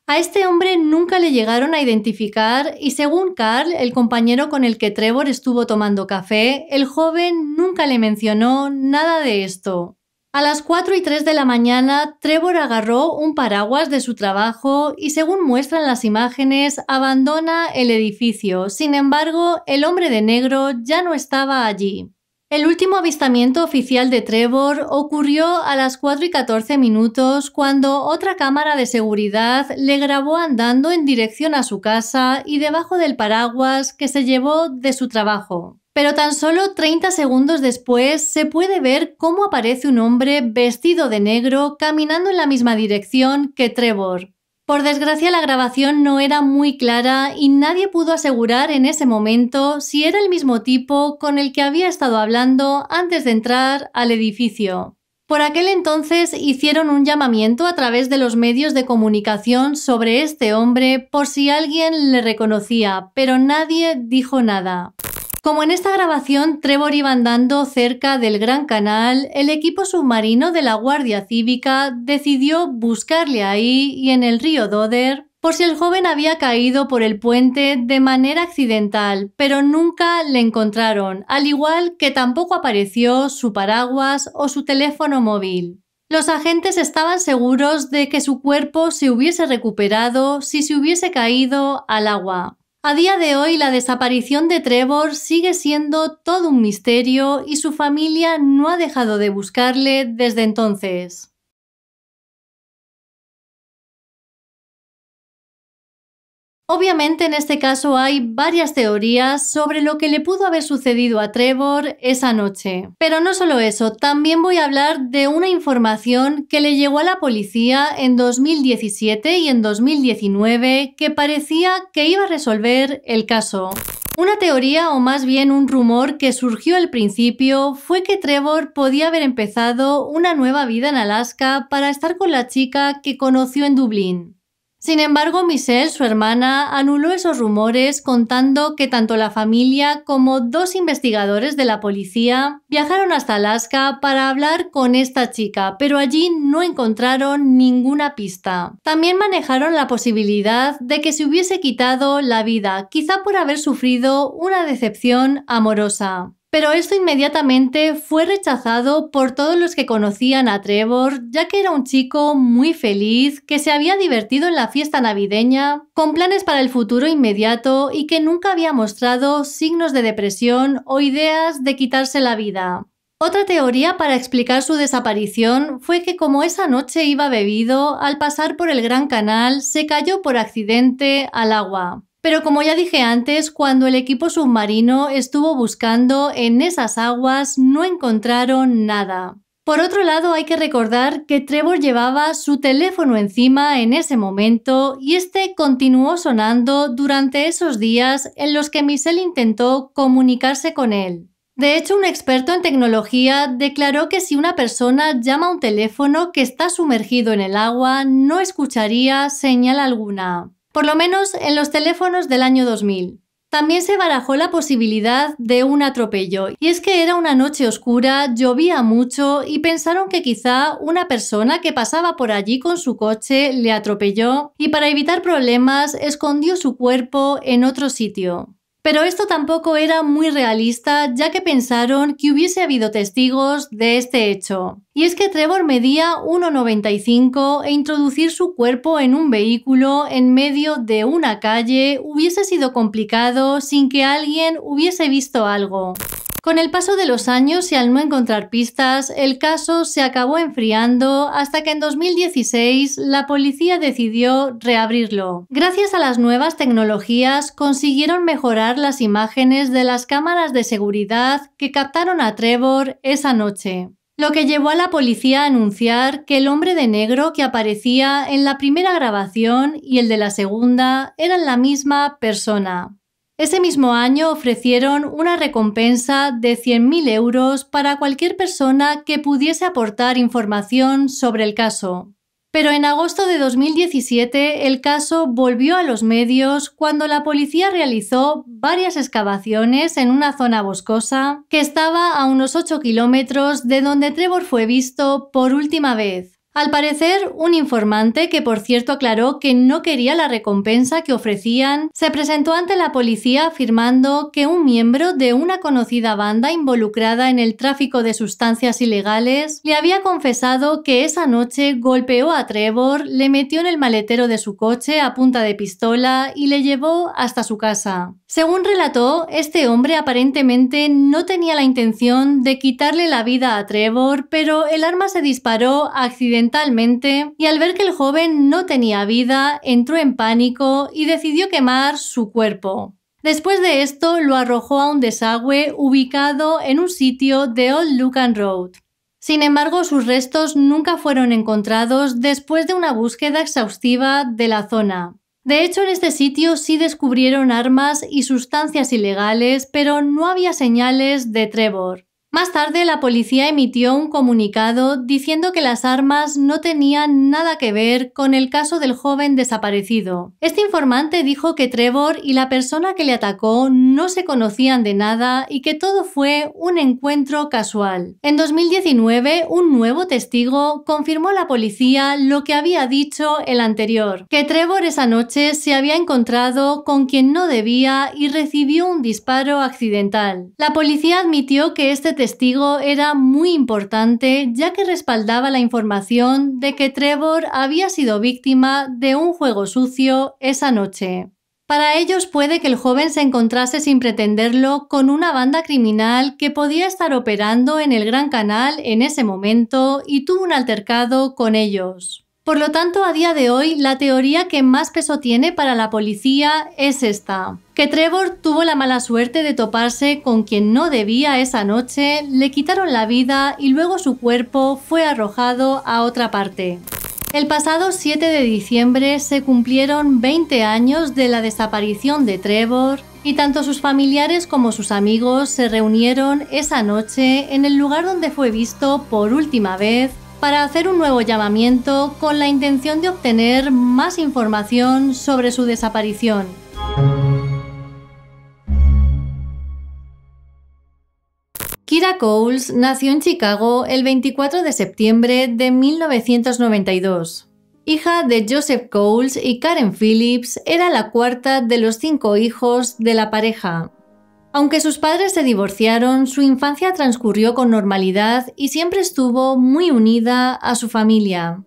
A este hombre nunca le llegaron a identificar y según Carl, el compañero con el que Trevor estuvo tomando café, el joven nunca le mencionó nada de esto. A las 4 y 3 de la mañana, Trevor agarró un paraguas de su trabajo y, según muestran las imágenes, abandona el edificio. Sin embargo, el hombre de negro ya no estaba allí. El último avistamiento oficial de Trevor ocurrió a las 4 y 14 minutos cuando otra cámara de seguridad le grabó andando en dirección a su casa y debajo del paraguas que se llevó de su trabajo. Pero tan solo 30 segundos después se puede ver cómo aparece un hombre vestido de negro caminando en la misma dirección que Trevor. Por desgracia la grabación no era muy clara y nadie pudo asegurar en ese momento si era el mismo tipo con el que había estado hablando antes de entrar al edificio. Por aquel entonces hicieron un llamamiento a través de los medios de comunicación sobre este hombre por si alguien le reconocía, pero nadie dijo nada. Como en esta grabación, Trevor iba andando cerca del Gran Canal, el equipo submarino de la Guardia Cívica decidió buscarle ahí y en el río Doder por si el joven había caído por el puente de manera accidental, pero nunca le encontraron, al igual que tampoco apareció su paraguas o su teléfono móvil. Los agentes estaban seguros de que su cuerpo se hubiese recuperado si se hubiese caído al agua. A día de hoy la desaparición de Trevor sigue siendo todo un misterio y su familia no ha dejado de buscarle desde entonces. Obviamente en este caso hay varias teorías sobre lo que le pudo haber sucedido a Trevor esa noche. Pero no solo eso, también voy a hablar de una información que le llegó a la policía en 2017 y en 2019 que parecía que iba a resolver el caso. Una teoría o más bien un rumor que surgió al principio fue que Trevor podía haber empezado una nueva vida en Alaska para estar con la chica que conoció en Dublín. Sin embargo, Michelle, su hermana, anuló esos rumores contando que tanto la familia como dos investigadores de la policía viajaron hasta Alaska para hablar con esta chica, pero allí no encontraron ninguna pista. También manejaron la posibilidad de que se hubiese quitado la vida, quizá por haber sufrido una decepción amorosa. Pero esto inmediatamente fue rechazado por todos los que conocían a Trevor, ya que era un chico muy feliz, que se había divertido en la fiesta navideña, con planes para el futuro inmediato y que nunca había mostrado signos de depresión o ideas de quitarse la vida. Otra teoría para explicar su desaparición fue que como esa noche iba bebido, al pasar por el Gran Canal se cayó por accidente al agua. Pero como ya dije antes, cuando el equipo submarino estuvo buscando en esas aguas no encontraron nada. Por otro lado, hay que recordar que Trevor llevaba su teléfono encima en ese momento y este continuó sonando durante esos días en los que Michelle intentó comunicarse con él. De hecho, un experto en tecnología declaró que si una persona llama a un teléfono que está sumergido en el agua, no escucharía señal alguna por lo menos en los teléfonos del año 2000. También se barajó la posibilidad de un atropello, y es que era una noche oscura, llovía mucho y pensaron que quizá una persona que pasaba por allí con su coche le atropelló y para evitar problemas escondió su cuerpo en otro sitio. Pero esto tampoco era muy realista, ya que pensaron que hubiese habido testigos de este hecho. Y es que Trevor medía 1,95 e introducir su cuerpo en un vehículo en medio de una calle hubiese sido complicado sin que alguien hubiese visto algo. Con el paso de los años y al no encontrar pistas, el caso se acabó enfriando hasta que en 2016 la policía decidió reabrirlo. Gracias a las nuevas tecnologías consiguieron mejorar las imágenes de las cámaras de seguridad que captaron a Trevor esa noche lo que llevó a la policía a anunciar que el hombre de negro que aparecía en la primera grabación y el de la segunda eran la misma persona. Ese mismo año ofrecieron una recompensa de 100.000 euros para cualquier persona que pudiese aportar información sobre el caso. Pero en agosto de 2017 el caso volvió a los medios cuando la policía realizó varias excavaciones en una zona boscosa que estaba a unos 8 kilómetros de donde Trevor fue visto por última vez. Al parecer, un informante, que por cierto aclaró que no quería la recompensa que ofrecían, se presentó ante la policía afirmando que un miembro de una conocida banda involucrada en el tráfico de sustancias ilegales le había confesado que esa noche golpeó a Trevor, le metió en el maletero de su coche a punta de pistola y le llevó hasta su casa. Según relató, este hombre aparentemente no tenía la intención de quitarle la vida a Trevor, pero el arma se disparó accidentalmente y al ver que el joven no tenía vida, entró en pánico y decidió quemar su cuerpo. Después de esto, lo arrojó a un desagüe ubicado en un sitio de Old Lucan Road. Sin embargo, sus restos nunca fueron encontrados después de una búsqueda exhaustiva de la zona. De hecho, en este sitio sí descubrieron armas y sustancias ilegales, pero no había señales de Trevor. Más tarde, la policía emitió un comunicado diciendo que las armas no tenían nada que ver con el caso del joven desaparecido. Este informante dijo que Trevor y la persona que le atacó no se conocían de nada y que todo fue un encuentro casual. En 2019, un nuevo testigo confirmó a la policía lo que había dicho el anterior, que Trevor esa noche se había encontrado con quien no debía y recibió un disparo accidental. La policía admitió que este testigo era muy importante ya que respaldaba la información de que Trevor había sido víctima de un juego sucio esa noche. Para ellos puede que el joven se encontrase sin pretenderlo con una banda criminal que podía estar operando en el Gran Canal en ese momento y tuvo un altercado con ellos. Por lo tanto, a día de hoy, la teoría que más peso tiene para la policía es esta. Que Trevor tuvo la mala suerte de toparse con quien no debía esa noche, le quitaron la vida y luego su cuerpo fue arrojado a otra parte. El pasado 7 de diciembre se cumplieron 20 años de la desaparición de Trevor y tanto sus familiares como sus amigos se reunieron esa noche en el lugar donde fue visto por última vez para hacer un nuevo llamamiento con la intención de obtener más información sobre su desaparición. Kira Coles nació en Chicago el 24 de septiembre de 1992. Hija de Joseph Coles y Karen Phillips, era la cuarta de los cinco hijos de la pareja. Aunque sus padres se divorciaron, su infancia transcurrió con normalidad y siempre estuvo muy unida a su familia.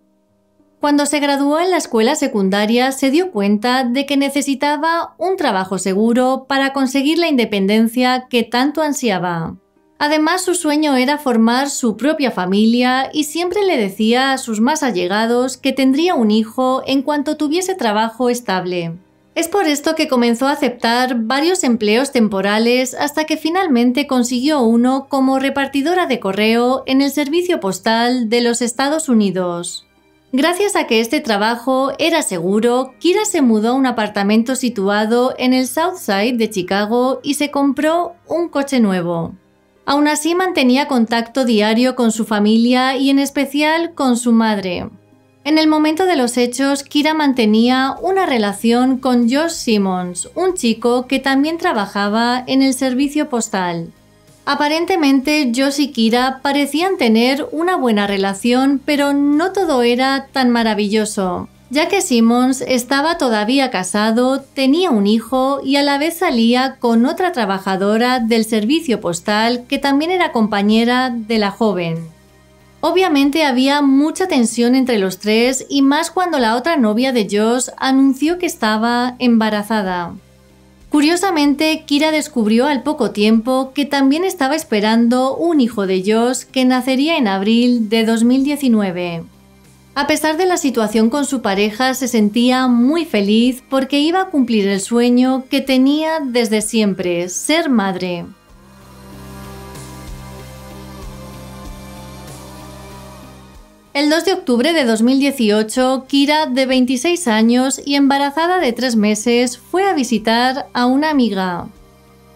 Cuando se graduó en la escuela secundaria se dio cuenta de que necesitaba un trabajo seguro para conseguir la independencia que tanto ansiaba. Además, su sueño era formar su propia familia y siempre le decía a sus más allegados que tendría un hijo en cuanto tuviese trabajo estable. Es por esto que comenzó a aceptar varios empleos temporales hasta que finalmente consiguió uno como repartidora de correo en el servicio postal de los Estados Unidos. Gracias a que este trabajo era seguro, Kira se mudó a un apartamento situado en el South Side de Chicago y se compró un coche nuevo. Aún así mantenía contacto diario con su familia y en especial con su madre. En el momento de los hechos, Kira mantenía una relación con Josh Simmons, un chico que también trabajaba en el servicio postal. Aparentemente, Josh y Kira parecían tener una buena relación, pero no todo era tan maravilloso, ya que Simmons estaba todavía casado, tenía un hijo y a la vez salía con otra trabajadora del servicio postal que también era compañera de la joven. Obviamente había mucha tensión entre los tres y más cuando la otra novia de Josh anunció que estaba embarazada. Curiosamente, Kira descubrió al poco tiempo que también estaba esperando un hijo de Josh que nacería en abril de 2019. A pesar de la situación con su pareja, se sentía muy feliz porque iba a cumplir el sueño que tenía desde siempre, ser madre. El 2 de octubre de 2018, Kira, de 26 años y embarazada de 3 meses, fue a visitar a una amiga.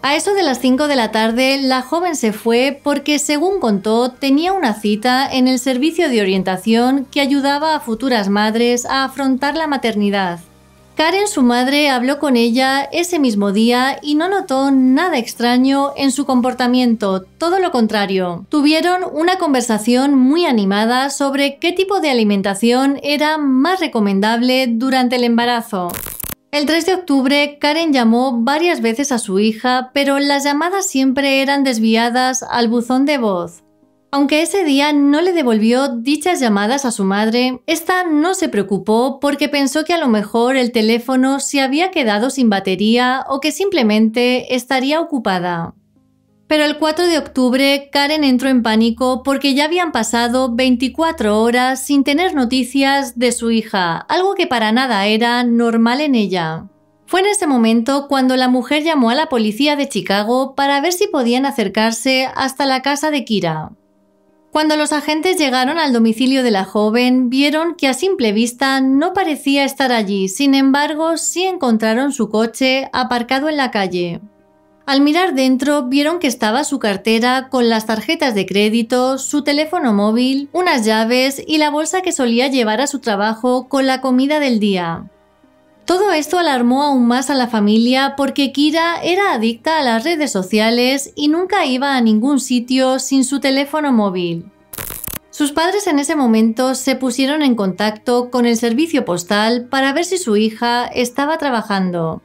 A eso de las 5 de la tarde, la joven se fue porque, según contó, tenía una cita en el servicio de orientación que ayudaba a futuras madres a afrontar la maternidad. Karen, su madre, habló con ella ese mismo día y no notó nada extraño en su comportamiento, todo lo contrario. Tuvieron una conversación muy animada sobre qué tipo de alimentación era más recomendable durante el embarazo. El 3 de octubre, Karen llamó varias veces a su hija, pero las llamadas siempre eran desviadas al buzón de voz. Aunque ese día no le devolvió dichas llamadas a su madre, esta no se preocupó porque pensó que a lo mejor el teléfono se había quedado sin batería o que simplemente estaría ocupada. Pero el 4 de octubre Karen entró en pánico porque ya habían pasado 24 horas sin tener noticias de su hija, algo que para nada era normal en ella. Fue en ese momento cuando la mujer llamó a la policía de Chicago para ver si podían acercarse hasta la casa de Kira. Cuando los agentes llegaron al domicilio de la joven, vieron que a simple vista no parecía estar allí, sin embargo, sí encontraron su coche aparcado en la calle. Al mirar dentro, vieron que estaba su cartera con las tarjetas de crédito, su teléfono móvil, unas llaves y la bolsa que solía llevar a su trabajo con la comida del día. Todo esto alarmó aún más a la familia porque Kira era adicta a las redes sociales y nunca iba a ningún sitio sin su teléfono móvil. Sus padres en ese momento se pusieron en contacto con el servicio postal para ver si su hija estaba trabajando.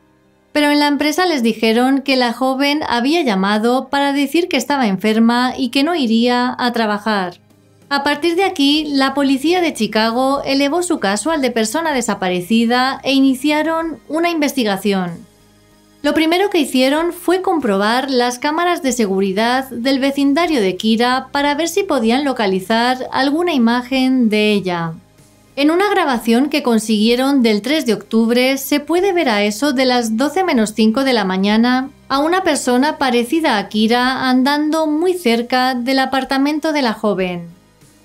Pero en la empresa les dijeron que la joven había llamado para decir que estaba enferma y que no iría a trabajar. A partir de aquí, la policía de Chicago elevó su caso al de persona desaparecida e iniciaron una investigación. Lo primero que hicieron fue comprobar las cámaras de seguridad del vecindario de Kira para ver si podían localizar alguna imagen de ella. En una grabación que consiguieron del 3 de octubre se puede ver a eso de las 12 menos 5 de la mañana a una persona parecida a Kira andando muy cerca del apartamento de la joven.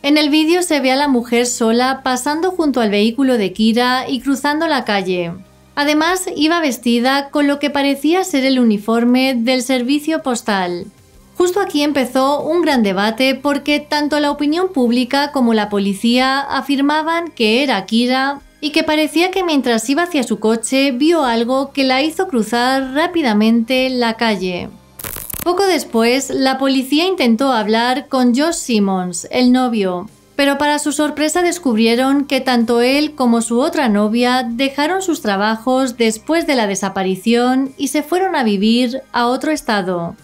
En el vídeo se ve a la mujer sola pasando junto al vehículo de Kira y cruzando la calle. Además, iba vestida con lo que parecía ser el uniforme del servicio postal. Justo aquí empezó un gran debate porque tanto la opinión pública como la policía afirmaban que era Kira y que parecía que mientras iba hacia su coche vio algo que la hizo cruzar rápidamente la calle. Poco después, la policía intentó hablar con Josh Simmons, el novio, pero para su sorpresa descubrieron que tanto él como su otra novia dejaron sus trabajos después de la desaparición y se fueron a vivir a otro estado.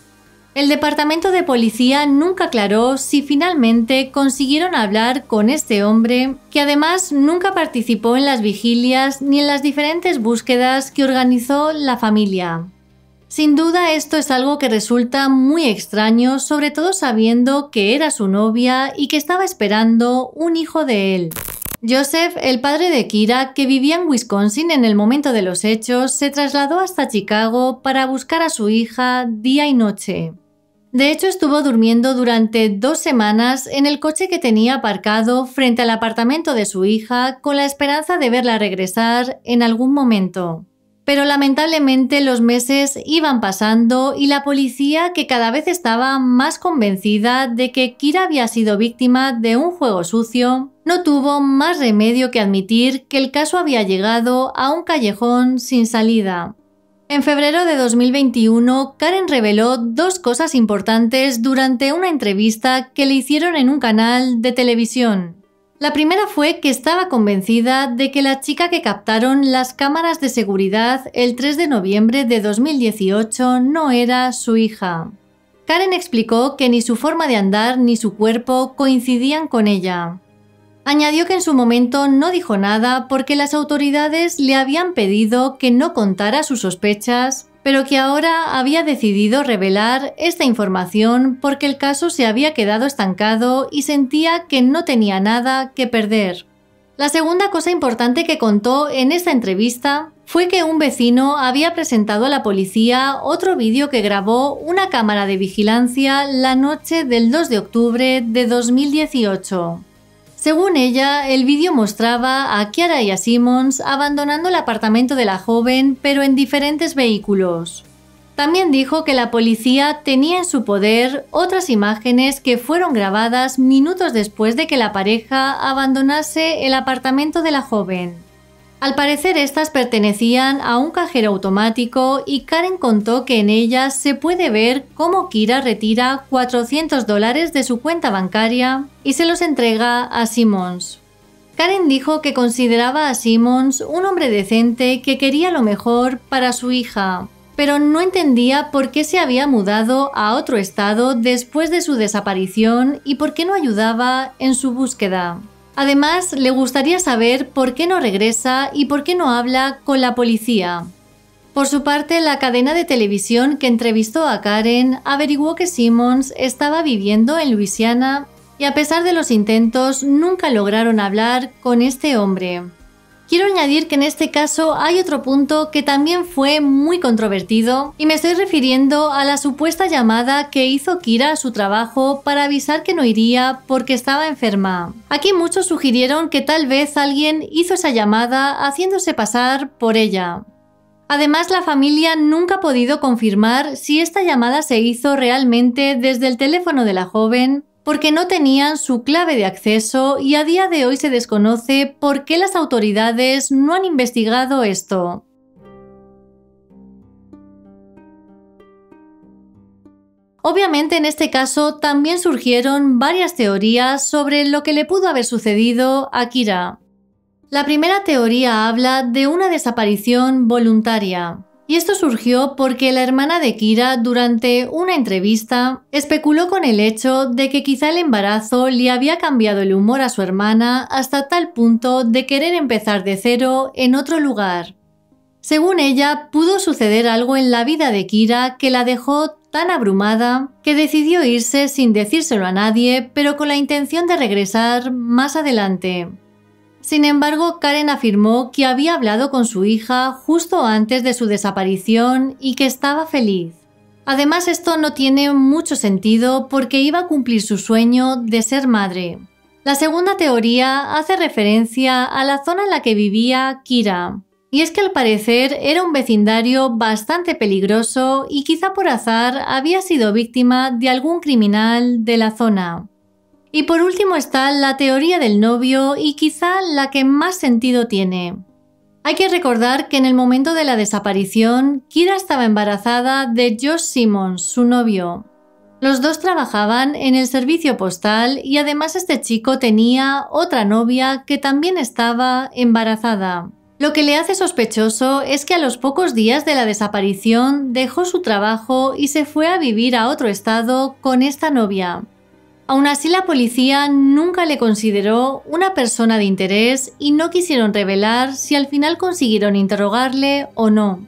El departamento de policía nunca aclaró si finalmente consiguieron hablar con este hombre, que además nunca participó en las vigilias ni en las diferentes búsquedas que organizó la familia. Sin duda esto es algo que resulta muy extraño, sobre todo sabiendo que era su novia y que estaba esperando un hijo de él. Joseph, el padre de Kira, que vivía en Wisconsin en el momento de los hechos, se trasladó hasta Chicago para buscar a su hija día y noche. De hecho, estuvo durmiendo durante dos semanas en el coche que tenía aparcado frente al apartamento de su hija con la esperanza de verla regresar en algún momento. Pero lamentablemente los meses iban pasando y la policía, que cada vez estaba más convencida de que Kira había sido víctima de un juego sucio, no tuvo más remedio que admitir que el caso había llegado a un callejón sin salida. En febrero de 2021, Karen reveló dos cosas importantes durante una entrevista que le hicieron en un canal de televisión. La primera fue que estaba convencida de que la chica que captaron las cámaras de seguridad el 3 de noviembre de 2018 no era su hija. Karen explicó que ni su forma de andar ni su cuerpo coincidían con ella. Añadió que en su momento no dijo nada porque las autoridades le habían pedido que no contara sus sospechas pero que ahora había decidido revelar esta información porque el caso se había quedado estancado y sentía que no tenía nada que perder. La segunda cosa importante que contó en esta entrevista fue que un vecino había presentado a la policía otro vídeo que grabó una cámara de vigilancia la noche del 2 de octubre de 2018. Según ella, el vídeo mostraba a Kiara y a Simmons abandonando el apartamento de la joven, pero en diferentes vehículos. También dijo que la policía tenía en su poder otras imágenes que fueron grabadas minutos después de que la pareja abandonase el apartamento de la joven. Al parecer estas pertenecían a un cajero automático y Karen contó que en ellas se puede ver cómo Kira retira 400 dólares de su cuenta bancaria y se los entrega a Simmons. Karen dijo que consideraba a Simmons un hombre decente que quería lo mejor para su hija, pero no entendía por qué se había mudado a otro estado después de su desaparición y por qué no ayudaba en su búsqueda. Además, le gustaría saber por qué no regresa y por qué no habla con la policía. Por su parte, la cadena de televisión que entrevistó a Karen averiguó que Simmons estaba viviendo en Luisiana y a pesar de los intentos nunca lograron hablar con este hombre. Quiero añadir que en este caso hay otro punto que también fue muy controvertido y me estoy refiriendo a la supuesta llamada que hizo Kira a su trabajo para avisar que no iría porque estaba enferma. Aquí muchos sugirieron que tal vez alguien hizo esa llamada haciéndose pasar por ella. Además, la familia nunca ha podido confirmar si esta llamada se hizo realmente desde el teléfono de la joven porque no tenían su clave de acceso y a día de hoy se desconoce por qué las autoridades no han investigado esto. Obviamente en este caso también surgieron varias teorías sobre lo que le pudo haber sucedido a Kira. La primera teoría habla de una desaparición voluntaria. Y esto surgió porque la hermana de Kira, durante una entrevista, especuló con el hecho de que quizá el embarazo le había cambiado el humor a su hermana hasta tal punto de querer empezar de cero en otro lugar. Según ella, pudo suceder algo en la vida de Kira que la dejó tan abrumada que decidió irse sin decírselo a nadie, pero con la intención de regresar más adelante. Sin embargo, Karen afirmó que había hablado con su hija justo antes de su desaparición y que estaba feliz. Además, esto no tiene mucho sentido porque iba a cumplir su sueño de ser madre. La segunda teoría hace referencia a la zona en la que vivía Kira, y es que al parecer era un vecindario bastante peligroso y quizá por azar había sido víctima de algún criminal de la zona. Y por último está la teoría del novio y quizá la que más sentido tiene. Hay que recordar que en el momento de la desaparición, Kira estaba embarazada de Josh Simmons, su novio. Los dos trabajaban en el servicio postal y además este chico tenía otra novia que también estaba embarazada. Lo que le hace sospechoso es que a los pocos días de la desaparición dejó su trabajo y se fue a vivir a otro estado con esta novia. Aún así, la policía nunca le consideró una persona de interés y no quisieron revelar si al final consiguieron interrogarle o no.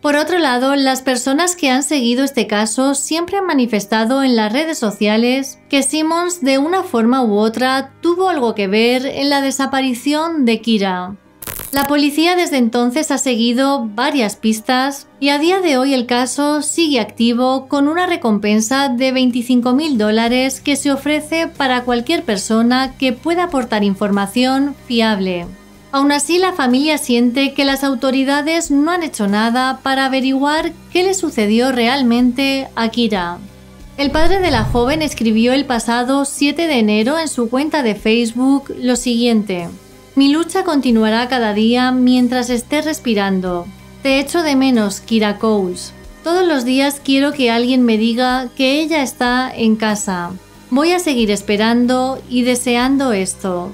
Por otro lado, las personas que han seguido este caso siempre han manifestado en las redes sociales que Simmons de una forma u otra tuvo algo que ver en la desaparición de Kira. La policía desde entonces ha seguido varias pistas y a día de hoy el caso sigue activo con una recompensa de 25.000 mil dólares que se ofrece para cualquier persona que pueda aportar información fiable. Aún así, la familia siente que las autoridades no han hecho nada para averiguar qué le sucedió realmente a Kira. El padre de la joven escribió el pasado 7 de enero en su cuenta de Facebook lo siguiente. Mi lucha continuará cada día mientras esté respirando. Te echo de menos, Kira Coles. Todos los días quiero que alguien me diga que ella está en casa. Voy a seguir esperando y deseando esto.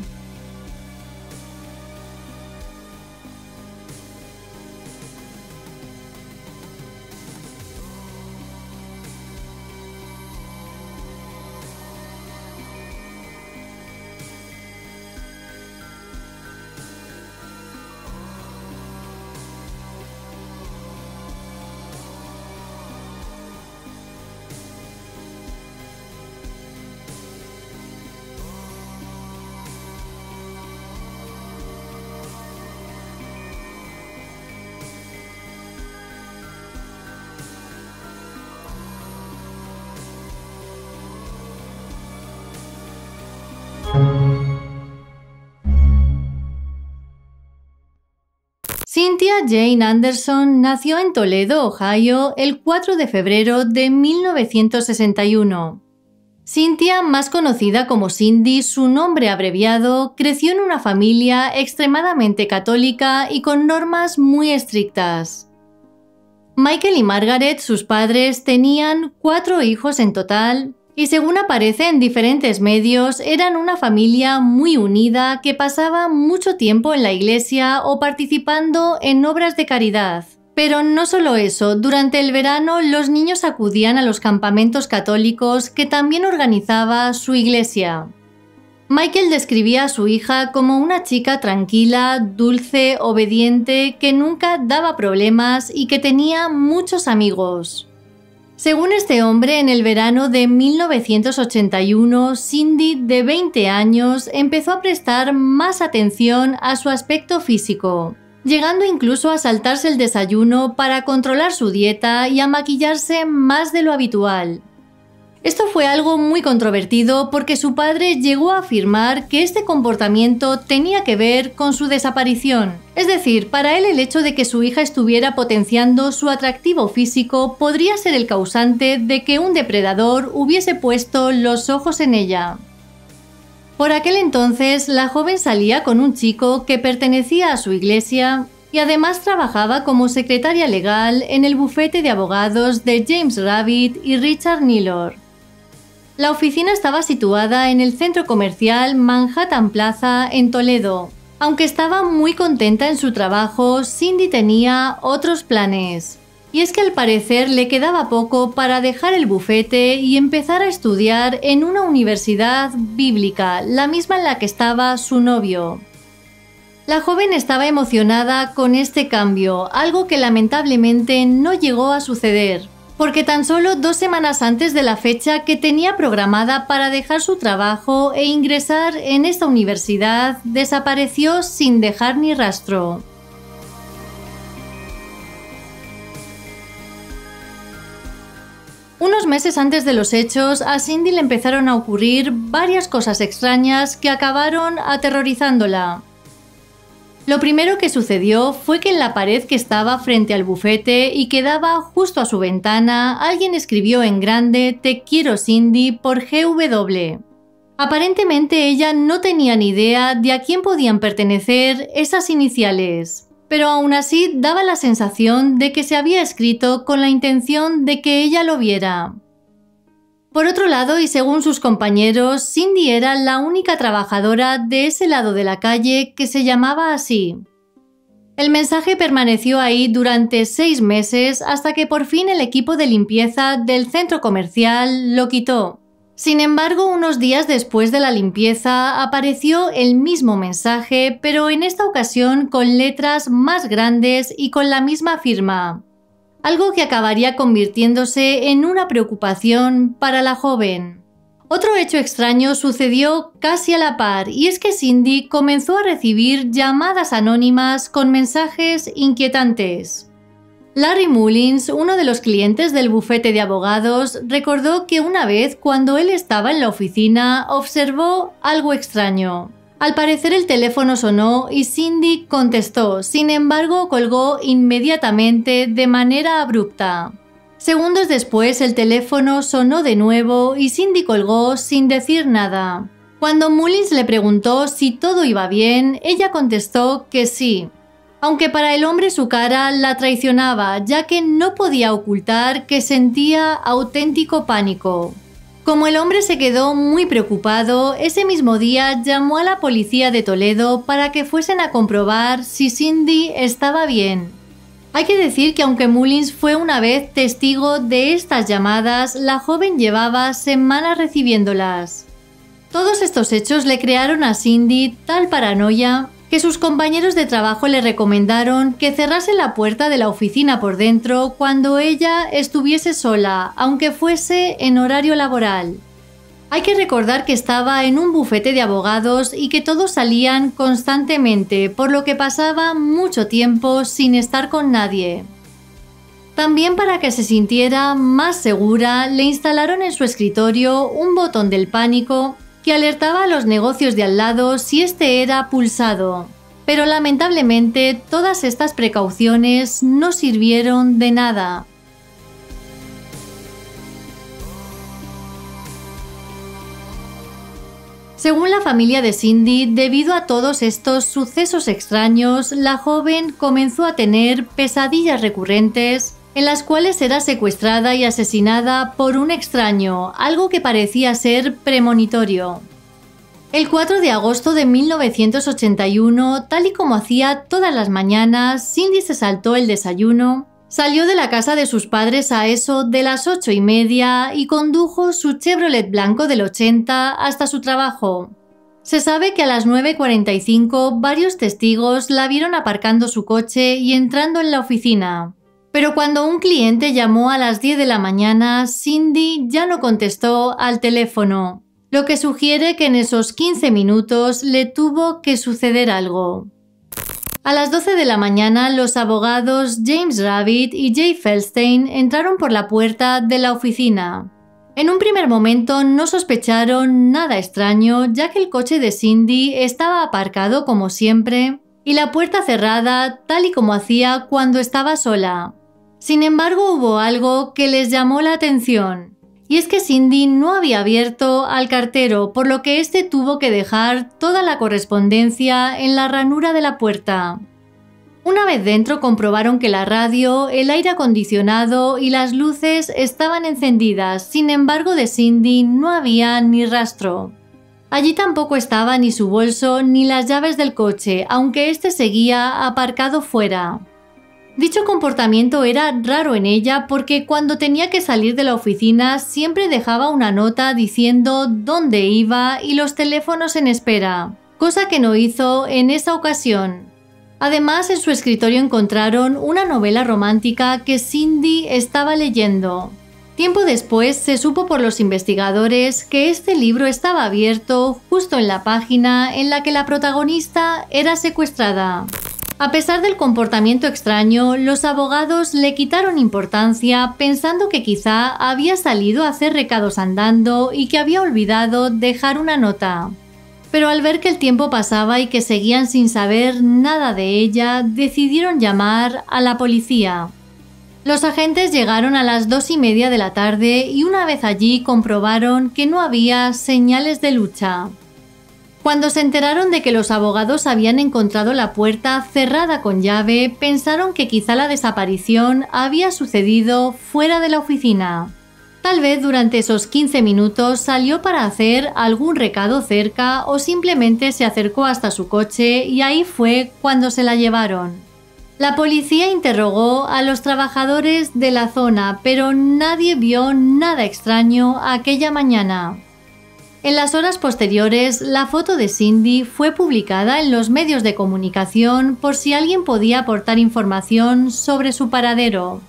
Jane Anderson nació en Toledo, Ohio, el 4 de febrero de 1961. Cynthia, más conocida como Cindy, su nombre abreviado, creció en una familia extremadamente católica y con normas muy estrictas. Michael y Margaret, sus padres, tenían cuatro hijos en total, y según aparece en diferentes medios, eran una familia muy unida que pasaba mucho tiempo en la iglesia o participando en obras de caridad. Pero no solo eso, durante el verano los niños acudían a los campamentos católicos que también organizaba su iglesia. Michael describía a su hija como una chica tranquila, dulce, obediente, que nunca daba problemas y que tenía muchos amigos. Según este hombre, en el verano de 1981, Cindy, de 20 años, empezó a prestar más atención a su aspecto físico, llegando incluso a saltarse el desayuno para controlar su dieta y a maquillarse más de lo habitual. Esto fue algo muy controvertido porque su padre llegó a afirmar que este comportamiento tenía que ver con su desaparición. Es decir, para él el hecho de que su hija estuviera potenciando su atractivo físico podría ser el causante de que un depredador hubiese puesto los ojos en ella. Por aquel entonces, la joven salía con un chico que pertenecía a su iglesia y además trabajaba como secretaria legal en el bufete de abogados de James Rabbit y Richard Nilor la oficina estaba situada en el centro comercial Manhattan Plaza en Toledo. Aunque estaba muy contenta en su trabajo, Cindy tenía otros planes. Y es que al parecer le quedaba poco para dejar el bufete y empezar a estudiar en una universidad bíblica, la misma en la que estaba su novio. La joven estaba emocionada con este cambio, algo que lamentablemente no llegó a suceder porque tan solo dos semanas antes de la fecha que tenía programada para dejar su trabajo e ingresar en esta universidad, desapareció sin dejar ni rastro. Unos meses antes de los hechos, a Cindy le empezaron a ocurrir varias cosas extrañas que acabaron aterrorizándola. Lo primero que sucedió fue que en la pared que estaba frente al bufete y que daba justo a su ventana, alguien escribió en grande Te quiero Cindy por GW. Aparentemente ella no tenía ni idea de a quién podían pertenecer esas iniciales, pero aún así daba la sensación de que se había escrito con la intención de que ella lo viera. Por otro lado, y según sus compañeros, Cindy era la única trabajadora de ese lado de la calle que se llamaba así. El mensaje permaneció ahí durante seis meses hasta que por fin el equipo de limpieza del centro comercial lo quitó. Sin embargo, unos días después de la limpieza apareció el mismo mensaje, pero en esta ocasión con letras más grandes y con la misma firma algo que acabaría convirtiéndose en una preocupación para la joven. Otro hecho extraño sucedió casi a la par, y es que Cindy comenzó a recibir llamadas anónimas con mensajes inquietantes. Larry Mullins, uno de los clientes del bufete de abogados, recordó que una vez cuando él estaba en la oficina observó algo extraño. Al parecer el teléfono sonó y Cindy contestó, sin embargo colgó inmediatamente de manera abrupta. Segundos después el teléfono sonó de nuevo y Cindy colgó sin decir nada. Cuando Mullins le preguntó si todo iba bien, ella contestó que sí. Aunque para el hombre su cara la traicionaba, ya que no podía ocultar que sentía auténtico pánico. Como el hombre se quedó muy preocupado, ese mismo día llamó a la policía de Toledo para que fuesen a comprobar si Cindy estaba bien. Hay que decir que aunque Mullins fue una vez testigo de estas llamadas, la joven llevaba semanas recibiéndolas. Todos estos hechos le crearon a Cindy tal paranoia que sus compañeros de trabajo le recomendaron que cerrase la puerta de la oficina por dentro cuando ella estuviese sola, aunque fuese en horario laboral. Hay que recordar que estaba en un bufete de abogados y que todos salían constantemente, por lo que pasaba mucho tiempo sin estar con nadie. También para que se sintiera más segura, le instalaron en su escritorio un botón del pánico que alertaba a los negocios de al lado si este era pulsado. Pero lamentablemente todas estas precauciones no sirvieron de nada. Según la familia de Cindy, debido a todos estos sucesos extraños, la joven comenzó a tener pesadillas recurrentes en las cuales era secuestrada y asesinada por un extraño, algo que parecía ser premonitorio. El 4 de agosto de 1981, tal y como hacía todas las mañanas, Cindy se saltó el desayuno, salió de la casa de sus padres a eso de las ocho y media y condujo su Chevrolet blanco del 80 hasta su trabajo. Se sabe que a las 9.45 varios testigos la vieron aparcando su coche y entrando en la oficina. Pero cuando un cliente llamó a las 10 de la mañana, Cindy ya no contestó al teléfono, lo que sugiere que en esos 15 minutos le tuvo que suceder algo. A las 12 de la mañana, los abogados James Rabbit y Jay Felstein entraron por la puerta de la oficina. En un primer momento no sospecharon nada extraño, ya que el coche de Cindy estaba aparcado como siempre y la puerta cerrada tal y como hacía cuando estaba sola. Sin embargo, hubo algo que les llamó la atención, y es que Cindy no había abierto al cartero, por lo que éste tuvo que dejar toda la correspondencia en la ranura de la puerta. Una vez dentro comprobaron que la radio, el aire acondicionado y las luces estaban encendidas, sin embargo de Cindy no había ni rastro. Allí tampoco estaba ni su bolso ni las llaves del coche, aunque éste seguía aparcado fuera. Dicho comportamiento era raro en ella porque cuando tenía que salir de la oficina siempre dejaba una nota diciendo dónde iba y los teléfonos en espera, cosa que no hizo en esa ocasión. Además, en su escritorio encontraron una novela romántica que Cindy estaba leyendo. Tiempo después se supo por los investigadores que este libro estaba abierto justo en la página en la que la protagonista era secuestrada. A pesar del comportamiento extraño, los abogados le quitaron importancia pensando que quizá había salido a hacer recados andando y que había olvidado dejar una nota. Pero al ver que el tiempo pasaba y que seguían sin saber nada de ella, decidieron llamar a la policía. Los agentes llegaron a las dos y media de la tarde y una vez allí comprobaron que no había señales de lucha. Cuando se enteraron de que los abogados habían encontrado la puerta cerrada con llave, pensaron que quizá la desaparición había sucedido fuera de la oficina. Tal vez durante esos 15 minutos salió para hacer algún recado cerca o simplemente se acercó hasta su coche y ahí fue cuando se la llevaron. La policía interrogó a los trabajadores de la zona, pero nadie vio nada extraño aquella mañana. En las horas posteriores, la foto de Cindy fue publicada en los medios de comunicación por si alguien podía aportar información sobre su paradero.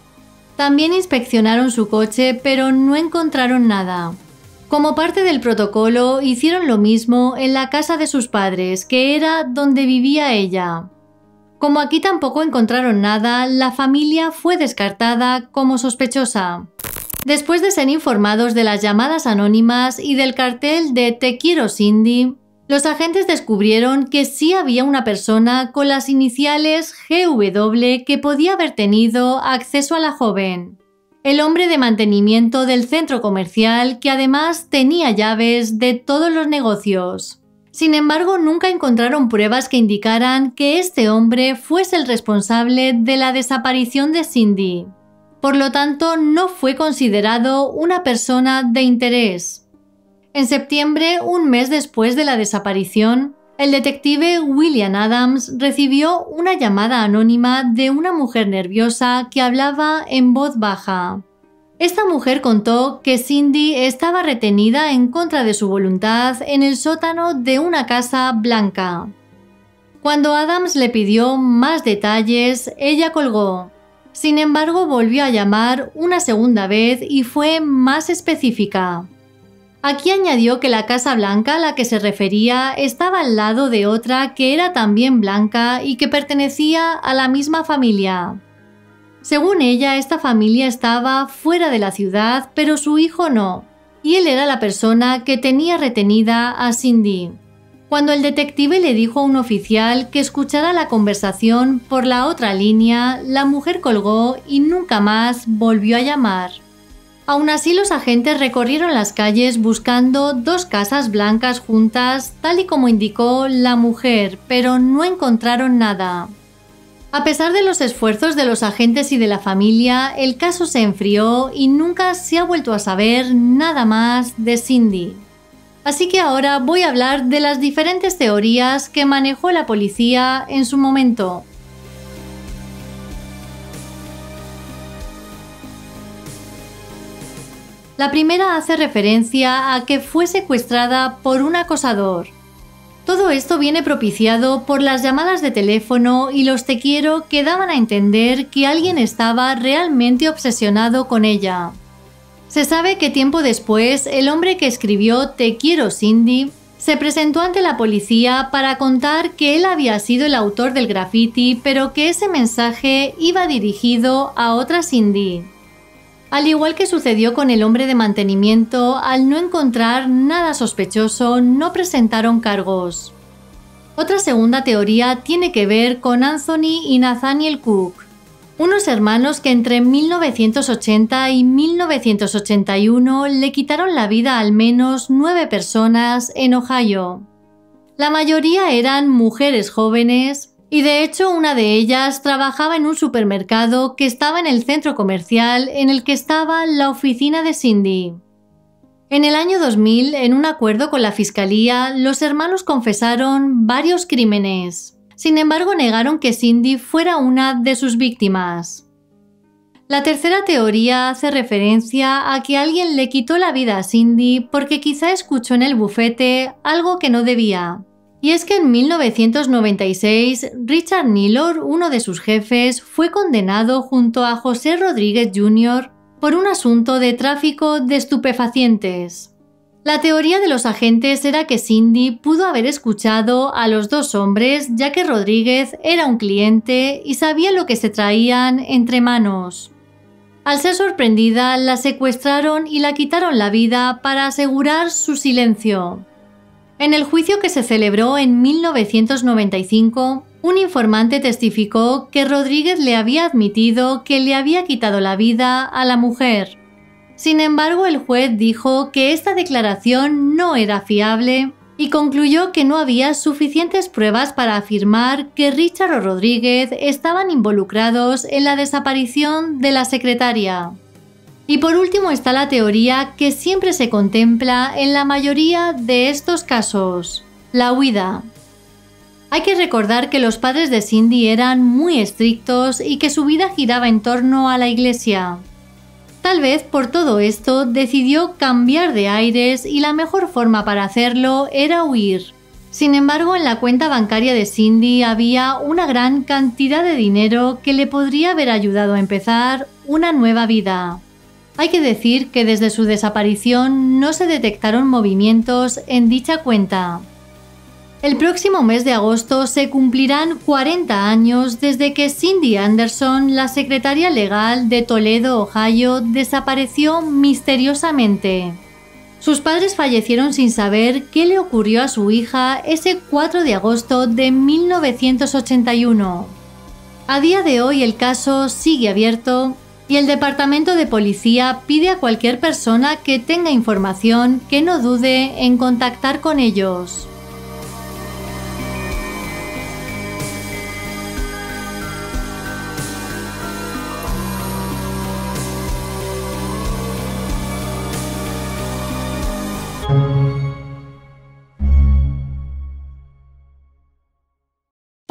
También inspeccionaron su coche, pero no encontraron nada. Como parte del protocolo, hicieron lo mismo en la casa de sus padres, que era donde vivía ella. Como aquí tampoco encontraron nada, la familia fue descartada como sospechosa. Después de ser informados de las llamadas anónimas y del cartel de Te quiero Cindy, los agentes descubrieron que sí había una persona con las iniciales GW que podía haber tenido acceso a la joven. El hombre de mantenimiento del centro comercial que además tenía llaves de todos los negocios. Sin embargo, nunca encontraron pruebas que indicaran que este hombre fuese el responsable de la desaparición de Cindy por lo tanto no fue considerado una persona de interés. En septiembre, un mes después de la desaparición, el detective William Adams recibió una llamada anónima de una mujer nerviosa que hablaba en voz baja. Esta mujer contó que Cindy estaba retenida en contra de su voluntad en el sótano de una casa blanca. Cuando Adams le pidió más detalles, ella colgó. Sin embargo, volvió a llamar una segunda vez y fue más específica. Aquí añadió que la Casa Blanca a la que se refería estaba al lado de otra que era también blanca y que pertenecía a la misma familia. Según ella, esta familia estaba fuera de la ciudad, pero su hijo no, y él era la persona que tenía retenida a Cindy. Cuando el detective le dijo a un oficial que escuchara la conversación por la otra línea, la mujer colgó y nunca más volvió a llamar. Aún así, los agentes recorrieron las calles buscando dos casas blancas juntas, tal y como indicó la mujer, pero no encontraron nada. A pesar de los esfuerzos de los agentes y de la familia, el caso se enfrió y nunca se ha vuelto a saber nada más de Cindy. Así que ahora voy a hablar de las diferentes teorías que manejó la policía en su momento. La primera hace referencia a que fue secuestrada por un acosador. Todo esto viene propiciado por las llamadas de teléfono y los te quiero que daban a entender que alguien estaba realmente obsesionado con ella. Se sabe que tiempo después, el hombre que escribió Te quiero Cindy se presentó ante la policía para contar que él había sido el autor del graffiti, pero que ese mensaje iba dirigido a otra Cindy. Al igual que sucedió con el hombre de mantenimiento, al no encontrar nada sospechoso, no presentaron cargos. Otra segunda teoría tiene que ver con Anthony y Nathaniel Cook unos hermanos que entre 1980 y 1981 le quitaron la vida a al menos nueve personas en Ohio. La mayoría eran mujeres jóvenes y de hecho una de ellas trabajaba en un supermercado que estaba en el centro comercial en el que estaba la oficina de Cindy. En el año 2000, en un acuerdo con la Fiscalía, los hermanos confesaron varios crímenes. Sin embargo, negaron que Cindy fuera una de sus víctimas. La tercera teoría hace referencia a que alguien le quitó la vida a Cindy porque quizá escuchó en el bufete algo que no debía. Y es que en 1996, Richard Nilor, uno de sus jefes, fue condenado junto a José Rodríguez Jr. por un asunto de tráfico de estupefacientes. La teoría de los agentes era que Cindy pudo haber escuchado a los dos hombres ya que Rodríguez era un cliente y sabía lo que se traían entre manos. Al ser sorprendida, la secuestraron y la quitaron la vida para asegurar su silencio. En el juicio que se celebró en 1995, un informante testificó que Rodríguez le había admitido que le había quitado la vida a la mujer. Sin embargo, el juez dijo que esta declaración no era fiable y concluyó que no había suficientes pruebas para afirmar que Richard o Rodríguez estaban involucrados en la desaparición de la secretaria. Y por último está la teoría que siempre se contempla en la mayoría de estos casos, la huida. Hay que recordar que los padres de Cindy eran muy estrictos y que su vida giraba en torno a la iglesia. Tal vez por todo esto decidió cambiar de aires y la mejor forma para hacerlo era huir. Sin embargo, en la cuenta bancaria de Cindy había una gran cantidad de dinero que le podría haber ayudado a empezar una nueva vida. Hay que decir que desde su desaparición no se detectaron movimientos en dicha cuenta. El próximo mes de agosto se cumplirán 40 años desde que Cindy Anderson, la secretaria legal de Toledo, Ohio, desapareció misteriosamente. Sus padres fallecieron sin saber qué le ocurrió a su hija ese 4 de agosto de 1981. A día de hoy el caso sigue abierto y el Departamento de Policía pide a cualquier persona que tenga información que no dude en contactar con ellos.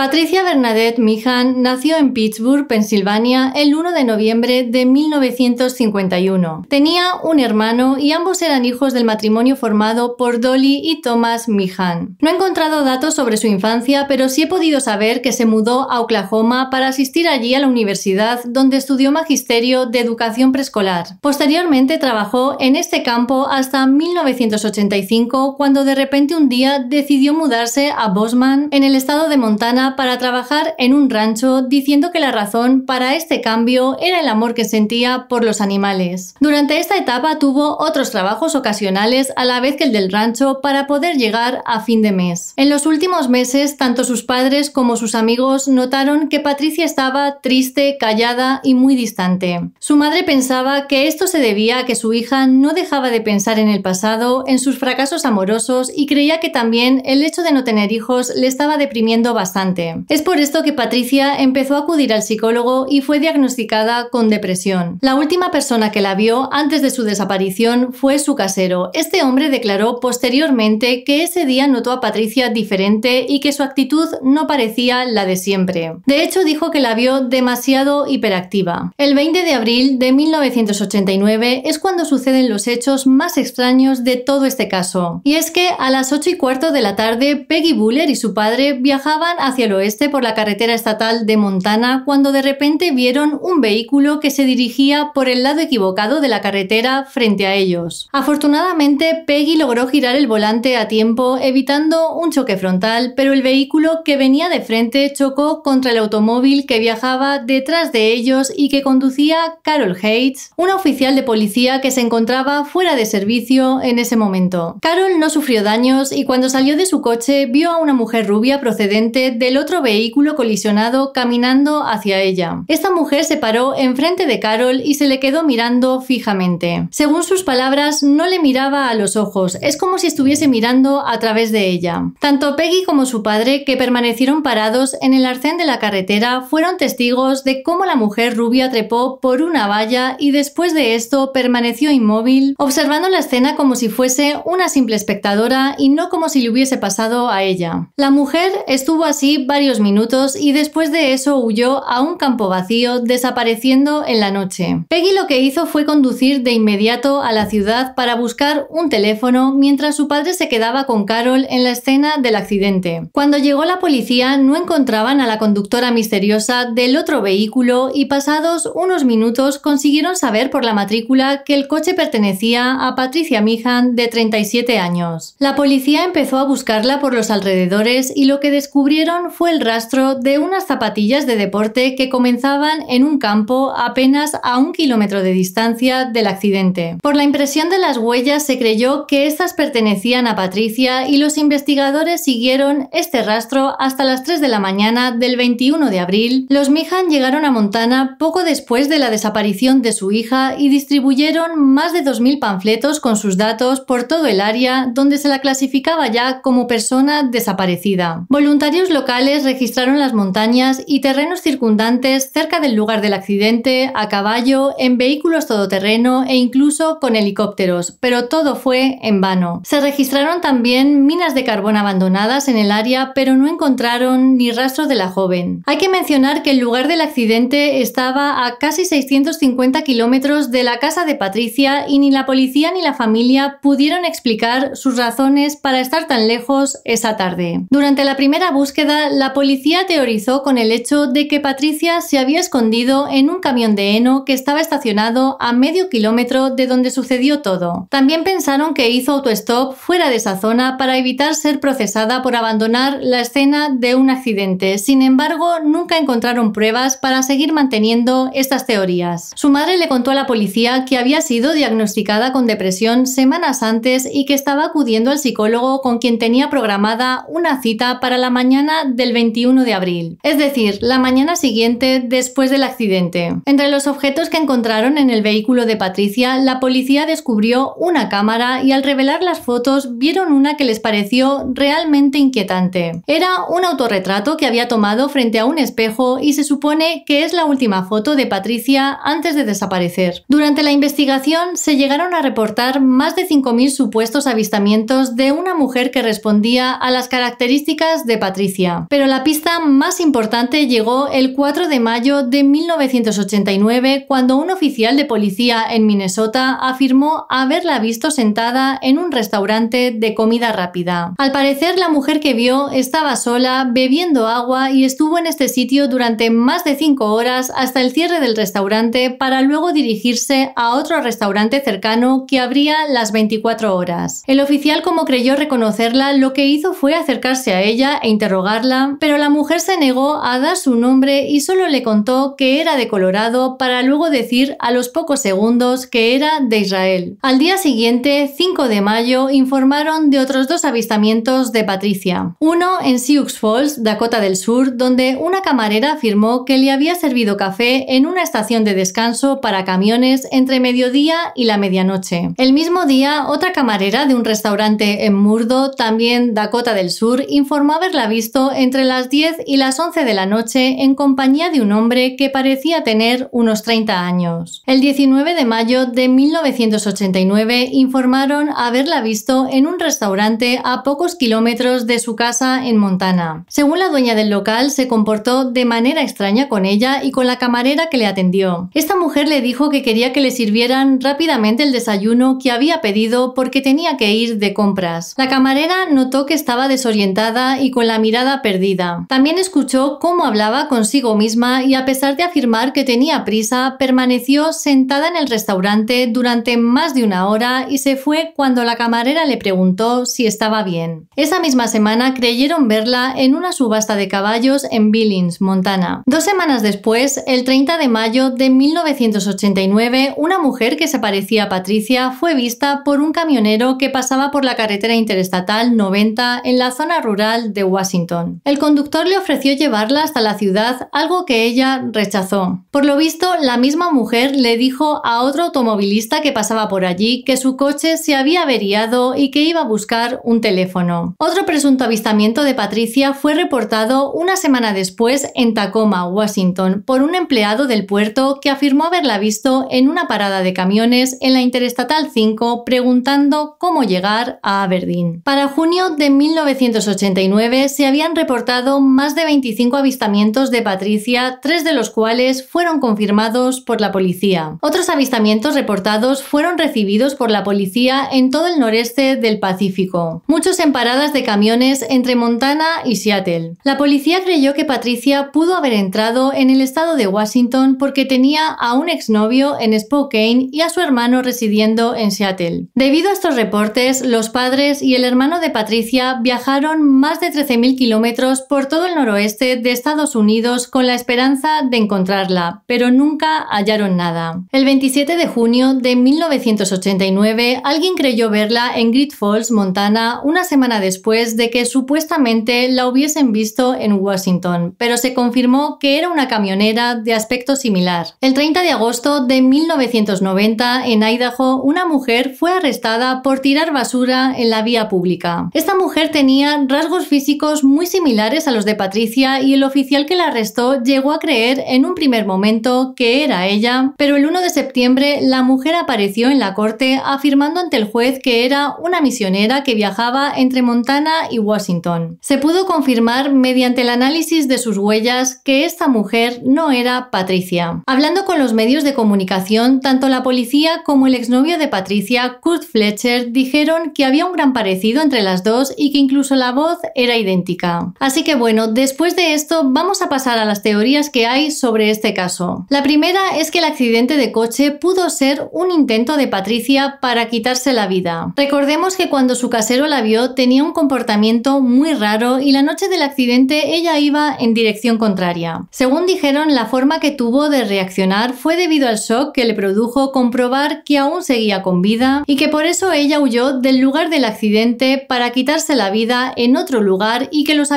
Patricia Bernadette Mihan nació en Pittsburgh, Pensilvania, el 1 de noviembre de 1951. Tenía un hermano y ambos eran hijos del matrimonio formado por Dolly y Thomas Mihan. No he encontrado datos sobre su infancia, pero sí he podido saber que se mudó a Oklahoma para asistir allí a la universidad, donde estudió magisterio de educación preescolar. Posteriormente trabajó en este campo hasta 1985, cuando de repente un día decidió mudarse a Bosman, en el estado de Montana, para trabajar en un rancho diciendo que la razón para este cambio era el amor que sentía por los animales. Durante esta etapa tuvo otros trabajos ocasionales a la vez que el del rancho para poder llegar a fin de mes. En los últimos meses, tanto sus padres como sus amigos notaron que Patricia estaba triste, callada y muy distante. Su madre pensaba que esto se debía a que su hija no dejaba de pensar en el pasado, en sus fracasos amorosos y creía que también el hecho de no tener hijos le estaba deprimiendo bastante. Es por esto que Patricia empezó a acudir al psicólogo y fue diagnosticada con depresión. La última persona que la vio antes de su desaparición fue su casero. Este hombre declaró posteriormente que ese día notó a Patricia diferente y que su actitud no parecía la de siempre. De hecho, dijo que la vio demasiado hiperactiva. El 20 de abril de 1989 es cuando suceden los hechos más extraños de todo este caso. Y es que a las 8 y cuarto de la tarde, Peggy Buller y su padre viajaban hacia el oeste por la carretera estatal de Montana cuando de repente vieron un vehículo que se dirigía por el lado equivocado de la carretera frente a ellos. Afortunadamente, Peggy logró girar el volante a tiempo evitando un choque frontal, pero el vehículo que venía de frente chocó contra el automóvil que viajaba detrás de ellos y que conducía Carol Hates, una oficial de policía que se encontraba fuera de servicio en ese momento. Carol no sufrió daños y cuando salió de su coche vio a una mujer rubia procedente del otro vehículo colisionado caminando hacia ella. Esta mujer se paró enfrente de Carol y se le quedó mirando fijamente. Según sus palabras, no le miraba a los ojos, es como si estuviese mirando a través de ella. Tanto Peggy como su padre, que permanecieron parados en el arcén de la carretera, fueron testigos de cómo la mujer rubia trepó por una valla y después de esto permaneció inmóvil, observando la escena como si fuese una simple espectadora y no como si le hubiese pasado a ella. La mujer estuvo así varios minutos y después de eso huyó a un campo vacío, desapareciendo en la noche. Peggy lo que hizo fue conducir de inmediato a la ciudad para buscar un teléfono mientras su padre se quedaba con Carol en la escena del accidente. Cuando llegó la policía no encontraban a la conductora misteriosa del otro vehículo y pasados unos minutos consiguieron saber por la matrícula que el coche pertenecía a Patricia Mihan de 37 años. La policía empezó a buscarla por los alrededores y lo que descubrieron fue el rastro de unas zapatillas de deporte que comenzaban en un campo apenas a un kilómetro de distancia del accidente. Por la impresión de las huellas se creyó que estas pertenecían a Patricia y los investigadores siguieron este rastro hasta las 3 de la mañana del 21 de abril. Los Mihan llegaron a Montana poco después de la desaparición de su hija y distribuyeron más de 2.000 panfletos con sus datos por todo el área donde se la clasificaba ya como persona desaparecida. Voluntarios locales registraron las montañas y terrenos circundantes cerca del lugar del accidente, a caballo, en vehículos todoterreno e incluso con helicópteros, pero todo fue en vano. Se registraron también minas de carbón abandonadas en el área, pero no encontraron ni rastro de la joven. Hay que mencionar que el lugar del accidente estaba a casi 650 kilómetros de la casa de Patricia y ni la policía ni la familia pudieron explicar sus razones para estar tan lejos esa tarde. Durante la primera búsqueda, la policía teorizó con el hecho de que Patricia se había escondido en un camión de heno que estaba estacionado a medio kilómetro de donde sucedió todo. También pensaron que hizo autostop fuera de esa zona para evitar ser procesada por abandonar la escena de un accidente. Sin embargo, nunca encontraron pruebas para seguir manteniendo estas teorías. Su madre le contó a la policía que había sido diagnosticada con depresión semanas antes y que estaba acudiendo al psicólogo con quien tenía programada una cita para la mañana de del 21 de abril, es decir, la mañana siguiente después del accidente. Entre los objetos que encontraron en el vehículo de Patricia, la policía descubrió una cámara y al revelar las fotos vieron una que les pareció realmente inquietante. Era un autorretrato que había tomado frente a un espejo y se supone que es la última foto de Patricia antes de desaparecer. Durante la investigación se llegaron a reportar más de 5.000 supuestos avistamientos de una mujer que respondía a las características de Patricia. Pero la pista más importante llegó el 4 de mayo de 1989 cuando un oficial de policía en Minnesota afirmó haberla visto sentada en un restaurante de comida rápida. Al parecer la mujer que vio estaba sola bebiendo agua y estuvo en este sitio durante más de 5 horas hasta el cierre del restaurante para luego dirigirse a otro restaurante cercano que abría las 24 horas. El oficial como creyó reconocerla lo que hizo fue acercarse a ella e interrogarla pero la mujer se negó a dar su nombre y solo le contó que era de Colorado para luego decir a los pocos segundos que era de Israel. Al día siguiente, 5 de mayo, informaron de otros dos avistamientos de Patricia. Uno en Sioux Falls, Dakota del Sur, donde una camarera afirmó que le había servido café en una estación de descanso para camiones entre mediodía y la medianoche. El mismo día, otra camarera de un restaurante en Murdo, también Dakota del Sur, informó haberla visto en entre las 10 y las 11 de la noche en compañía de un hombre que parecía tener unos 30 años. El 19 de mayo de 1989 informaron haberla visto en un restaurante a pocos kilómetros de su casa en Montana. Según la dueña del local, se comportó de manera extraña con ella y con la camarera que le atendió. Esta mujer le dijo que quería que le sirvieran rápidamente el desayuno que había pedido porque tenía que ir de compras. La camarera notó que estaba desorientada y con la mirada perdida también escuchó cómo hablaba consigo misma y a pesar de afirmar que tenía prisa, permaneció sentada en el restaurante durante más de una hora y se fue cuando la camarera le preguntó si estaba bien. Esa misma semana creyeron verla en una subasta de caballos en Billings, Montana. Dos semanas después, el 30 de mayo de 1989, una mujer que se parecía a Patricia fue vista por un camionero que pasaba por la carretera interestatal 90 en la zona rural de Washington. El conductor le ofreció llevarla hasta la ciudad, algo que ella rechazó. Por lo visto, la misma mujer le dijo a otro automovilista que pasaba por allí que su coche se había averiado y que iba a buscar un teléfono. Otro presunto avistamiento de Patricia fue reportado una semana después en Tacoma, Washington, por un empleado del puerto que afirmó haberla visto en una parada de camiones en la Interestatal 5 preguntando cómo llegar a Aberdeen. Para junio de 1989 se habían reportado reportado más de 25 avistamientos de Patricia, tres de los cuales fueron confirmados por la policía. Otros avistamientos reportados fueron recibidos por la policía en todo el noreste del Pacífico, muchos en paradas de camiones entre Montana y Seattle. La policía creyó que Patricia pudo haber entrado en el estado de Washington porque tenía a un exnovio en Spokane y a su hermano residiendo en Seattle. Debido a estos reportes, los padres y el hermano de Patricia viajaron más de 13.000 kilómetros por todo el noroeste de Estados Unidos con la esperanza de encontrarla, pero nunca hallaron nada. El 27 de junio de 1989, alguien creyó verla en Great Falls, Montana, una semana después de que supuestamente la hubiesen visto en Washington, pero se confirmó que era una camionera de aspecto similar. El 30 de agosto de 1990, en Idaho, una mujer fue arrestada por tirar basura en la vía pública. Esta mujer tenía rasgos físicos muy similares a los de Patricia y el oficial que la arrestó llegó a creer en un primer momento que era ella, pero el 1 de septiembre la mujer apareció en la corte afirmando ante el juez que era una misionera que viajaba entre Montana y Washington. Se pudo confirmar mediante el análisis de sus huellas que esta mujer no era Patricia. Hablando con los medios de comunicación, tanto la policía como el exnovio de Patricia, Kurt Fletcher, dijeron que había un gran parecido entre las dos y que incluso la voz era idéntica. Así que bueno, después de esto vamos a pasar a las teorías que hay sobre este caso. La primera es que el accidente de coche pudo ser un intento de Patricia para quitarse la vida. Recordemos que cuando su casero la vio tenía un comportamiento muy raro y la noche del accidente ella iba en dirección contraria. Según dijeron, la forma que tuvo de reaccionar fue debido al shock que le produjo comprobar que aún seguía con vida y que por eso ella huyó del lugar del accidente para quitarse la vida en otro lugar y que los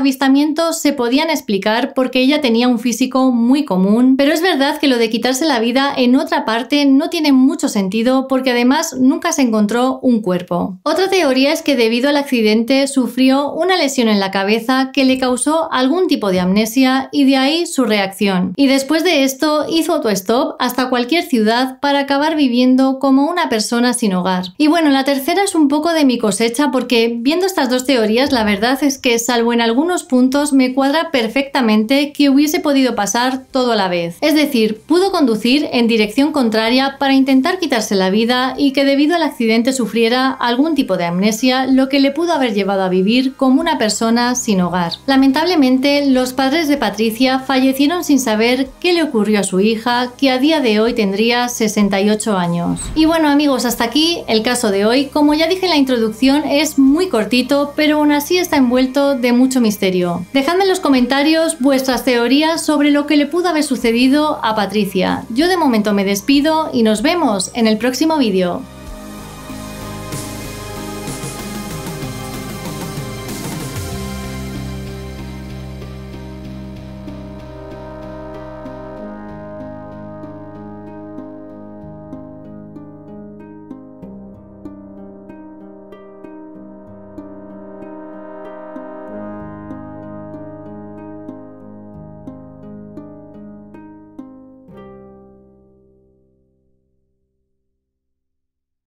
se podían explicar porque ella tenía un físico muy común, pero es verdad que lo de quitarse la vida en otra parte no tiene mucho sentido porque además nunca se encontró un cuerpo. Otra teoría es que debido al accidente sufrió una lesión en la cabeza que le causó algún tipo de amnesia y de ahí su reacción. Y después de esto hizo auto-stop hasta cualquier ciudad para acabar viviendo como una persona sin hogar. Y bueno, la tercera es un poco de mi cosecha porque viendo estas dos teorías la verdad es que salvo en algunos puntos me cuadra perfectamente que hubiese podido pasar todo a la vez. Es decir, pudo conducir en dirección contraria para intentar quitarse la vida y que debido al accidente sufriera algún tipo de amnesia, lo que le pudo haber llevado a vivir como una persona sin hogar. Lamentablemente, los padres de Patricia fallecieron sin saber qué le ocurrió a su hija, que a día de hoy tendría 68 años. Y bueno amigos, hasta aquí el caso de hoy. Como ya dije en la introducción, es muy cortito, pero aún así está envuelto de mucho misterio Dejadme en los comentarios vuestras teorías sobre lo que le pudo haber sucedido a Patricia. Yo de momento me despido y nos vemos en el próximo vídeo.